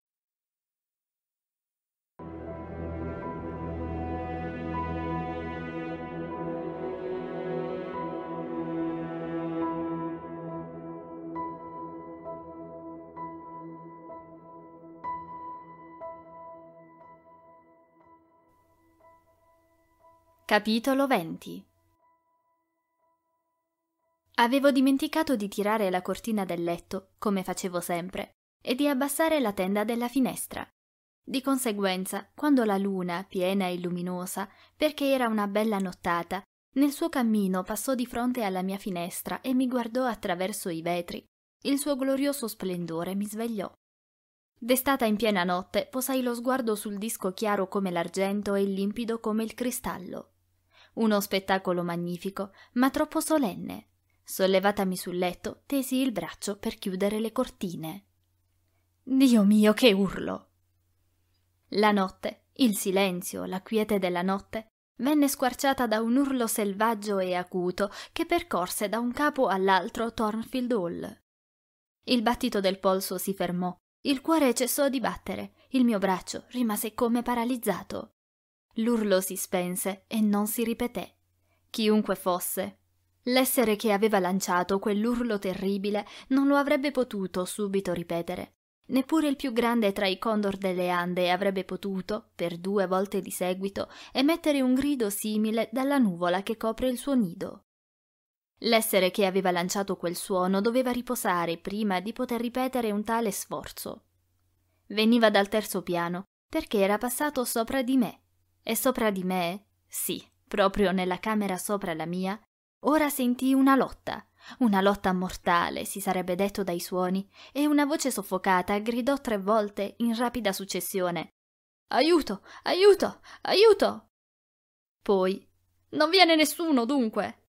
Capitolo 20 Avevo dimenticato di tirare la cortina del letto, come facevo sempre, e di abbassare la tenda della finestra. Di conseguenza, quando la luna, piena e luminosa, perché era una bella nottata, nel suo cammino passò di fronte alla mia finestra e mi guardò attraverso i vetri, il suo glorioso splendore mi svegliò. Destata in piena notte, posai lo sguardo sul disco chiaro come l'argento e limpido come il cristallo. Uno spettacolo magnifico, ma troppo solenne. Sollevatami sul letto, tesi il braccio per chiudere le cortine. Dio mio, che urlo! La notte, il silenzio, la quiete della notte, venne squarciata da un urlo selvaggio e acuto che percorse da un capo all'altro Thornfield Hall. Il battito del polso si fermò, il cuore cessò di battere, il mio braccio rimase come paralizzato. L'urlo si spense e non si ripeté. Chiunque fosse, l'essere che aveva lanciato quell'urlo terribile non lo avrebbe potuto subito ripetere. Neppure il più grande tra i condor delle Ande avrebbe potuto, per due volte di seguito, emettere un grido simile dalla nuvola che copre il suo nido. L'essere che aveva lanciato quel suono doveva riposare prima di poter ripetere un tale sforzo. Veniva dal terzo piano, perché era passato sopra di me e sopra di me, sì, proprio nella camera sopra la mia, ora sentii una lotta, una lotta mortale, si sarebbe detto dai suoni, e una voce soffocata gridò tre volte in rapida successione. Aiuto, aiuto, aiuto. Poi non viene nessuno, dunque.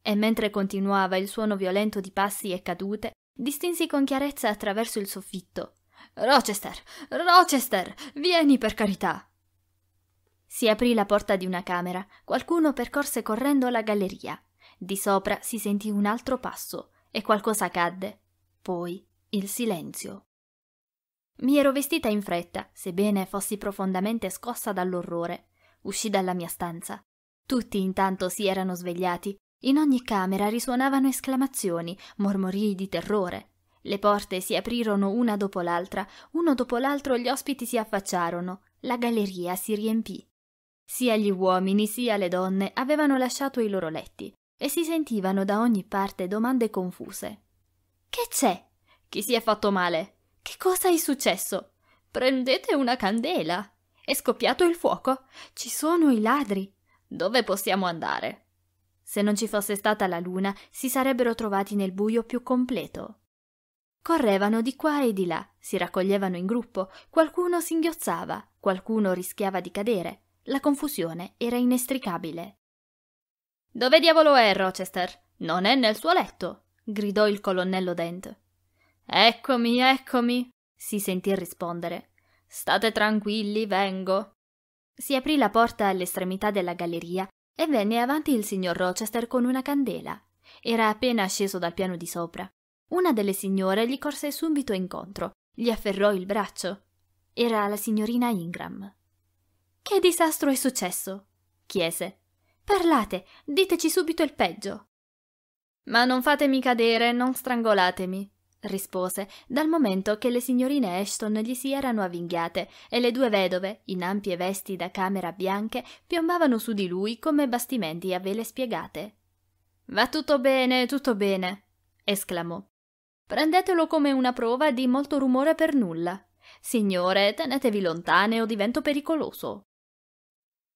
E mentre continuava il suono violento di passi e cadute, distinsi con chiarezza attraverso il soffitto. Rochester, Rochester, vieni per carità. Si aprì la porta di una camera, qualcuno percorse correndo la galleria. Di sopra si sentì un altro passo e qualcosa cadde. Poi il silenzio. Mi ero vestita in fretta, sebbene fossi profondamente scossa dall'orrore. Uscì dalla mia stanza. Tutti intanto si erano svegliati. In ogni camera risuonavano esclamazioni, mormorii di terrore. Le porte si aprirono una dopo l'altra, uno dopo l'altro gli ospiti si affacciarono, la galleria si riempì. Sia gli uomini sia le donne avevano lasciato i loro letti e si sentivano da ogni parte domande confuse. Che c'è? Chi si è fatto male? Che cosa è successo? Prendete una candela. È scoppiato il fuoco. Ci sono i ladri. Dove possiamo andare? Se non ci fosse stata la luna, si sarebbero trovati nel buio più completo. Correvano di qua e di là, si raccoglievano in gruppo, qualcuno singhiozzava, qualcuno rischiava di cadere, la confusione era inestricabile. Dove diavolo è Rochester? Non è nel suo letto, gridò il colonnello Dent. Eccomi, eccomi, si sentì rispondere. State tranquilli, vengo. Si aprì la porta all'estremità della galleria e venne avanti il signor Rochester con una candela. Era appena sceso dal piano di sopra. Una delle signore gli corse subito incontro, gli afferrò il braccio. Era la signorina Ingram. Che disastro è successo? chiese. Parlate, diteci subito il peggio. Ma non fatemi cadere, non strangolatemi, rispose, dal momento che le signorine Ashton gli si erano avvinghiate e le due vedove, in ampie vesti da camera bianche, piombavano su di lui come bastimenti a vele spiegate. Va tutto bene, tutto bene, esclamò. Prendetelo come una prova di molto rumore per nulla. Signore, tenetevi lontane o divento pericoloso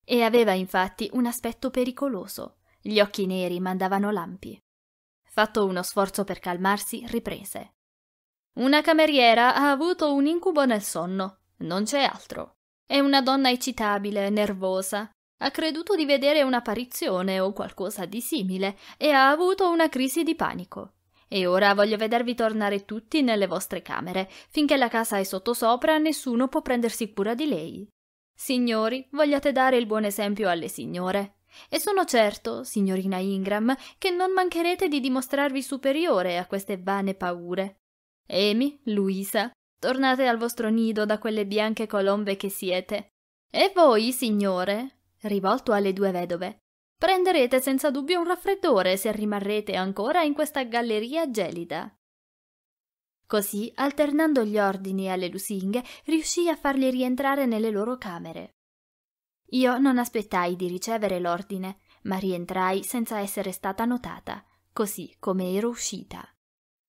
e aveva infatti un aspetto pericoloso. Gli occhi neri mandavano lampi. Fatto uno sforzo per calmarsi, riprese. Una cameriera ha avuto un incubo nel sonno, non c'è altro. È una donna eccitabile, nervosa. Ha creduto di vedere un'apparizione o qualcosa di simile e ha avuto una crisi di panico. E ora voglio vedervi tornare tutti nelle vostre camere. Finché la casa è sottosopra, nessuno può prendersi cura di lei. Signori, vogliate dare il buon esempio alle signore. E sono certo, signorina Ingram, che non mancherete di dimostrarvi superiore a queste vane paure. Amy, Luisa, tornate al vostro nido da quelle bianche colombe che siete. E voi, signore, rivolto alle due vedove, prenderete senza dubbio un raffreddore se rimarrete ancora in questa galleria gelida. Così, alternando gli ordini alle lusinghe, riuscii a farli rientrare nelle loro camere. Io non aspettai di ricevere l'ordine, ma rientrai senza essere stata notata, così come ero uscita.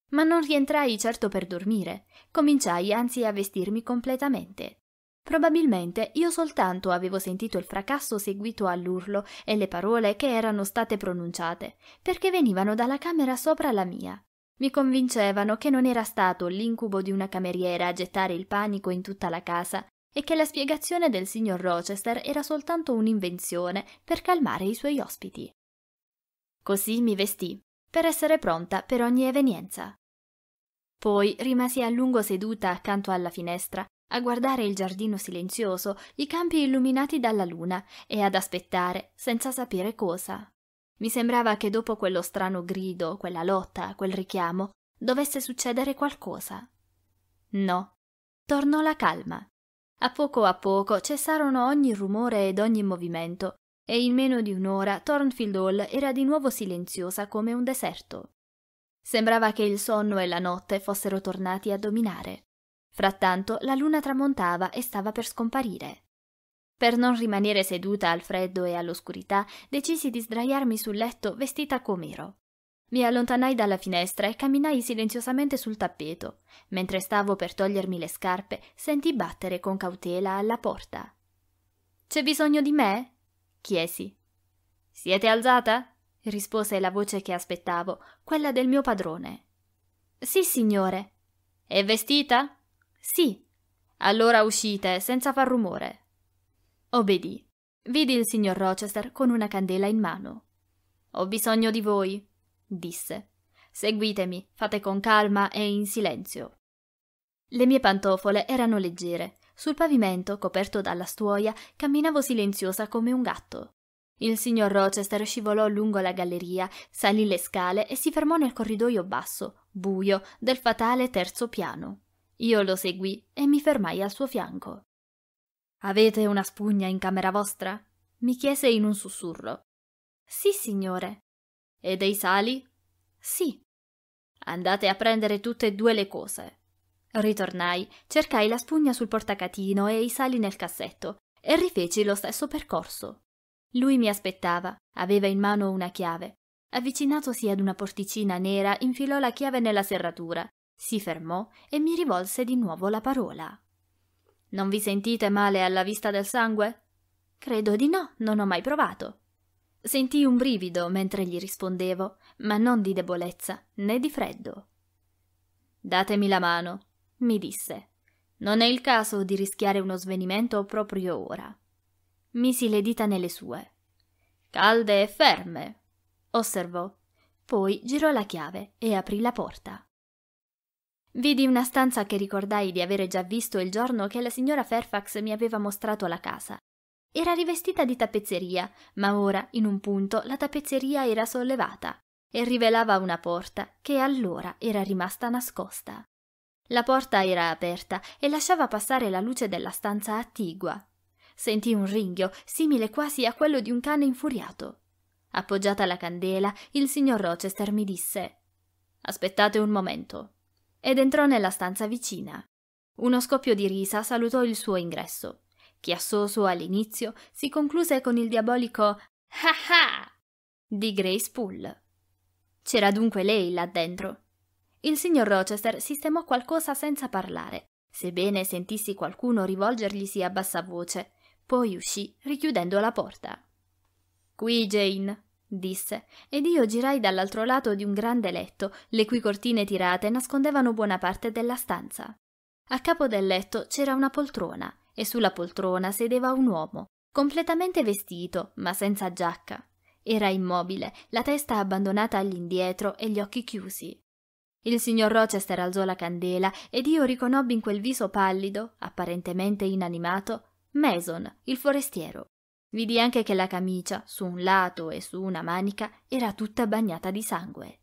Ma non rientrai certo per dormire, cominciai anzi a vestirmi completamente. Probabilmente io soltanto avevo sentito il fracasso seguito all'urlo e le parole che erano state pronunciate, perché venivano dalla camera sopra la mia. Mi convincevano che non era stato l'incubo di una cameriera a gettare il panico in tutta la casa e che la spiegazione del signor Rochester era soltanto un'invenzione per calmare i suoi ospiti. Così mi vestì, per essere pronta per ogni evenienza. Poi rimasi a lungo seduta accanto alla finestra, a guardare il giardino silenzioso, i campi illuminati dalla luna e ad aspettare senza sapere cosa. Mi sembrava che dopo quello strano grido, quella lotta, quel richiamo, dovesse succedere qualcosa. No. Tornò la calma. A poco a poco cessarono ogni rumore ed ogni movimento, e in meno di un'ora Thornfield Hall era di nuovo silenziosa come un deserto. Sembrava che il sonno e la notte fossero tornati a dominare. Frattanto la luna tramontava e stava per scomparire. Per non rimanere seduta al freddo e all'oscurità, decisi di sdraiarmi sul letto vestita com'ero. Mi allontanai dalla finestra e camminai silenziosamente sul tappeto. Mentre stavo per togliermi le scarpe, sentì battere con cautela alla porta. C'è bisogno di me? chiesi. Siete alzata? rispose la voce che aspettavo, quella del mio padrone. Sì, signore. E vestita? Sì. Allora uscite, senza far rumore. Obbedì. Vidi il signor Rochester con una candela in mano. Ho bisogno di voi, disse. Seguitemi, fate con calma e in silenzio. Le mie pantofole erano leggere. Sul pavimento, coperto dalla stuoia, camminavo silenziosa come un gatto. Il signor Rochester scivolò lungo la galleria, salì le scale e si fermò nel corridoio basso, buio, del fatale terzo piano. Io lo seguì e mi fermai al suo fianco. Avete una spugna in camera vostra? mi chiese in un sussurro. Sì, signore. E dei sali? Sì. Andate a prendere tutte e due le cose. Ritornai, cercai la spugna sul portacatino e i sali nel cassetto e rifeci lo stesso percorso. Lui mi aspettava, aveva in mano una chiave. Avvicinatosi ad una porticina nera, infilò la chiave nella serratura, si fermò e mi rivolse di nuovo la parola. Non vi sentite male alla vista del sangue? Credo di no, non ho mai provato. Sentii un brivido mentre gli rispondevo, ma non di debolezza né di freddo. Datemi la mano, mi disse. Non è il caso di rischiare uno svenimento proprio ora. Misi le dita nelle sue. Calde e ferme, osservò. Poi girò la chiave e aprì la porta. Vidi una stanza che ricordai di avere già visto il giorno che la signora Fairfax mi aveva mostrato la casa. Era rivestita di tappezzeria, ma ora, in un punto, la tappezzeria era sollevata e rivelava una porta che allora era rimasta nascosta. La porta era aperta e lasciava passare la luce della stanza attigua. Sentì un ringhio, simile quasi a quello di un cane infuriato. Appoggiata la candela, il signor Rochester mi disse Aspettate un momento ed entrò nella stanza vicina. Uno scoppio di risa salutò il suo ingresso. Chiassoso all'inizio, si concluse con il diabolico ha di Grace Poole. C'era dunque lei là dentro. Il signor Rochester sistemò qualcosa senza parlare, sebbene sentissi qualcuno rivolgerglisi a bassa voce, poi uscì richiudendo la porta. Qui, Jane, disse, ed io girai dall'altro lato di un grande letto, le cui cortine tirate nascondevano buona parte della stanza. A capo del letto c'era una poltrona, e sulla poltrona sedeva un uomo, completamente vestito, ma senza giacca. Era immobile, la testa abbandonata all'indietro e gli occhi chiusi. Il signor Rochester alzò la candela ed io riconobbi in quel viso pallido, apparentemente inanimato, Mason, il forestiero. Vidi anche che la camicia, su un lato e su una manica, era tutta bagnata di sangue.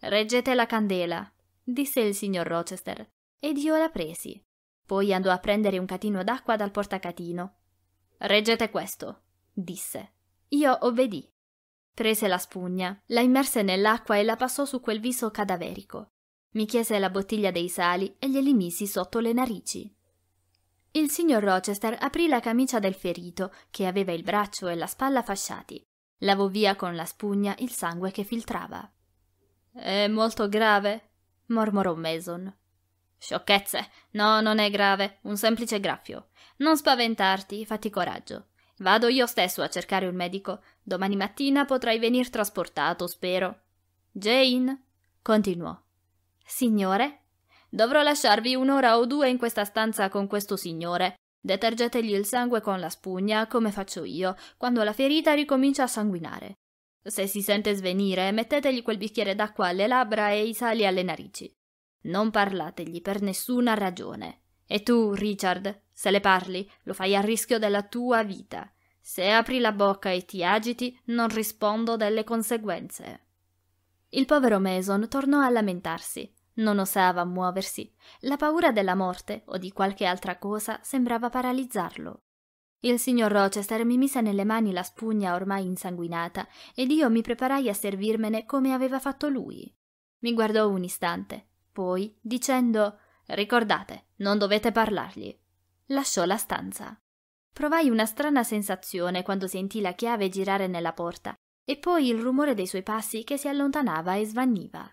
Reggete la candela, disse il signor Rochester, ed io la presi. Poi andò a prendere un catino d'acqua dal portacatino. Reggete questo, disse. Io obbedì. Prese la spugna, la immerse nell'acqua e la passò su quel viso cadaverico. Mi chiese la bottiglia dei sali e glieli misi sotto le narici. Il signor Rochester aprì la camicia del ferito, che aveva il braccio e la spalla fasciati. Lavò via con la spugna il sangue che filtrava. È molto grave? mormorò Mason. Sciocchezze. No, non è grave, un semplice graffio. Non spaventarti, fatti coraggio. Vado io stesso a cercare un medico. Domani mattina potrai venir trasportato, spero. Jane, continuò. Signore, Dovrò lasciarvi un'ora o due in questa stanza con questo signore. Detergetegli il sangue con la spugna, come faccio io, quando la ferita ricomincia a sanguinare. Se si sente svenire, mettetegli quel bicchiere d'acqua alle labbra e i sali alle narici. Non parlategli per nessuna ragione. E tu, Richard, se le parli, lo fai a rischio della tua vita. Se apri la bocca e ti agiti, non rispondo delle conseguenze. Il povero Mason tornò a lamentarsi. Non osava muoversi. La paura della morte o di qualche altra cosa sembrava paralizzarlo. Il signor Rochester mi mise nelle mani la spugna ormai insanguinata ed io mi preparai a servirmene come aveva fatto lui. Mi guardò un istante, poi, dicendo Ricordate, non dovete parlargli, lasciò la stanza. Provai una strana sensazione quando sentii la chiave girare nella porta e poi il rumore dei suoi passi che si allontanava e svaniva.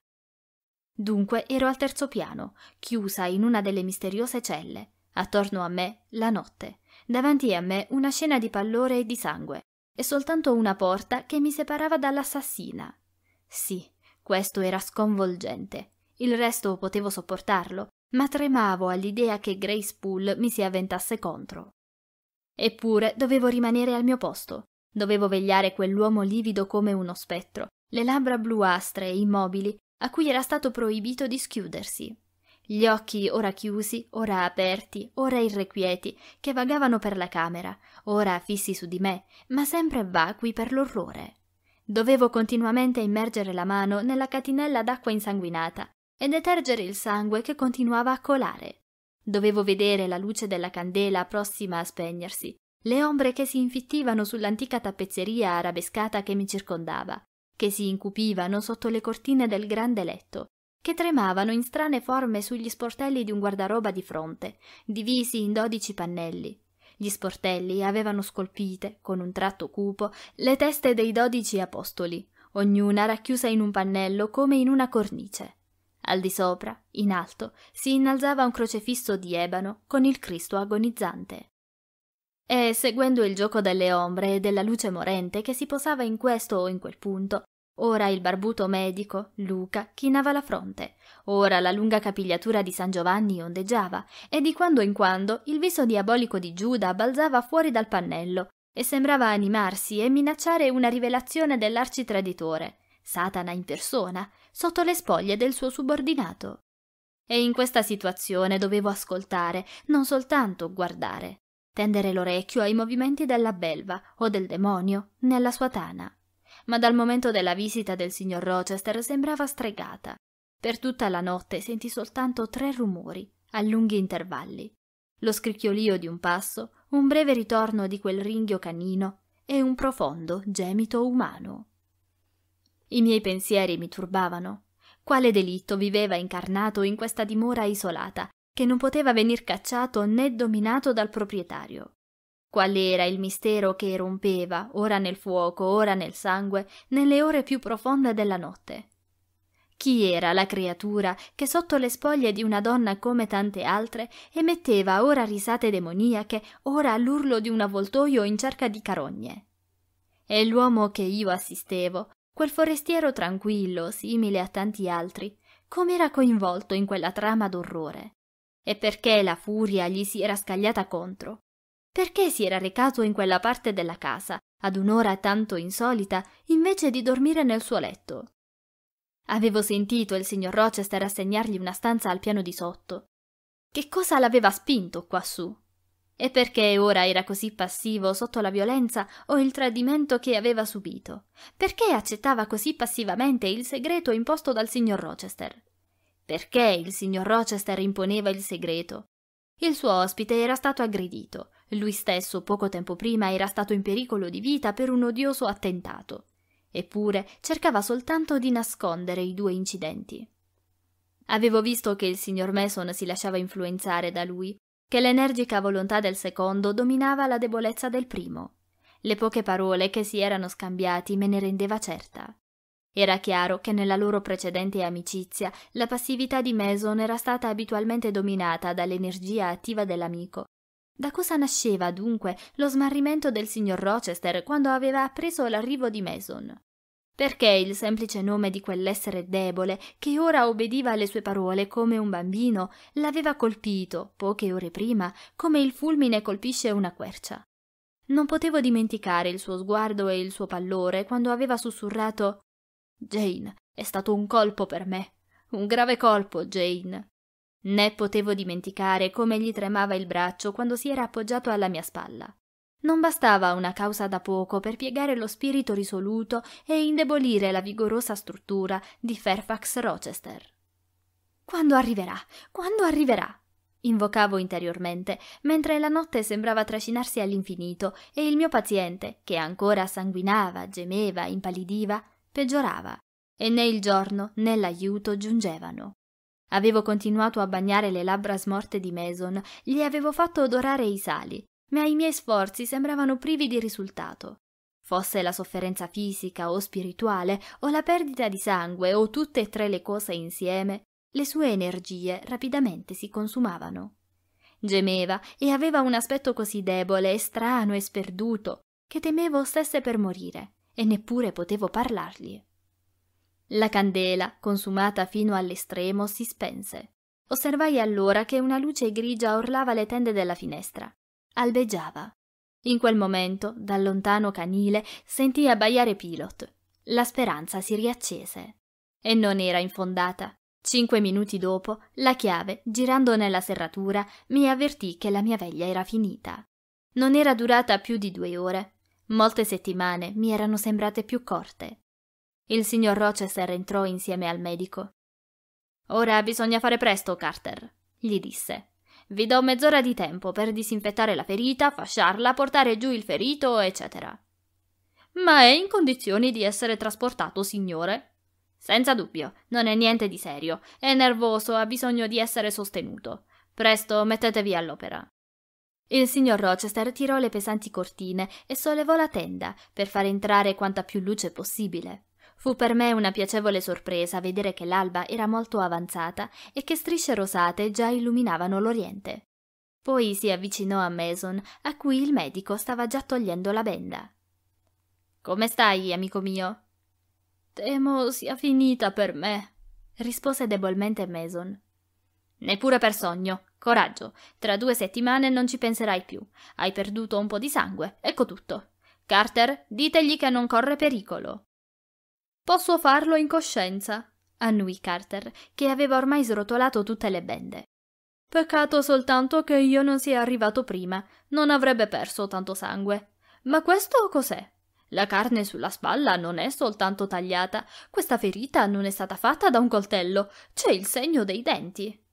Dunque ero al terzo piano, chiusa in una delle misteriose celle. Attorno a me la notte. Davanti a me una scena di pallore e di sangue. E soltanto una porta che mi separava dall'assassina. Sì, questo era sconvolgente. Il resto potevo sopportarlo, ma tremavo all'idea che Grace Poole mi si avventasse contro. Eppure dovevo rimanere al mio posto. Dovevo vegliare quell'uomo livido come uno spettro, le labbra bluastre e immobili a cui era stato proibito di schiudersi. Gli occhi ora chiusi, ora aperti, ora irrequieti, che vagavano per la camera, ora fissi su di me, ma sempre vacui per l'orrore. Dovevo continuamente immergere la mano nella catinella d'acqua insanguinata e detergere il sangue che continuava a colare. Dovevo vedere la luce della candela prossima a spegnersi, le ombre che si infittivano sull'antica tappezzeria arabescata che mi circondava, che si incupivano sotto le cortine del grande letto, che tremavano in strane forme sugli sportelli di un guardaroba di fronte, divisi in dodici pannelli. Gli sportelli avevano scolpite, con un tratto cupo, le teste dei dodici apostoli, ognuna racchiusa in un pannello come in una cornice. Al di sopra, in alto, si innalzava un crocefisso di ebano con il Cristo agonizzante e, seguendo il gioco delle ombre e della luce morente che si posava in questo o in quel punto, ora il barbuto medico, Luca, chinava la fronte, ora la lunga capigliatura di San Giovanni ondeggiava, e di quando in quando il viso diabolico di Giuda balzava fuori dal pannello e sembrava animarsi e minacciare una rivelazione dell'arcitraditore, Satana in persona, sotto le spoglie del suo subordinato. E in questa situazione dovevo ascoltare, non soltanto guardare tendere l'orecchio ai movimenti della belva o del demonio nella sua tana. Ma dal momento della visita del signor Rochester sembrava stregata. Per tutta la notte sentì soltanto tre rumori, a lunghi intervalli. Lo scricchiolio di un passo, un breve ritorno di quel ringhio canino e un profondo gemito umano. I miei pensieri mi turbavano. Quale delitto viveva incarnato in questa dimora isolata, che non poteva venir cacciato né dominato dal proprietario. Qual era il mistero che rompeva, ora nel fuoco, ora nel sangue, nelle ore più profonde della notte? Chi era la creatura che sotto le spoglie di una donna come tante altre emetteva ora risate demoniache, ora l'urlo di un avvoltoio in cerca di carogne? E l'uomo che io assistevo, quel forestiero tranquillo, simile a tanti altri, com'era coinvolto in quella trama d'orrore? e perché la furia gli si era scagliata contro. Perché si era recato in quella parte della casa, ad un'ora tanto insolita, invece di dormire nel suo letto? Avevo sentito il signor Rochester assegnargli una stanza al piano di sotto. Che cosa l'aveva spinto quassù? E perché ora era così passivo sotto la violenza o il tradimento che aveva subito? Perché accettava così passivamente il segreto imposto dal signor Rochester? Perché il signor Rochester imponeva il segreto? Il suo ospite era stato aggredito, lui stesso poco tempo prima era stato in pericolo di vita per un odioso attentato. Eppure cercava soltanto di nascondere i due incidenti. Avevo visto che il signor Mason si lasciava influenzare da lui, che l'energica volontà del secondo dominava la debolezza del primo. Le poche parole che si erano scambiati me ne rendeva certa. Era chiaro che nella loro precedente amicizia la passività di Mason era stata abitualmente dominata dall'energia attiva dell'amico. Da cosa nasceva dunque lo smarrimento del signor Rochester quando aveva appreso l'arrivo di Mason? Perché il semplice nome di quell'essere debole, che ora obbediva alle sue parole come un bambino, l'aveva colpito, poche ore prima, come il fulmine colpisce una quercia. Non potevo dimenticare il suo sguardo e il suo pallore quando aveva sussurrato Jane, è stato un colpo per me. Un grave colpo, Jane. Né potevo dimenticare come gli tremava il braccio quando si era appoggiato alla mia spalla. Non bastava una causa da poco per piegare lo spirito risoluto e indebolire la vigorosa struttura di Fairfax Rochester. Quando arriverà? Quando arriverà? invocavo interiormente, mentre la notte sembrava trascinarsi all'infinito e il mio paziente, che ancora sanguinava, gemeva, impallidiva, peggiorava e né il giorno né l'aiuto giungevano. Avevo continuato a bagnare le labbra smorte di Mason, gli avevo fatto odorare i sali, ma i miei sforzi sembravano privi di risultato. Fosse la sofferenza fisica o spirituale, o la perdita di sangue, o tutte e tre le cose insieme, le sue energie rapidamente si consumavano. Gemeva e aveva un aspetto così debole e strano e sperduto che temevo stesse per morire e neppure potevo parlargli. La candela, consumata fino all'estremo, si spense. Osservai allora che una luce grigia orlava le tende della finestra. Albeggiava. In quel momento, dal lontano canile, sentii abbaiare Pilot. La speranza si riaccese. E non era infondata. Cinque minuti dopo, la chiave, girando nella serratura, mi avvertì che la mia veglia era finita. Non era durata più di due ore, Molte settimane mi erano sembrate più corte. Il signor Rochester entrò insieme al medico. Ora bisogna fare presto, Carter, gli disse. Vi do mezz'ora di tempo per disinfettare la ferita, fasciarla, portare giù il ferito, eccetera. Ma è in condizioni di essere trasportato, signore? Senza dubbio, non è niente di serio. È nervoso, ha bisogno di essere sostenuto. Presto mettetevi all'opera. Il signor Rochester tirò le pesanti cortine e sollevò la tenda per far entrare quanta più luce possibile. Fu per me una piacevole sorpresa vedere che l'alba era molto avanzata e che strisce rosate già illuminavano l'oriente. Poi si avvicinò a Mason, a cui il medico stava già togliendo la benda. Come stai, amico mio? Temo sia finita per me, rispose debolmente Mason. Neppure per sogno, Coraggio, tra due settimane non ci penserai più. Hai perduto un po' di sangue, ecco tutto. Carter, ditegli che non corre pericolo. Posso farlo in coscienza, annui Carter, che aveva ormai srotolato tutte le bende. Peccato soltanto che io non sia arrivato prima, non avrebbe perso tanto sangue. Ma questo cos'è? La carne sulla spalla non è soltanto tagliata, questa ferita non è stata fatta da un coltello, c'è il segno dei denti.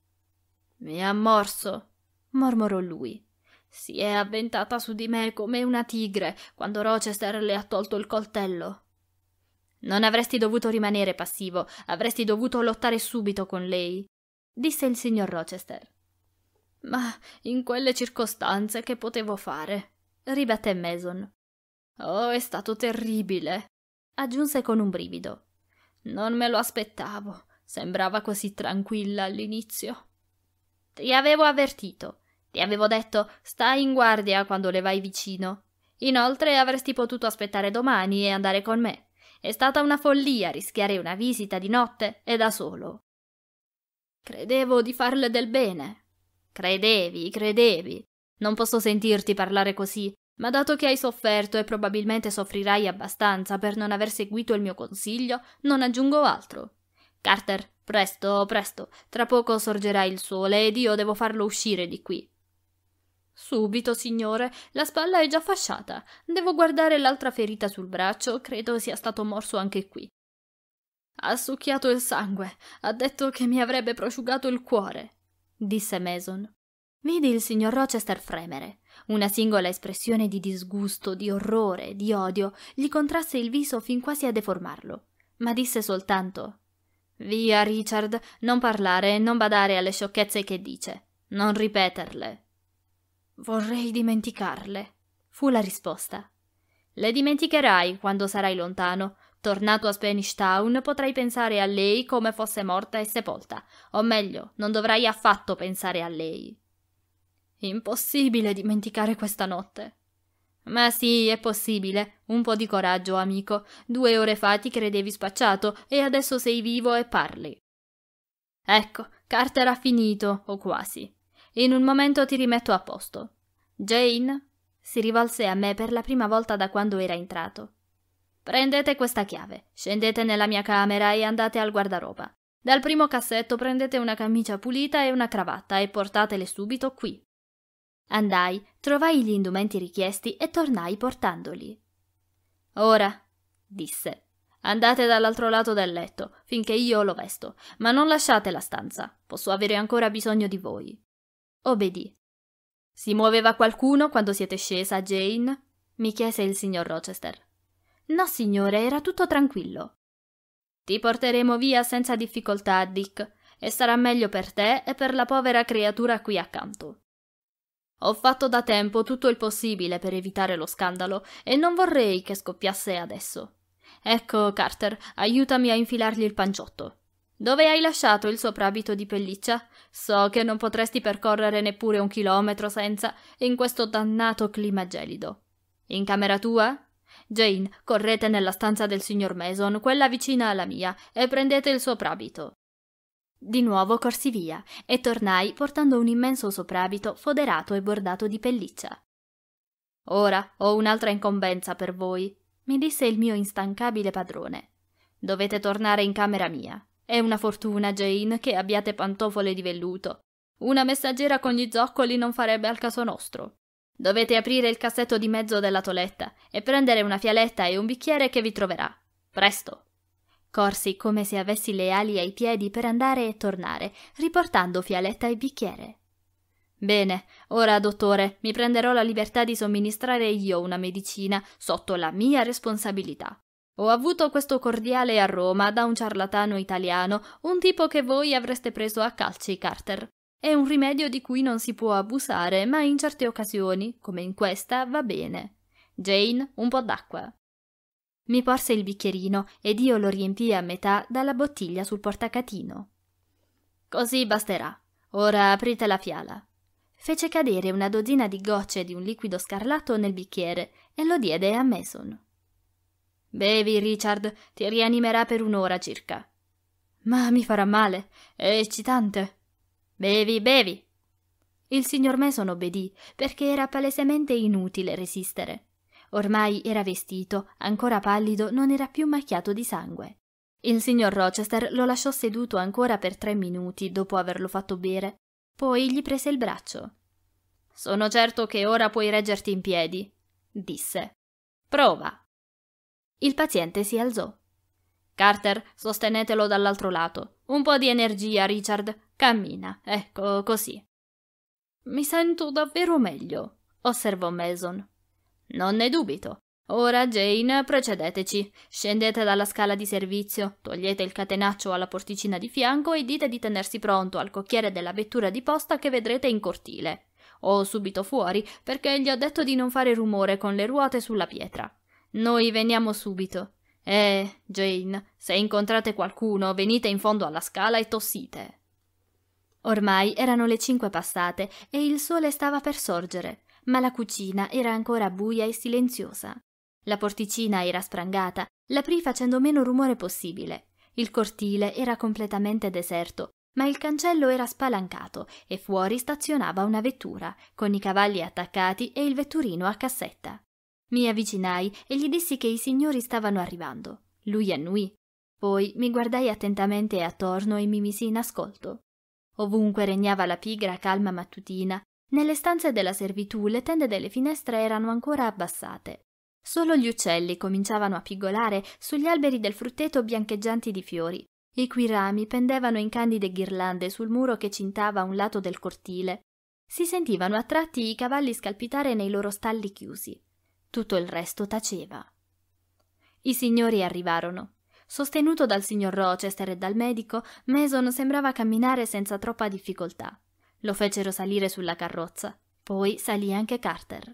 Mi ha morso, mormorò lui. Si è avventata su di me come una tigre quando Rochester le ha tolto il coltello. Non avresti dovuto rimanere passivo, avresti dovuto lottare subito con lei, disse il signor Rochester. Ma in quelle circostanze che potevo fare? ribatté Mason. Oh, è stato terribile, aggiunse con un brivido. Non me lo aspettavo, sembrava così tranquilla all'inizio. Ti avevo avvertito. Ti avevo detto stai in guardia quando le vai vicino. Inoltre avresti potuto aspettare domani e andare con me. È stata una follia rischiare una visita di notte e da solo. Credevo di farle del bene. Credevi, credevi. Non posso sentirti parlare così, ma dato che hai sofferto e probabilmente soffrirai abbastanza per non aver seguito il mio consiglio, non aggiungo altro. Carter, Presto, presto, tra poco sorgerà il sole ed io devo farlo uscire di qui. Subito, signore, la spalla è già fasciata. Devo guardare l'altra ferita sul braccio, credo sia stato morso anche qui. Ha succhiato il sangue, ha detto che mi avrebbe prosciugato il cuore, disse Mason. Vidi il signor Rochester fremere. Una singola espressione di disgusto, di orrore, di odio gli contrasse il viso fin quasi a deformarlo, ma disse soltanto Via, Richard, non parlare e non badare alle sciocchezze che dice. Non ripeterle. Vorrei dimenticarle, fu la risposta. Le dimenticherai quando sarai lontano. Tornato a Spanish Town potrai pensare a lei come fosse morta e sepolta, o meglio, non dovrai affatto pensare a lei. Impossibile dimenticare questa notte. Ma sì, è possibile. Un po' di coraggio, amico. Due ore fa ti credevi spacciato e adesso sei vivo e parli. Ecco, Carter ha finito, o quasi. In un momento ti rimetto a posto. Jane? Si rivolse a me per la prima volta da quando era entrato. Prendete questa chiave, scendete nella mia camera e andate al guardaroba. Dal primo cassetto prendete una camicia pulita e una cravatta e portatele subito qui. Andai, trovai gli indumenti richiesti e tornai portandoli. Ora, disse, andate dall'altro lato del letto, finché io lo vesto, ma non lasciate la stanza, posso avere ancora bisogno di voi. Obedì. Si muoveva qualcuno quando siete scesa, Jane? mi chiese il signor Rochester. No, signore, era tutto tranquillo. Ti porteremo via senza difficoltà, Dick, e sarà meglio per te e per la povera creatura qui accanto. Ho fatto da tempo tutto il possibile per evitare lo scandalo e non vorrei che scoppiasse adesso. Ecco, Carter, aiutami a infilargli il panciotto. Dove hai lasciato il soprabito di pelliccia? So che non potresti percorrere neppure un chilometro senza, in questo dannato clima gelido. In camera tua? Jane, correte nella stanza del signor Mason, quella vicina alla mia, e prendete il soprabito. Di nuovo corsi via e tornai portando un immenso soprabito foderato e bordato di pelliccia. Ora ho un'altra incombenza per voi, mi disse il mio instancabile padrone. Dovete tornare in camera mia. È una fortuna, Jane, che abbiate pantofole di velluto. Una messaggera con gli zoccoli non farebbe al caso nostro. Dovete aprire il cassetto di mezzo della toletta e prendere una fialetta e un bicchiere che vi troverà. Presto! Corsi come se avessi le ali ai piedi per andare e tornare, riportando fialetta e bicchiere. Bene, ora, dottore, mi prenderò la libertà di somministrare io una medicina sotto la mia responsabilità. Ho avuto questo cordiale a Roma da un ciarlatano italiano, un tipo che voi avreste preso a calci, Carter. È un rimedio di cui non si può abusare, ma in certe occasioni, come in questa, va bene. Jane, un po' d'acqua. Mi porse il bicchierino ed io lo riempii a metà dalla bottiglia sul portacatino. Così basterà. Ora aprite la fiala. Fece cadere una dozzina di gocce di un liquido scarlatto nel bicchiere e lo diede a Mason. Bevi, Richard, ti rianimerà per un'ora circa. Ma mi farà male, è eccitante. Bevi, bevi. Il signor Mason obbedì, perché era palesemente inutile resistere. Ormai era vestito, ancora pallido, non era più macchiato di sangue. Il signor Rochester lo lasciò seduto ancora per tre minuti dopo averlo fatto bere, poi gli prese il braccio. Sono certo che ora puoi reggerti in piedi, disse. Prova. Il paziente si alzò. Carter, sostenetelo dall'altro lato. Un po' di energia, Richard. Cammina, ecco, così. Mi sento davvero meglio, osservò Mason. Non ne dubito. Ora, Jane, precedeteci. Scendete dalla scala di servizio, togliete il catenaccio alla porticina di fianco e dite di tenersi pronto al cocchiere della vettura di posta che vedrete in cortile. O subito fuori, perché gli ho detto di non fare rumore con le ruote sulla pietra. Noi veniamo subito. Eh, Jane, se incontrate qualcuno, venite in fondo alla scala e tossite. Ormai erano le cinque passate e il sole stava per sorgere ma la cucina era ancora buia e silenziosa. La porticina era sprangata, l'aprì facendo meno rumore possibile. Il cortile era completamente deserto, ma il cancello era spalancato e fuori stazionava una vettura, con i cavalli attaccati e il vetturino a cassetta. Mi avvicinai e gli dissi che i signori stavano arrivando. Lui annui. Poi mi guardai attentamente attorno e mi misi in ascolto. Ovunque regnava la pigra calma mattutina nelle stanze della servitù le tende delle finestre erano ancora abbassate. Solo gli uccelli cominciavano a pigolare sugli alberi del frutteto biancheggianti di fiori, i cui rami pendevano in candide ghirlande sul muro che cintava un lato del cortile. Si sentivano a tratti i cavalli scalpitare nei loro stalli chiusi. Tutto il resto taceva. I signori arrivarono. Sostenuto dal signor Rochester e dal medico, Mason sembrava camminare senza troppa difficoltà. Lo fecero salire sulla carrozza. Poi salì anche Carter.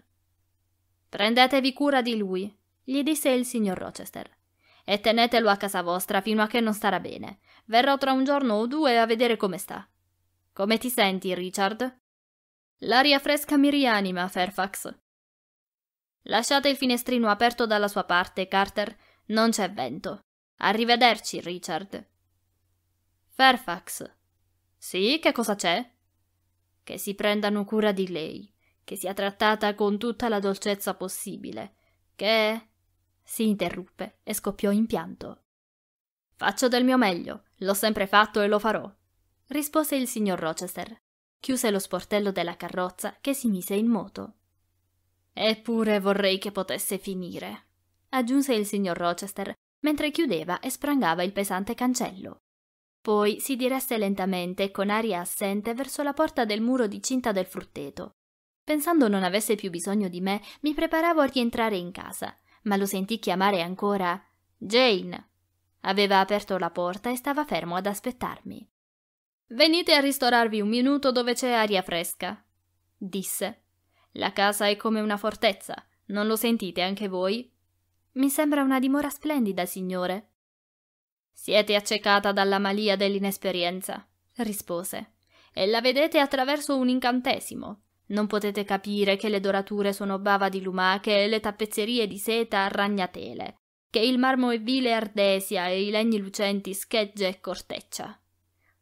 Prendetevi cura di lui, gli disse il signor Rochester. E tenetelo a casa vostra fino a che non starà bene. Verrò tra un giorno o due a vedere come sta. Come ti senti, Richard? L'aria fresca mi rianima, Fairfax. Lasciate il finestrino aperto dalla sua parte, Carter. Non c'è vento. Arrivederci, Richard. Fairfax. Sì, che cosa c'è? che si prendano cura di lei, che sia trattata con tutta la dolcezza possibile, che... si interruppe e scoppiò in pianto. Faccio del mio meglio, l'ho sempre fatto e lo farò, rispose il signor Rochester. Chiuse lo sportello della carrozza che si mise in moto. Eppure vorrei che potesse finire, aggiunse il signor Rochester mentre chiudeva e sprangava il pesante cancello. Poi si diresse lentamente, con aria assente, verso la porta del muro di cinta del frutteto. Pensando non avesse più bisogno di me, mi preparavo a rientrare in casa, ma lo sentì chiamare ancora Jane. Aveva aperto la porta e stava fermo ad aspettarmi. Venite a ristorarvi un minuto dove c'è aria fresca, disse. La casa è come una fortezza. Non lo sentite anche voi? Mi sembra una dimora splendida, signore, siete accecata dalla malia dell'inesperienza, rispose, e la vedete attraverso un incantesimo. Non potete capire che le dorature sono bava di lumache e le tappezzerie di seta ragnatele, che il marmo è vile ardesia e i legni lucenti schegge e corteccia.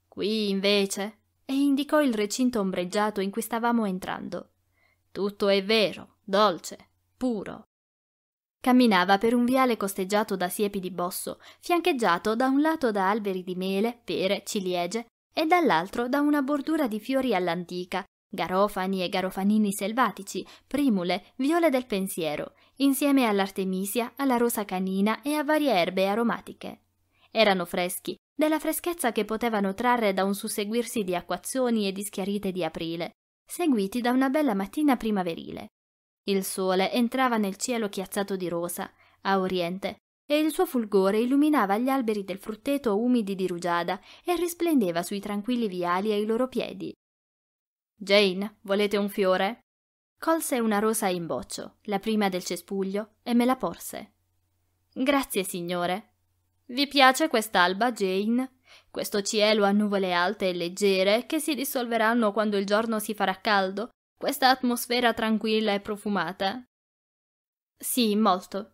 Qui, invece, e indicò il recinto ombreggiato in cui stavamo entrando. Tutto è vero, dolce, puro, Camminava per un viale costeggiato da siepi di bosso, fiancheggiato da un lato da alberi di mele, pere, ciliegie e dall'altro da una bordura di fiori all'antica, garofani e garofanini selvatici, primule, viole del pensiero, insieme all'artemisia, alla rosa canina e a varie erbe aromatiche. Erano freschi, della freschezza che potevano trarre da un susseguirsi di acquazzoni e di schiarite di aprile, seguiti da una bella mattina primaverile. Il sole entrava nel cielo chiazzato di rosa, a oriente, e il suo fulgore illuminava gli alberi del frutteto umidi di rugiada e risplendeva sui tranquilli viali ai loro piedi. Jane, volete un fiore? Colse una rosa in boccio, la prima del cespuglio, e me la porse. Grazie, signore. Vi piace quest'alba, Jane? Questo cielo a nuvole alte e leggere che si dissolveranno quando il giorno si farà caldo questa atmosfera tranquilla e profumata? Sì, molto.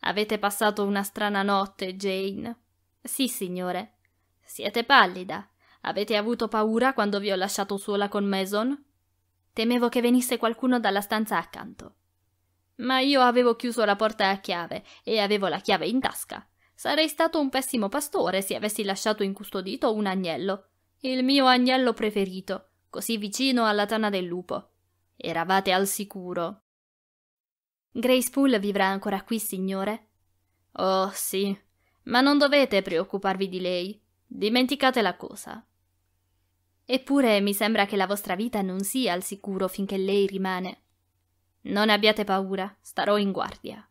Avete passato una strana notte, Jane? Sì, signore. Siete pallida. Avete avuto paura quando vi ho lasciato sola con Mason? Temevo che venisse qualcuno dalla stanza accanto. Ma io avevo chiuso la porta a chiave e avevo la chiave in tasca. Sarei stato un pessimo pastore se avessi lasciato incustodito un agnello, il mio agnello preferito, così vicino alla tana del lupo. Eravate al sicuro. Gracepool vivrà ancora qui, signore? Oh, sì, ma non dovete preoccuparvi di lei. Dimenticate la cosa. Eppure mi sembra che la vostra vita non sia al sicuro finché lei rimane. Non abbiate paura, starò in guardia.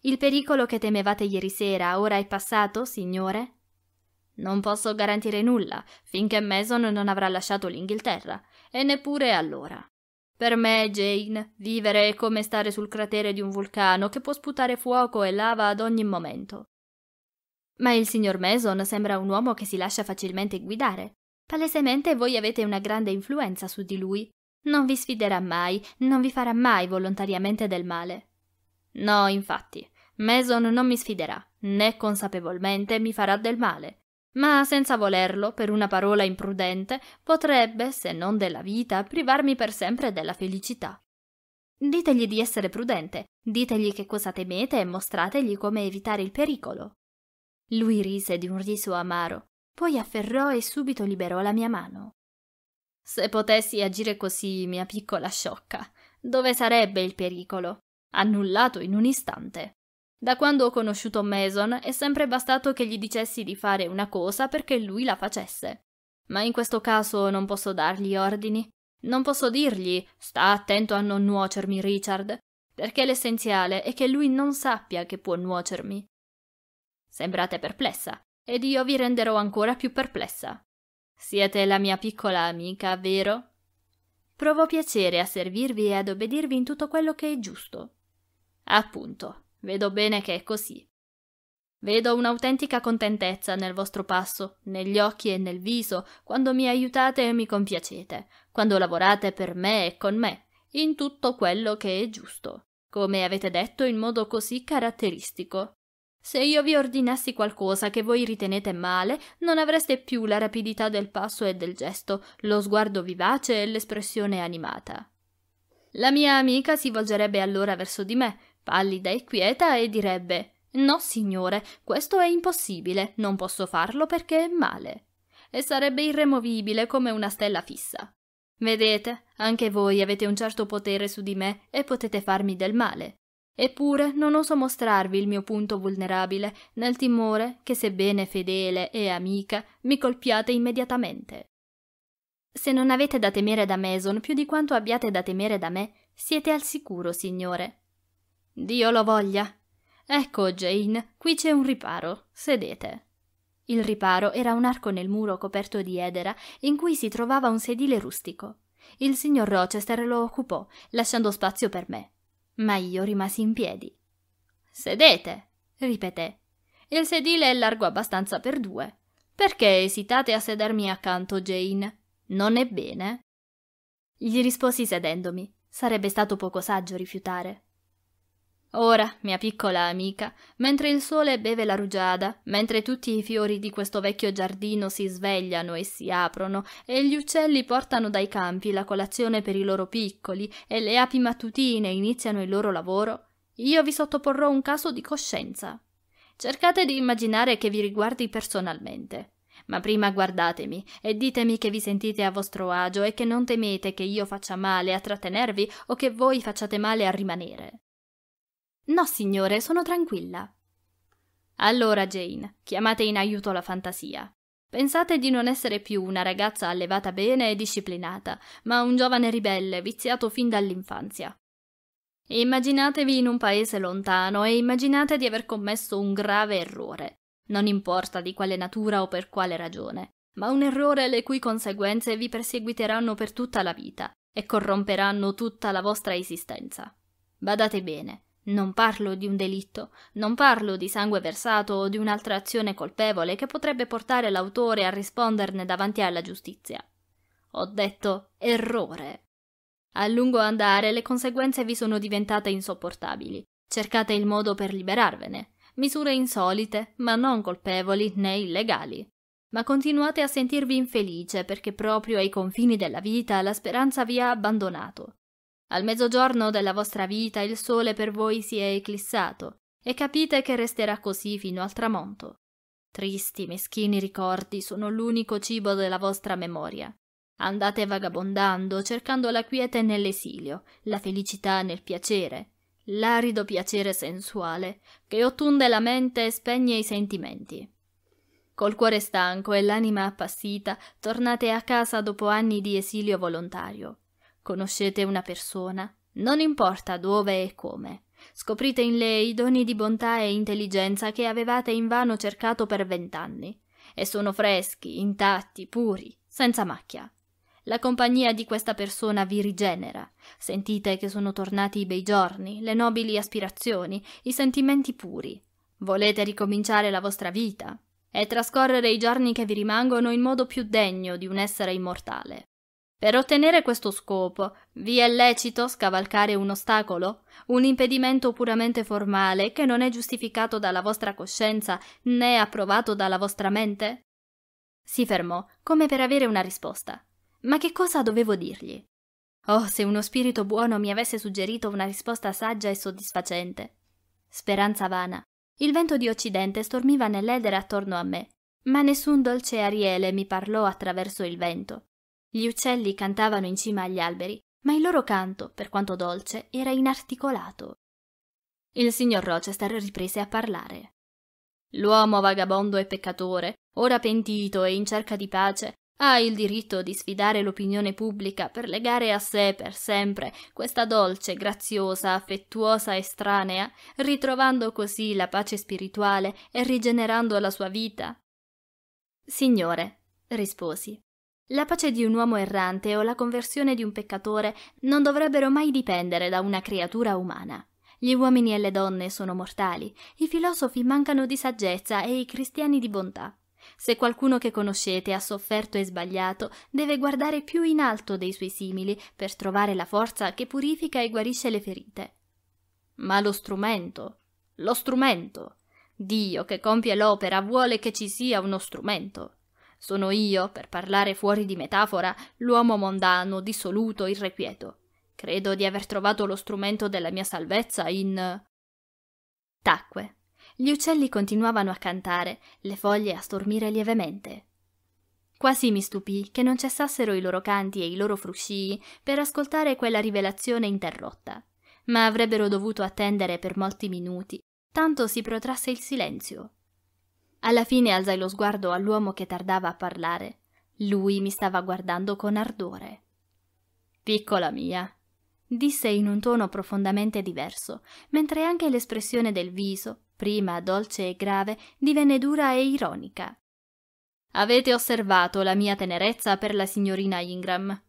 Il pericolo che temevate ieri sera ora è passato, signore? Non posso garantire nulla finché Mason non avrà lasciato l'Inghilterra, e neppure allora. Per me, Jane, vivere è come stare sul cratere di un vulcano che può sputare fuoco e lava ad ogni momento. Ma il signor Mason sembra un uomo che si lascia facilmente guidare. Palesemente voi avete una grande influenza su di lui. Non vi sfiderà mai, non vi farà mai volontariamente del male. No, infatti, Mason non mi sfiderà, né consapevolmente mi farà del male, ma senza volerlo, per una parola imprudente, potrebbe, se non della vita, privarmi per sempre della felicità. Ditegli di essere prudente, ditegli che cosa temete e mostrategli come evitare il pericolo. Lui rise di un riso amaro, poi afferrò e subito liberò la mia mano. Se potessi agire così, mia piccola sciocca, dove sarebbe il pericolo? Annullato in un istante. Da quando ho conosciuto Mason è sempre bastato che gli dicessi di fare una cosa perché lui la facesse. Ma in questo caso non posso dargli ordini. Non posso dirgli sta attento a non nuocermi, Richard, perché l'essenziale è che lui non sappia che può nuocermi. Sembrate perplessa, ed io vi renderò ancora più perplessa. Siete la mia piccola amica, vero? Provo piacere a servirvi e ad obbedirvi in tutto quello che è giusto. Appunto. Vedo bene che è così. Vedo un'autentica contentezza nel vostro passo, negli occhi e nel viso, quando mi aiutate e mi compiacete, quando lavorate per me e con me, in tutto quello che è giusto, come avete detto in modo così caratteristico. Se io vi ordinassi qualcosa che voi ritenete male, non avreste più la rapidità del passo e del gesto, lo sguardo vivace e l'espressione animata. La mia amica si volgerebbe allora verso di me, pallida e quieta, e direbbe No, signore, questo è impossibile, non posso farlo perché è male. E sarebbe irremovibile come una stella fissa. Vedete, anche voi avete un certo potere su di me e potete farmi del male. Eppure non oso mostrarvi il mio punto vulnerabile nel timore che, sebbene fedele e amica, mi colpiate immediatamente. Se non avete da temere da Mason più di quanto abbiate da temere da me, siete al sicuro, signore. Dio lo voglia. Ecco, Jane, qui c'è un riparo. Sedete. Il riparo era un arco nel muro coperto di edera in cui si trovava un sedile rustico. Il signor Rochester lo occupò, lasciando spazio per me. Ma io rimasi in piedi. Sedete, ripeté. Il sedile è largo abbastanza per due. Perché esitate a sedermi accanto, Jane? Non è bene? Gli risposi sedendomi. Sarebbe stato poco saggio rifiutare. Ora, mia piccola amica, mentre il sole beve la rugiada, mentre tutti i fiori di questo vecchio giardino si svegliano e si aprono, e gli uccelli portano dai campi la colazione per i loro piccoli, e le api mattutine iniziano il loro lavoro, io vi sottoporrò un caso di coscienza. Cercate di immaginare che vi riguardi personalmente. Ma prima guardatemi e ditemi che vi sentite a vostro agio e che non temete che io faccia male a trattenervi o che voi facciate male a rimanere. No, signore, sono tranquilla. Allora, Jane, chiamate in aiuto la fantasia. Pensate di non essere più una ragazza allevata bene e disciplinata, ma un giovane ribelle viziato fin dall'infanzia. Immaginatevi in un paese lontano e immaginate di aver commesso un grave errore, non importa di quale natura o per quale ragione, ma un errore le cui conseguenze vi perseguiteranno per tutta la vita e corromperanno tutta la vostra esistenza. Badate bene, non parlo di un delitto, non parlo di sangue versato o di un'altra azione colpevole che potrebbe portare l'autore a risponderne davanti alla giustizia. Ho detto errore. A lungo andare le conseguenze vi sono diventate insopportabili. Cercate il modo per liberarvene. Misure insolite, ma non colpevoli né illegali. Ma continuate a sentirvi infelice perché proprio ai confini della vita la speranza vi ha abbandonato. Al mezzogiorno della vostra vita il sole per voi si è eclissato e capite che resterà così fino al tramonto. Tristi, meschini ricordi sono l'unico cibo della vostra memoria. Andate vagabondando, cercando la quiete nell'esilio, la felicità nel piacere, l'arido piacere sensuale che ottunde la mente e spegne i sentimenti. Col cuore stanco e l'anima appassita, tornate a casa dopo anni di esilio volontario. Conoscete una persona? Non importa dove e come. Scoprite in lei i doni di bontà e intelligenza che avevate invano cercato per vent'anni. E sono freschi, intatti, puri, senza macchia. La compagnia di questa persona vi rigenera. Sentite che sono tornati i bei giorni, le nobili aspirazioni, i sentimenti puri. Volete ricominciare la vostra vita e trascorrere i giorni che vi rimangono in modo più degno di un essere immortale. Per ottenere questo scopo, vi è lecito scavalcare un ostacolo, un impedimento puramente formale che non è giustificato dalla vostra coscienza né approvato dalla vostra mente? Si fermò, come per avere una risposta. Ma che cosa dovevo dirgli? Oh, se uno spirito buono mi avesse suggerito una risposta saggia e soddisfacente. Speranza vana. Il vento di Occidente stormiva nell'edere attorno a me, ma nessun dolce ariele mi parlò attraverso il vento. Gli uccelli cantavano in cima agli alberi, ma il loro canto, per quanto dolce, era inarticolato. Il signor Rochester riprese a parlare. L'uomo vagabondo e peccatore, ora pentito e in cerca di pace, ha il diritto di sfidare l'opinione pubblica per legare a sé per sempre questa dolce, graziosa, affettuosa estranea, ritrovando così la pace spirituale e rigenerando la sua vita? Signore, risposi, la pace di un uomo errante o la conversione di un peccatore non dovrebbero mai dipendere da una creatura umana. Gli uomini e le donne sono mortali, i filosofi mancano di saggezza e i cristiani di bontà. Se qualcuno che conoscete ha sofferto e sbagliato, deve guardare più in alto dei suoi simili per trovare la forza che purifica e guarisce le ferite. Ma lo strumento, lo strumento. Dio che compie l'opera vuole che ci sia uno strumento. Sono io, per parlare fuori di metafora, l'uomo mondano, dissoluto, irrequieto. Credo di aver trovato lo strumento della mia salvezza in. Tacque. Gli uccelli continuavano a cantare, le foglie a stormire lievemente. Quasi mi stupì che non cessassero i loro canti e i loro fruscii per ascoltare quella rivelazione interrotta, ma avrebbero dovuto attendere per molti minuti, tanto si protrasse il silenzio. Alla fine alzai lo sguardo all'uomo che tardava a parlare. Lui mi stava guardando con ardore. Piccola mia, disse in un tono profondamente diverso, mentre anche l'espressione del viso, prima dolce e grave, divenne dura e ironica. Avete osservato la mia tenerezza per la signorina Ingram.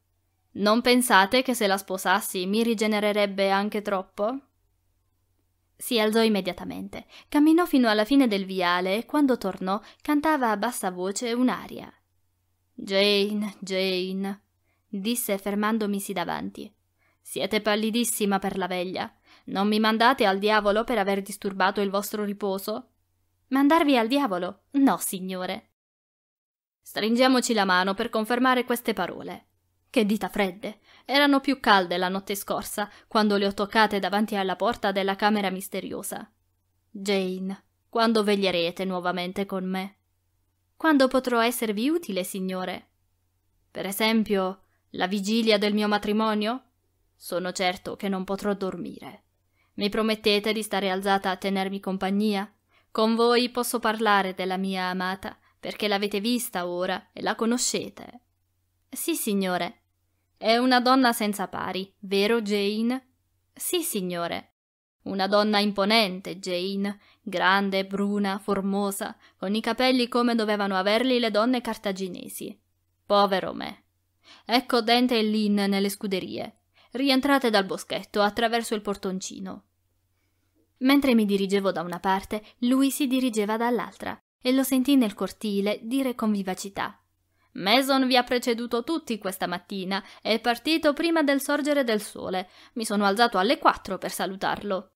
Non pensate che se la sposassi mi rigenererebbe anche troppo? Si alzò immediatamente, camminò fino alla fine del viale e quando tornò cantava a bassa voce un'aria. Jane, Jane, disse fermandomisi davanti. Siete pallidissima per la veglia. Non mi mandate al diavolo per aver disturbato il vostro riposo? Mandarvi al diavolo? No, signore. Stringiamoci la mano per confermare queste parole. Che dita fredde. Erano più calde la notte scorsa, quando le ho toccate davanti alla porta della camera misteriosa. Jane, quando veglierete nuovamente con me? Quando potrò esservi utile, signore? Per esempio, la vigilia del mio matrimonio? Sono certo che non potrò dormire. Mi promettete di stare alzata a tenermi compagnia? Con voi posso parlare della mia amata, perché l'avete vista ora e la conoscete. Sì, signore, è una donna senza pari, vero Jane? Sì, signore. Una donna imponente, Jane, grande, bruna, formosa, con i capelli come dovevano averli le donne cartaginesi. Povero me. Ecco Dente e Lynn nelle scuderie, rientrate dal boschetto attraverso il portoncino. Mentre mi dirigevo da una parte, lui si dirigeva dall'altra e lo sentii nel cortile dire con vivacità Mason vi ha preceduto tutti questa mattina, è partito prima del sorgere del sole. Mi sono alzato alle quattro per salutarlo.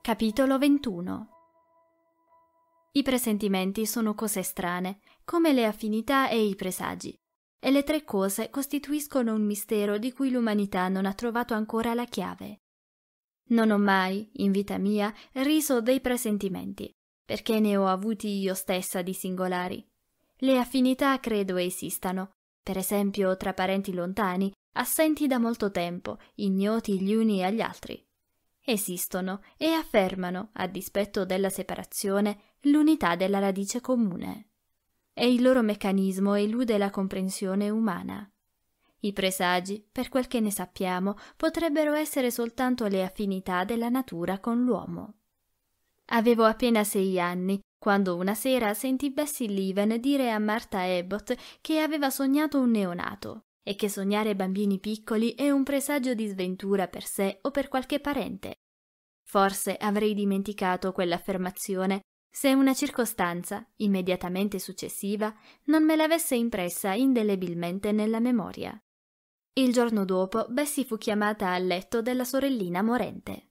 Capitolo 21 i presentimenti sono cose strane, come le affinità e i presagi, e le tre cose costituiscono un mistero di cui l'umanità non ha trovato ancora la chiave. Non ho mai, in vita mia, riso dei presentimenti, perché ne ho avuti io stessa di singolari. Le affinità credo esistano, per esempio tra parenti lontani, assenti da molto tempo, ignoti gli uni agli altri. Esistono e affermano, a dispetto della separazione, l'unità della radice comune. E il loro meccanismo elude la comprensione umana. I presagi, per quel che ne sappiamo, potrebbero essere soltanto le affinità della natura con l'uomo. Avevo appena sei anni quando una sera sentì Bessie Leven dire a Martha Abbott che aveva sognato un neonato e che sognare bambini piccoli è un presagio di sventura per sé o per qualche parente. Forse avrei dimenticato quell'affermazione se una circostanza, immediatamente successiva, non me l'avesse impressa indelebilmente nella memoria. Il giorno dopo Bessie fu chiamata al letto della sorellina morente.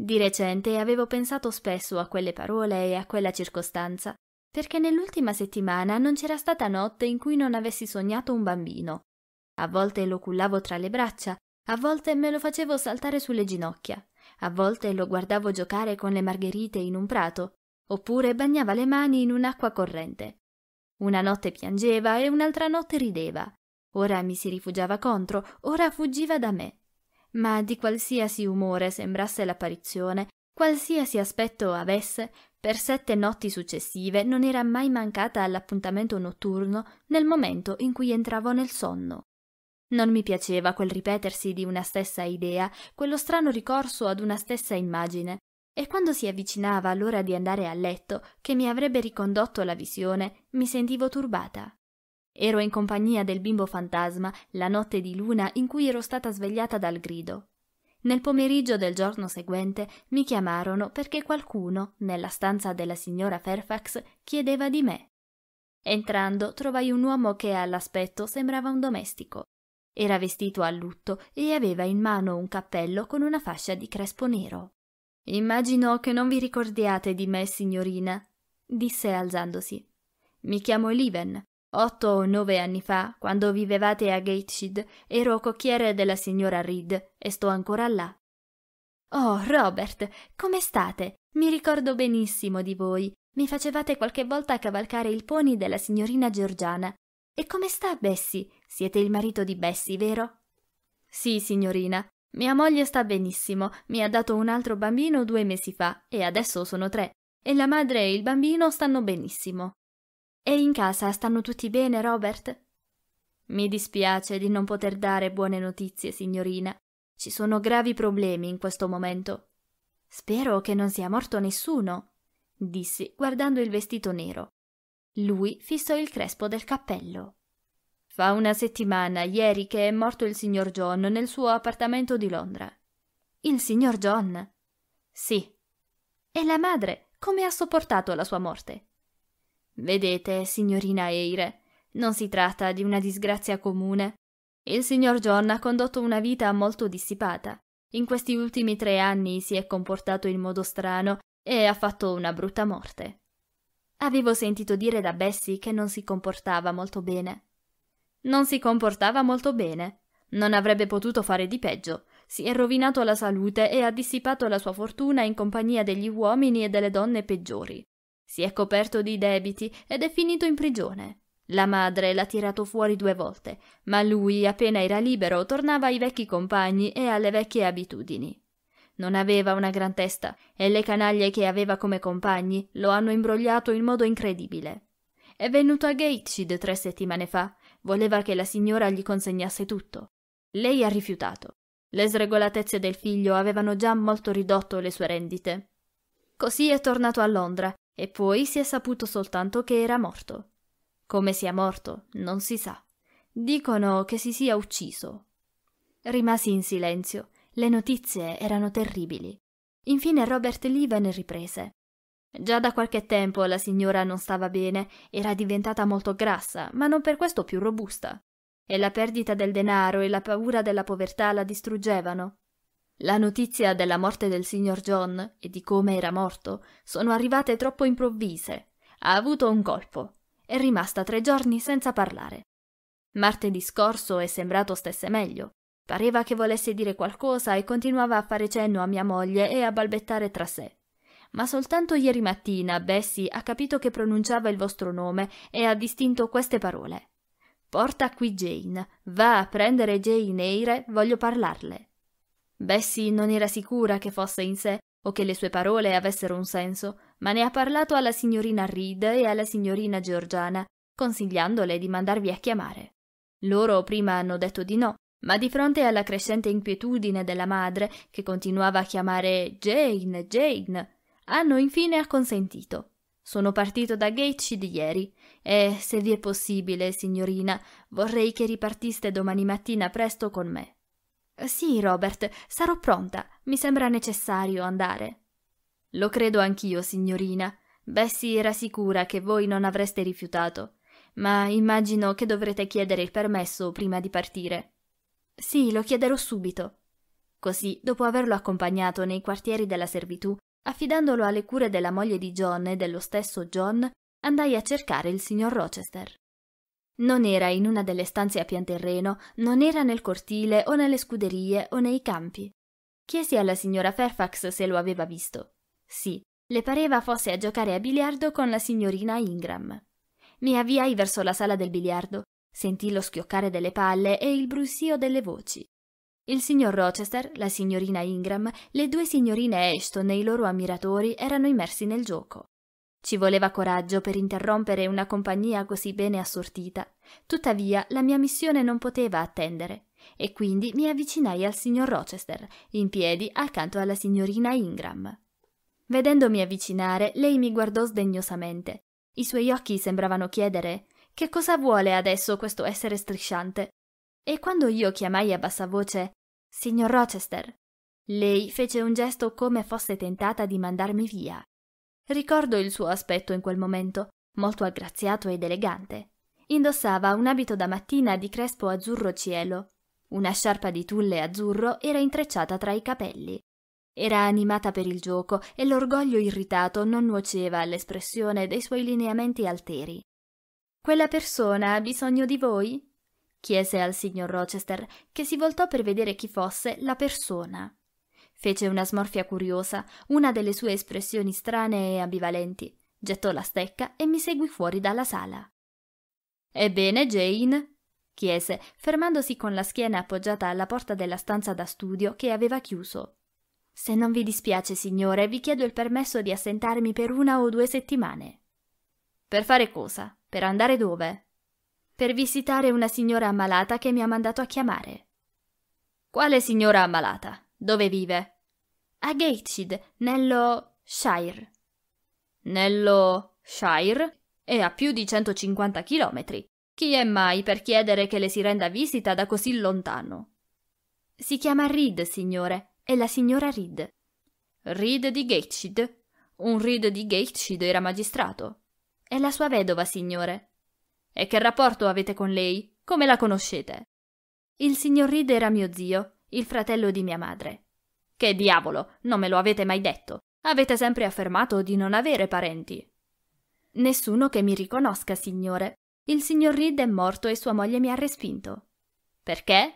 Di recente avevo pensato spesso a quelle parole e a quella circostanza, perché nell'ultima settimana non c'era stata notte in cui non avessi sognato un bambino. A volte lo cullavo tra le braccia, a volte me lo facevo saltare sulle ginocchia, a volte lo guardavo giocare con le margherite in un prato, oppure bagnava le mani in un'acqua corrente. Una notte piangeva e un'altra notte rideva. Ora mi si rifugiava contro, ora fuggiva da me. Ma di qualsiasi umore sembrasse l'apparizione, qualsiasi aspetto avesse, per sette notti successive non era mai mancata all'appuntamento notturno nel momento in cui entravo nel sonno. Non mi piaceva quel ripetersi di una stessa idea, quello strano ricorso ad una stessa immagine, e quando si avvicinava l'ora di andare a letto, che mi avrebbe ricondotto alla visione, mi sentivo turbata. Ero in compagnia del bimbo fantasma la notte di luna in cui ero stata svegliata dal grido. Nel pomeriggio del giorno seguente mi chiamarono perché qualcuno, nella stanza della signora Fairfax, chiedeva di me. Entrando trovai un uomo che all'aspetto sembrava un domestico. Era vestito a lutto e aveva in mano un cappello con una fascia di crespo nero. Immagino che non vi ricordiate di me, signorina, disse alzandosi. Mi chiamo Liven. Otto o nove anni fa, quando vivevate a Gateshead, ero cocchiere della signora Reed e sto ancora là. Oh, Robert, come state? Mi ricordo benissimo di voi. Mi facevate qualche volta cavalcare il pony della signorina Georgiana. E come sta Bessie? Siete il marito di Bessie, vero? Sì, signorina, mia moglie sta benissimo, mi ha dato un altro bambino due mesi fa e adesso sono tre. E la madre e il bambino stanno benissimo. E in casa stanno tutti bene, Robert? Mi dispiace di non poter dare buone notizie, signorina. Ci sono gravi problemi in questo momento. Spero che non sia morto nessuno, dissi guardando il vestito nero. Lui fissò il crespo del cappello. Fa una settimana, ieri, che è morto il signor John nel suo appartamento di Londra. Il signor John? Sì. E la madre come ha sopportato la sua morte? Vedete, signorina Eire, non si tratta di una disgrazia comune. Il signor John ha condotto una vita molto dissipata. In questi ultimi tre anni si è comportato in modo strano e ha fatto una brutta morte. Avevo sentito dire da Bessie che non si comportava molto bene. Non si comportava molto bene. Non avrebbe potuto fare di peggio. Si è rovinato la salute e ha dissipato la sua fortuna in compagnia degli uomini e delle donne peggiori. Si è coperto di debiti ed è finito in prigione. La madre l'ha tirato fuori due volte, ma lui, appena era libero, tornava ai vecchi compagni e alle vecchie abitudini. Non aveva una gran testa e le canaglie che aveva come compagni lo hanno imbrogliato in modo incredibile. È venuto a Gateshead tre settimane fa Voleva che la signora gli consegnasse tutto. Lei ha rifiutato. Le sregolatezze del figlio avevano già molto ridotto le sue rendite. Così è tornato a Londra e poi si è saputo soltanto che era morto. Come sia morto, non si sa. Dicono che si sia ucciso. Rimasi in silenzio. Le notizie erano terribili. Infine Robert Lee ne riprese. Già da qualche tempo la signora non stava bene, era diventata molto grassa, ma non per questo più robusta. E la perdita del denaro e la paura della povertà la distruggevano. La notizia della morte del signor John e di come era morto sono arrivate troppo improvvise. Ha avuto un colpo. È rimasta tre giorni senza parlare. Martedì scorso è sembrato stesse meglio. Pareva che volesse dire qualcosa e continuava a fare cenno a mia moglie e a balbettare tra sé ma soltanto ieri mattina Bessie ha capito che pronunciava il vostro nome e ha distinto queste parole. Porta qui Jane, va a prendere Jane Eyre, voglio parlarle. Bessie non era sicura che fosse in sé o che le sue parole avessero un senso, ma ne ha parlato alla signorina Reed e alla signorina Georgiana, consigliandole di mandarvi a chiamare. Loro prima hanno detto di no, ma di fronte alla crescente inquietudine della madre, che continuava a chiamare Jane, Jane, hanno infine acconsentito. Sono partito da Gatesy di ieri e, se vi è possibile, signorina, vorrei che ripartiste domani mattina presto con me. Sì, Robert, sarò pronta. Mi sembra necessario andare. Lo credo anch'io, signorina. Bessie era sicura che voi non avreste rifiutato, ma immagino che dovrete chiedere il permesso prima di partire. Sì, lo chiederò subito. Così, dopo averlo accompagnato nei quartieri della servitù, Affidandolo alle cure della moglie di John e dello stesso John, andai a cercare il signor Rochester. Non era in una delle stanze a pian terreno, non era nel cortile o nelle scuderie o nei campi. Chiesi alla signora Fairfax se lo aveva visto. Sì, le pareva fosse a giocare a biliardo con la signorina Ingram. Mi avviai verso la sala del biliardo, sentì lo schioccare delle palle e il brusio delle voci. Il signor Rochester, la signorina Ingram, le due signorine Ashton e i loro ammiratori erano immersi nel gioco. Ci voleva coraggio per interrompere una compagnia così bene assortita. Tuttavia, la mia missione non poteva attendere e quindi mi avvicinai al signor Rochester, in piedi accanto alla signorina Ingram. Vedendomi avvicinare, lei mi guardò sdegnosamente. I suoi occhi sembravano chiedere che cosa vuole adesso questo essere strisciante? E quando io chiamai a bassa voce Signor Rochester. Lei fece un gesto come fosse tentata di mandarmi via. Ricordo il suo aspetto in quel momento, molto aggraziato ed elegante. Indossava un abito da mattina di crespo azzurro cielo. Una sciarpa di tulle azzurro era intrecciata tra i capelli. Era animata per il gioco e l'orgoglio irritato non nuoceva all'espressione dei suoi lineamenti alteri. Quella persona ha bisogno di voi? chiese al signor Rochester, che si voltò per vedere chi fosse la persona. Fece una smorfia curiosa, una delle sue espressioni strane e ambivalenti, gettò la stecca e mi seguì fuori dalla sala. Ebbene, Jane? chiese, fermandosi con la schiena appoggiata alla porta della stanza da studio che aveva chiuso. Se non vi dispiace, signore, vi chiedo il permesso di assentarmi per una o due settimane. Per fare cosa? Per andare dove? per visitare una signora ammalata che mi ha mandato a chiamare. Quale signora ammalata? Dove vive? A Gateshead, nello Shire. Nello Shire? E a più di 150 chilometri. Chi è mai per chiedere che le si renda visita da così lontano? Si chiama Reed, signore, e la signora Reed. Reed di Gateshead? Un Reed di Gateshead era magistrato. È la sua vedova, signore. E che rapporto avete con lei? Come la conoscete? Il signor Reed era mio zio, il fratello di mia madre. Che diavolo, non me lo avete mai detto. Avete sempre affermato di non avere parenti. Nessuno che mi riconosca, signore. Il signor Reed è morto e sua moglie mi ha respinto. Perché?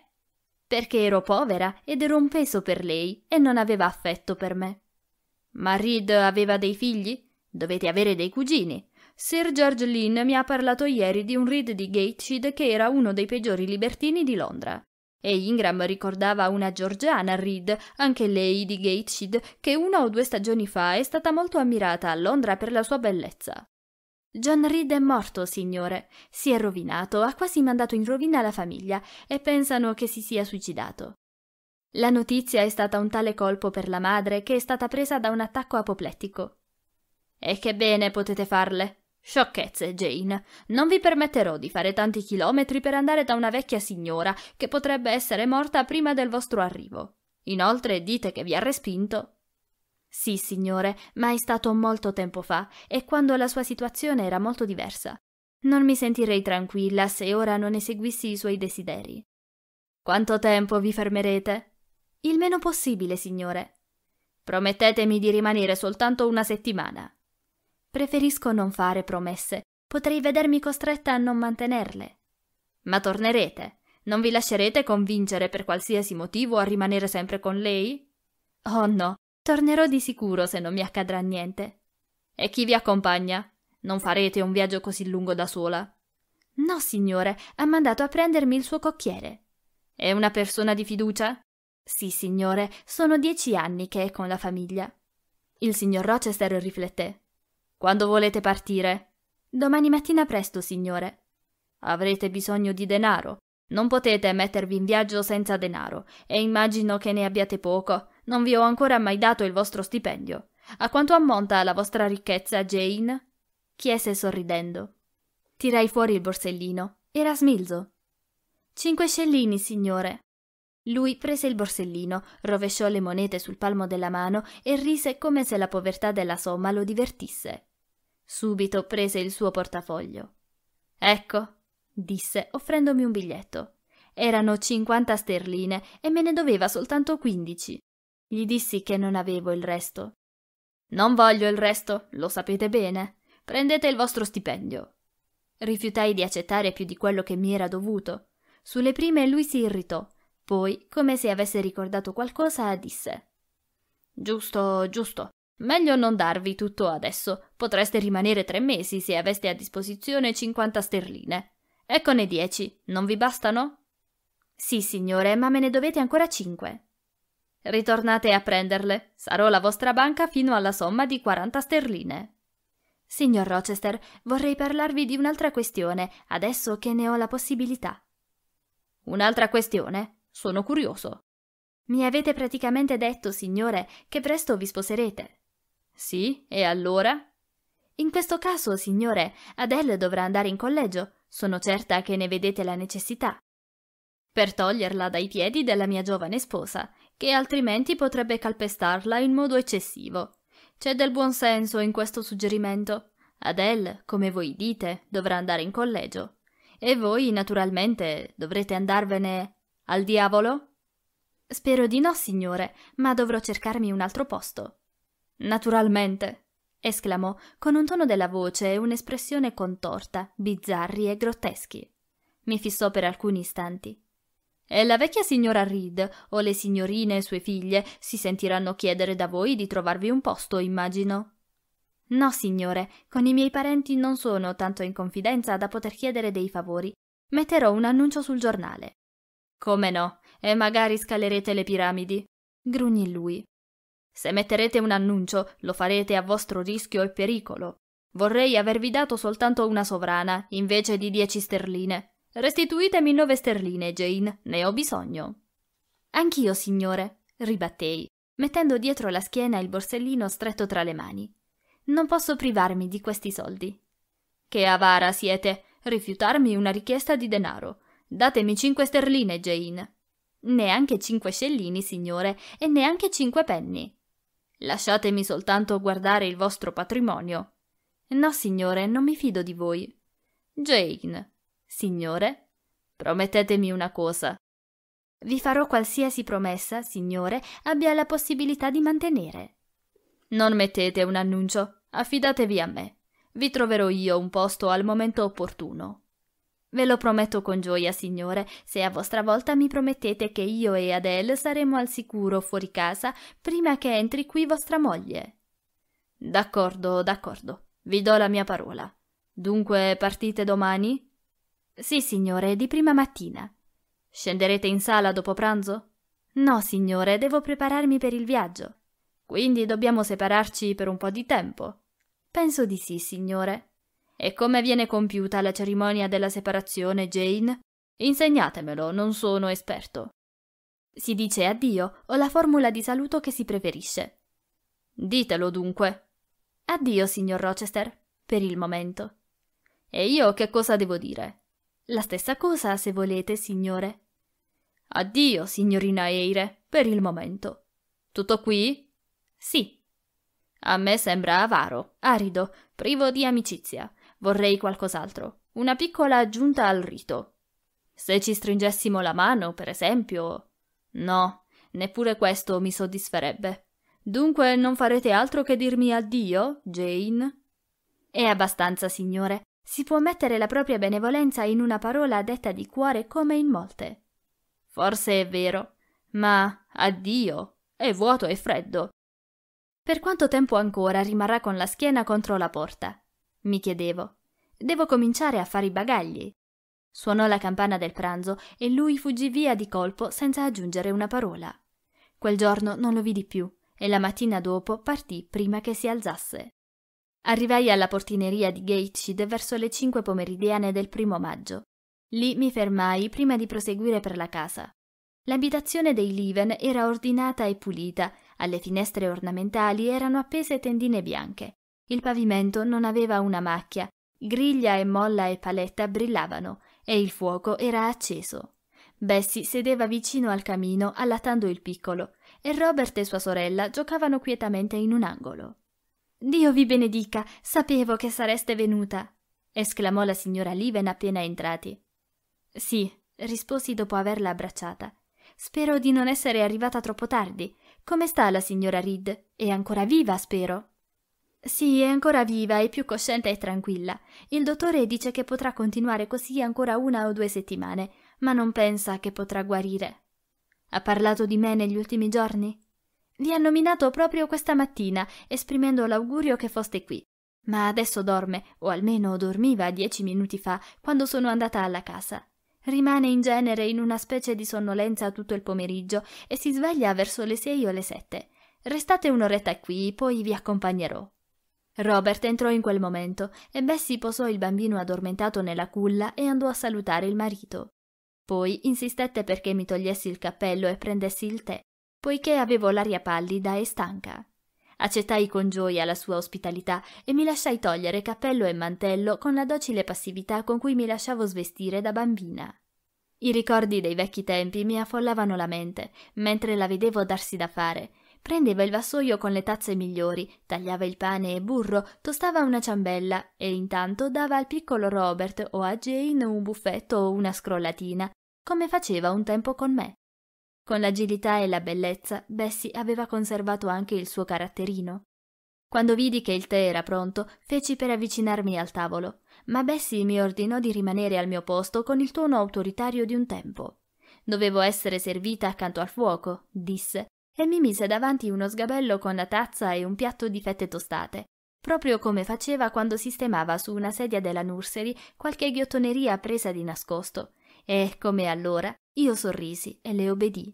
Perché ero povera ed ero un peso per lei e non aveva affetto per me. Ma Reed aveva dei figli? Dovete avere dei cugini. Sir George Lynn mi ha parlato ieri di un Reed di Gateshead che era uno dei peggiori libertini di Londra. E Ingram ricordava una georgiana Reed, anche lei di Gateshead, che una o due stagioni fa è stata molto ammirata a Londra per la sua bellezza. John Reed è morto, signore. Si è rovinato, ha quasi mandato in rovina la famiglia e pensano che si sia suicidato. La notizia è stata un tale colpo per la madre che è stata presa da un attacco apoplettico. E che bene potete farle, Sciocchezze, Jane. Non vi permetterò di fare tanti chilometri per andare da una vecchia signora che potrebbe essere morta prima del vostro arrivo. Inoltre dite che vi ha respinto. Sì, signore, ma è stato molto tempo fa e quando la sua situazione era molto diversa. Non mi sentirei tranquilla se ora non eseguissi i suoi desideri. Quanto tempo vi fermerete? Il meno possibile, signore. Promettetemi di rimanere soltanto una settimana. Preferisco non fare promesse, potrei vedermi costretta a non mantenerle. Ma tornerete? Non vi lascerete convincere per qualsiasi motivo a rimanere sempre con lei? Oh no, tornerò di sicuro se non mi accadrà niente. E chi vi accompagna? Non farete un viaggio così lungo da sola? No, signore, ha mandato a prendermi il suo cocchiere. È una persona di fiducia? Sì, signore, sono dieci anni che è con la famiglia. Il signor Rochester rifletté. Quando volete partire? Domani mattina presto, signore. Avrete bisogno di denaro. Non potete mettervi in viaggio senza denaro, e immagino che ne abbiate poco. Non vi ho ancora mai dato il vostro stipendio. A quanto ammonta la vostra ricchezza, Jane? chiese sorridendo. Tirai fuori il borsellino. Era smilzo. Cinque scellini, signore. Lui prese il borsellino, rovesciò le monete sul palmo della mano e rise come se la povertà della somma lo divertisse. Subito prese il suo portafoglio. Ecco, disse, offrendomi un biglietto. Erano 50 sterline e me ne doveva soltanto 15. Gli dissi che non avevo il resto. Non voglio il resto, lo sapete bene. Prendete il vostro stipendio. Rifiutai di accettare più di quello che mi era dovuto. Sulle prime lui si irritò, poi, come se avesse ricordato qualcosa, disse Giusto, giusto. Meglio non darvi tutto adesso. Potreste rimanere tre mesi se aveste a disposizione 50 sterline. Eccone 10. Non vi bastano? Sì, signore, ma me ne dovete ancora 5. Ritornate a prenderle. Sarò la vostra banca fino alla somma di 40 sterline. Signor Rochester, vorrei parlarvi di un'altra questione, adesso che ne ho la possibilità. Un'altra questione? Sono curioso. Mi avete praticamente detto, signore, che presto vi sposerete. Sì, e allora? In questo caso, signore, Adele dovrà andare in collegio. Sono certa che ne vedete la necessità. Per toglierla dai piedi della mia giovane sposa, che altrimenti potrebbe calpestarla in modo eccessivo. C'è del buon senso in questo suggerimento. Adele, come voi dite, dovrà andare in collegio. E voi, naturalmente, dovrete andarvene al diavolo? Spero di no, signore, ma dovrò cercarmi un altro posto. Naturalmente, esclamò con un tono della voce e un'espressione contorta, bizzarri e grotteschi. Mi fissò per alcuni istanti. E la vecchia signora Reed o le signorine e sue figlie si sentiranno chiedere da voi di trovarvi un posto, immagino. No, signore, con i miei parenti non sono tanto in confidenza da poter chiedere dei favori. Metterò un annuncio sul giornale. Come no? E magari scalerete le piramidi, grugnì lui. Se metterete un annuncio, lo farete a vostro rischio e pericolo. Vorrei avervi dato soltanto una sovrana, invece di dieci sterline. Restituitemi nove sterline, Jane, ne ho bisogno. Anch'io, signore, ribattei, mettendo dietro la schiena il borsellino stretto tra le mani. Non posso privarmi di questi soldi. Che avara siete! Rifiutarmi una richiesta di denaro. Datemi cinque sterline, Jane. Neanche cinque scellini, signore, e neanche cinque penny. Lasciatemi soltanto guardare il vostro patrimonio. No, signore, non mi fido di voi. Jane, signore, promettetemi una cosa. Vi farò qualsiasi promessa, signore, abbia la possibilità di mantenere. Non mettete un annuncio, affidatevi a me. Vi troverò io un posto al momento opportuno. Ve lo prometto con gioia, signore, se a vostra volta mi promettete che io e Adele saremo al sicuro fuori casa prima che entri qui vostra moglie. D'accordo, d'accordo. Vi do la mia parola. Dunque partite domani? Sì, signore, di prima mattina. Scenderete in sala dopo pranzo? No, signore, devo prepararmi per il viaggio. Quindi dobbiamo separarci per un po' di tempo. Penso di sì, signore. E come viene compiuta la cerimonia della separazione, Jane? Insegnatemelo, non sono esperto. Si dice addio o la formula di saluto che si preferisce. Ditelo dunque. Addio, signor Rochester, per il momento. E io che cosa devo dire? La stessa cosa, se volete, signore. Addio, signorina Eire, per il momento. Tutto qui? Sì. A me sembra avaro, arido, privo di amicizia, Vorrei qualcos'altro, una piccola aggiunta al rito. Se ci stringessimo la mano, per esempio. No, neppure questo mi soddisferebbe. Dunque non farete altro che dirmi addio, Jane? È abbastanza, signore. Si può mettere la propria benevolenza in una parola detta di cuore come in molte. Forse è vero, ma addio è vuoto e freddo. Per quanto tempo ancora rimarrà con la schiena contro la porta? mi chiedevo. Devo cominciare a fare i bagagli. Suonò la campana del pranzo e lui fuggì via di colpo senza aggiungere una parola. Quel giorno non lo vidi più e la mattina dopo partì prima che si alzasse. Arrivai alla portineria di Gateshead verso le 5 pomeridiane del primo maggio. Lì mi fermai prima di proseguire per la casa. L'abitazione dei Liven era ordinata e pulita, alle finestre ornamentali erano appese tendine bianche. Il pavimento non aveva una macchia, griglia e molla e paletta brillavano e il fuoco era acceso. Bessie sedeva vicino al camino allattando il piccolo e Robert e sua sorella giocavano quietamente in un angolo. Dio vi benedica, sapevo che sareste venuta, esclamò la signora Liven appena entrati. Sì, risposi dopo averla abbracciata. Spero di non essere arrivata troppo tardi. Come sta la signora Reed? È ancora viva, spero. Sì, è ancora viva e più cosciente e tranquilla. Il dottore dice che potrà continuare così ancora una o due settimane, ma non pensa che potrà guarire. Ha parlato di me negli ultimi giorni? Vi ha nominato proprio questa mattina, esprimendo l'augurio che foste qui. Ma adesso dorme, o almeno dormiva dieci minuti fa, quando sono andata alla casa. Rimane in genere in una specie di sonnolenza tutto il pomeriggio e si sveglia verso le sei o le sette. Restate un'oretta qui, poi vi accompagnerò. Robert entrò in quel momento e Bessie posò il bambino addormentato nella culla e andò a salutare il marito. Poi insistette perché mi togliessi il cappello e prendessi il tè, poiché avevo l'aria pallida e stanca. Accettai con gioia la sua ospitalità e mi lasciai togliere cappello e mantello con la docile passività con cui mi lasciavo svestire da bambina. I ricordi dei vecchi tempi mi affollavano la mente, mentre la vedevo darsi da fare, Prendeva il vassoio con le tazze migliori, tagliava il pane e burro, tostava una ciambella e intanto dava al piccolo Robert o a Jane un buffetto o una scrollatina, come faceva un tempo con me. Con l'agilità e la bellezza, Bessie aveva conservato anche il suo caratterino. Quando vidi che il tè era pronto, feci per avvicinarmi al tavolo, ma Bessie mi ordinò di rimanere al mio posto con il tono autoritario di un tempo. Dovevo essere servita accanto al fuoco, disse, e mi mise davanti uno sgabello con la tazza e un piatto di fette tostate, proprio come faceva quando sistemava su una sedia della nursery qualche ghiottoneria presa di nascosto, e, come allora, io sorrisi e le obbedì.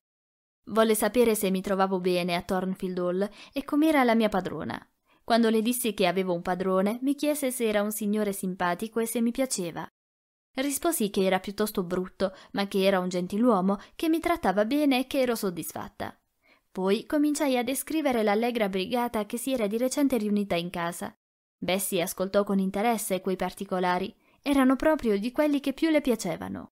Volle sapere se mi trovavo bene a Thornfield Hall e com'era la mia padrona. Quando le dissi che avevo un padrone, mi chiese se era un signore simpatico e se mi piaceva. Risposi che era piuttosto brutto, ma che era un gentiluomo, che mi trattava bene e che ero soddisfatta. Poi cominciai a descrivere l'allegra brigata che si era di recente riunita in casa. Bessie ascoltò con interesse quei particolari, erano proprio di quelli che più le piacevano.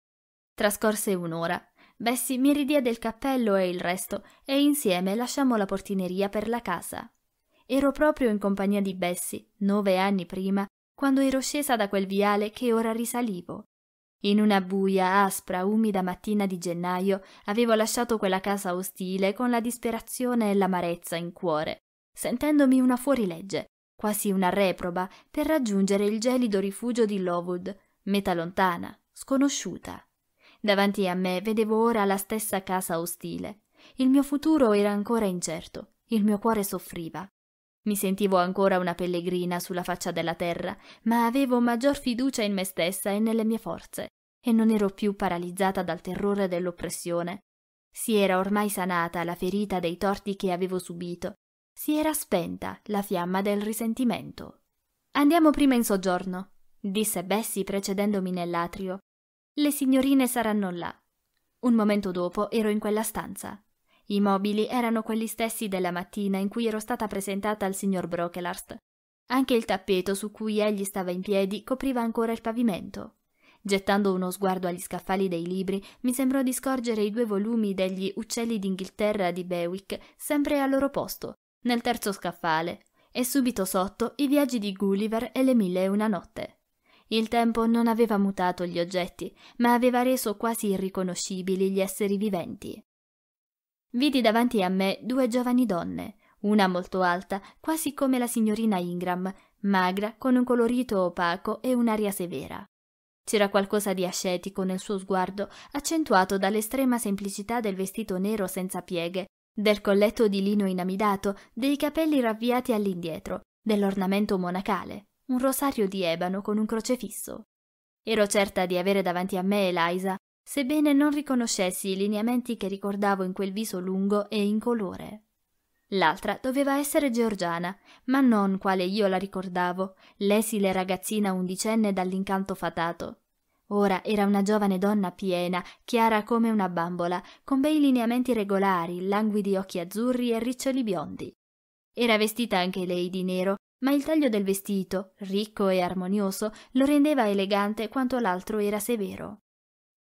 Trascorse un'ora. Bessie mi ridiede il cappello e il resto e insieme lasciammo la portineria per la casa. Ero proprio in compagnia di Bessie, nove anni prima, quando ero scesa da quel viale che ora risalivo. In una buia, aspra, umida mattina di gennaio avevo lasciato quella casa ostile con la disperazione e l'amarezza in cuore, sentendomi una fuorilegge, quasi una reproba, per raggiungere il gelido rifugio di Lowood, meta lontana, sconosciuta. Davanti a me vedevo ora la stessa casa ostile. Il mio futuro era ancora incerto, il mio cuore soffriva. Mi sentivo ancora una pellegrina sulla faccia della terra, ma avevo maggior fiducia in me stessa e nelle mie forze, e non ero più paralizzata dal terrore dell'oppressione. Si era ormai sanata la ferita dei torti che avevo subito, si era spenta la fiamma del risentimento. Andiamo prima in soggiorno, disse Bessie precedendomi nell'atrio. Le signorine saranno là. Un momento dopo ero in quella stanza. I mobili erano quelli stessi della mattina in cui ero stata presentata al signor Brockelhurst. Anche il tappeto su cui egli stava in piedi copriva ancora il pavimento. Gettando uno sguardo agli scaffali dei libri, mi sembrò di scorgere i due volumi degli Uccelli d'Inghilterra di Bewick sempre al loro posto, nel terzo scaffale, e subito sotto i viaggi di Gulliver e le mille e una notte. Il tempo non aveva mutato gli oggetti, ma aveva reso quasi irriconoscibili gli esseri viventi. Vidi davanti a me due giovani donne, una molto alta, quasi come la signorina Ingram, magra, con un colorito opaco e un'aria severa. C'era qualcosa di ascetico nel suo sguardo, accentuato dall'estrema semplicità del vestito nero senza pieghe, del colletto di lino inamidato, dei capelli ravviati all'indietro, dell'ornamento monacale, un rosario di ebano con un crocefisso. Ero certa di avere davanti a me Eliza, sebbene non riconoscessi i lineamenti che ricordavo in quel viso lungo e incolore. L'altra doveva essere georgiana, ma non quale io la ricordavo, l'esile ragazzina undicenne dall'incanto fatato. Ora era una giovane donna piena, chiara come una bambola, con bei lineamenti regolari, languidi occhi azzurri e riccioli biondi. Era vestita anche lei di nero, ma il taglio del vestito, ricco e armonioso, lo rendeva elegante quanto l'altro era severo.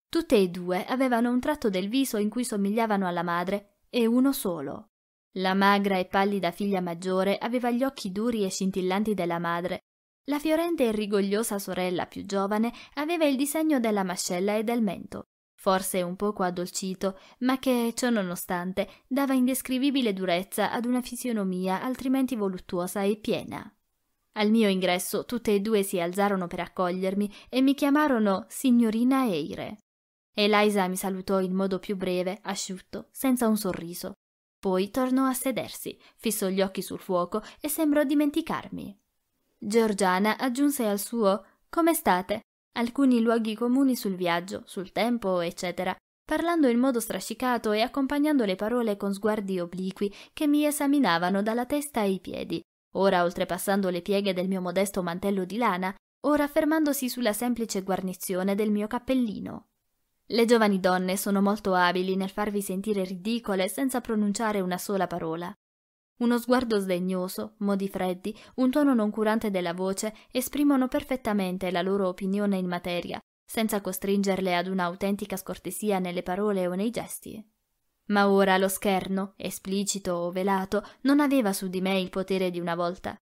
Tutte e due avevano un tratto del viso in cui somigliavano alla madre e uno solo. La magra e pallida figlia maggiore aveva gli occhi duri e scintillanti della madre. La fiorente e rigogliosa sorella più giovane aveva il disegno della mascella e del mento, forse un poco addolcito, ma che, ciò nonostante, dava indescrivibile durezza ad una fisionomia altrimenti voluttuosa e piena. Al mio ingresso tutte e due si alzarono per accogliermi e mi chiamarono signorina Eire. Eliza mi salutò in modo più breve, asciutto, senza un sorriso. Poi tornò a sedersi, fissò gli occhi sul fuoco e sembrò dimenticarmi. Georgiana aggiunse al suo Come state? alcuni luoghi comuni sul viaggio, sul tempo, eccetera, parlando in modo strascicato e accompagnando le parole con sguardi obliqui che mi esaminavano dalla testa ai piedi, ora oltrepassando le pieghe del mio modesto mantello di lana, ora fermandosi sulla semplice guarnizione del mio cappellino. Le giovani donne sono molto abili nel farvi sentire ridicole senza pronunciare una sola parola. Uno sguardo sdegnoso, modi freddi, un tono noncurante della voce esprimono perfettamente la loro opinione in materia, senza costringerle ad un'autentica scortesia nelle parole o nei gesti. Ma ora lo scherno, esplicito o velato, non aveva su di me il potere di una volta.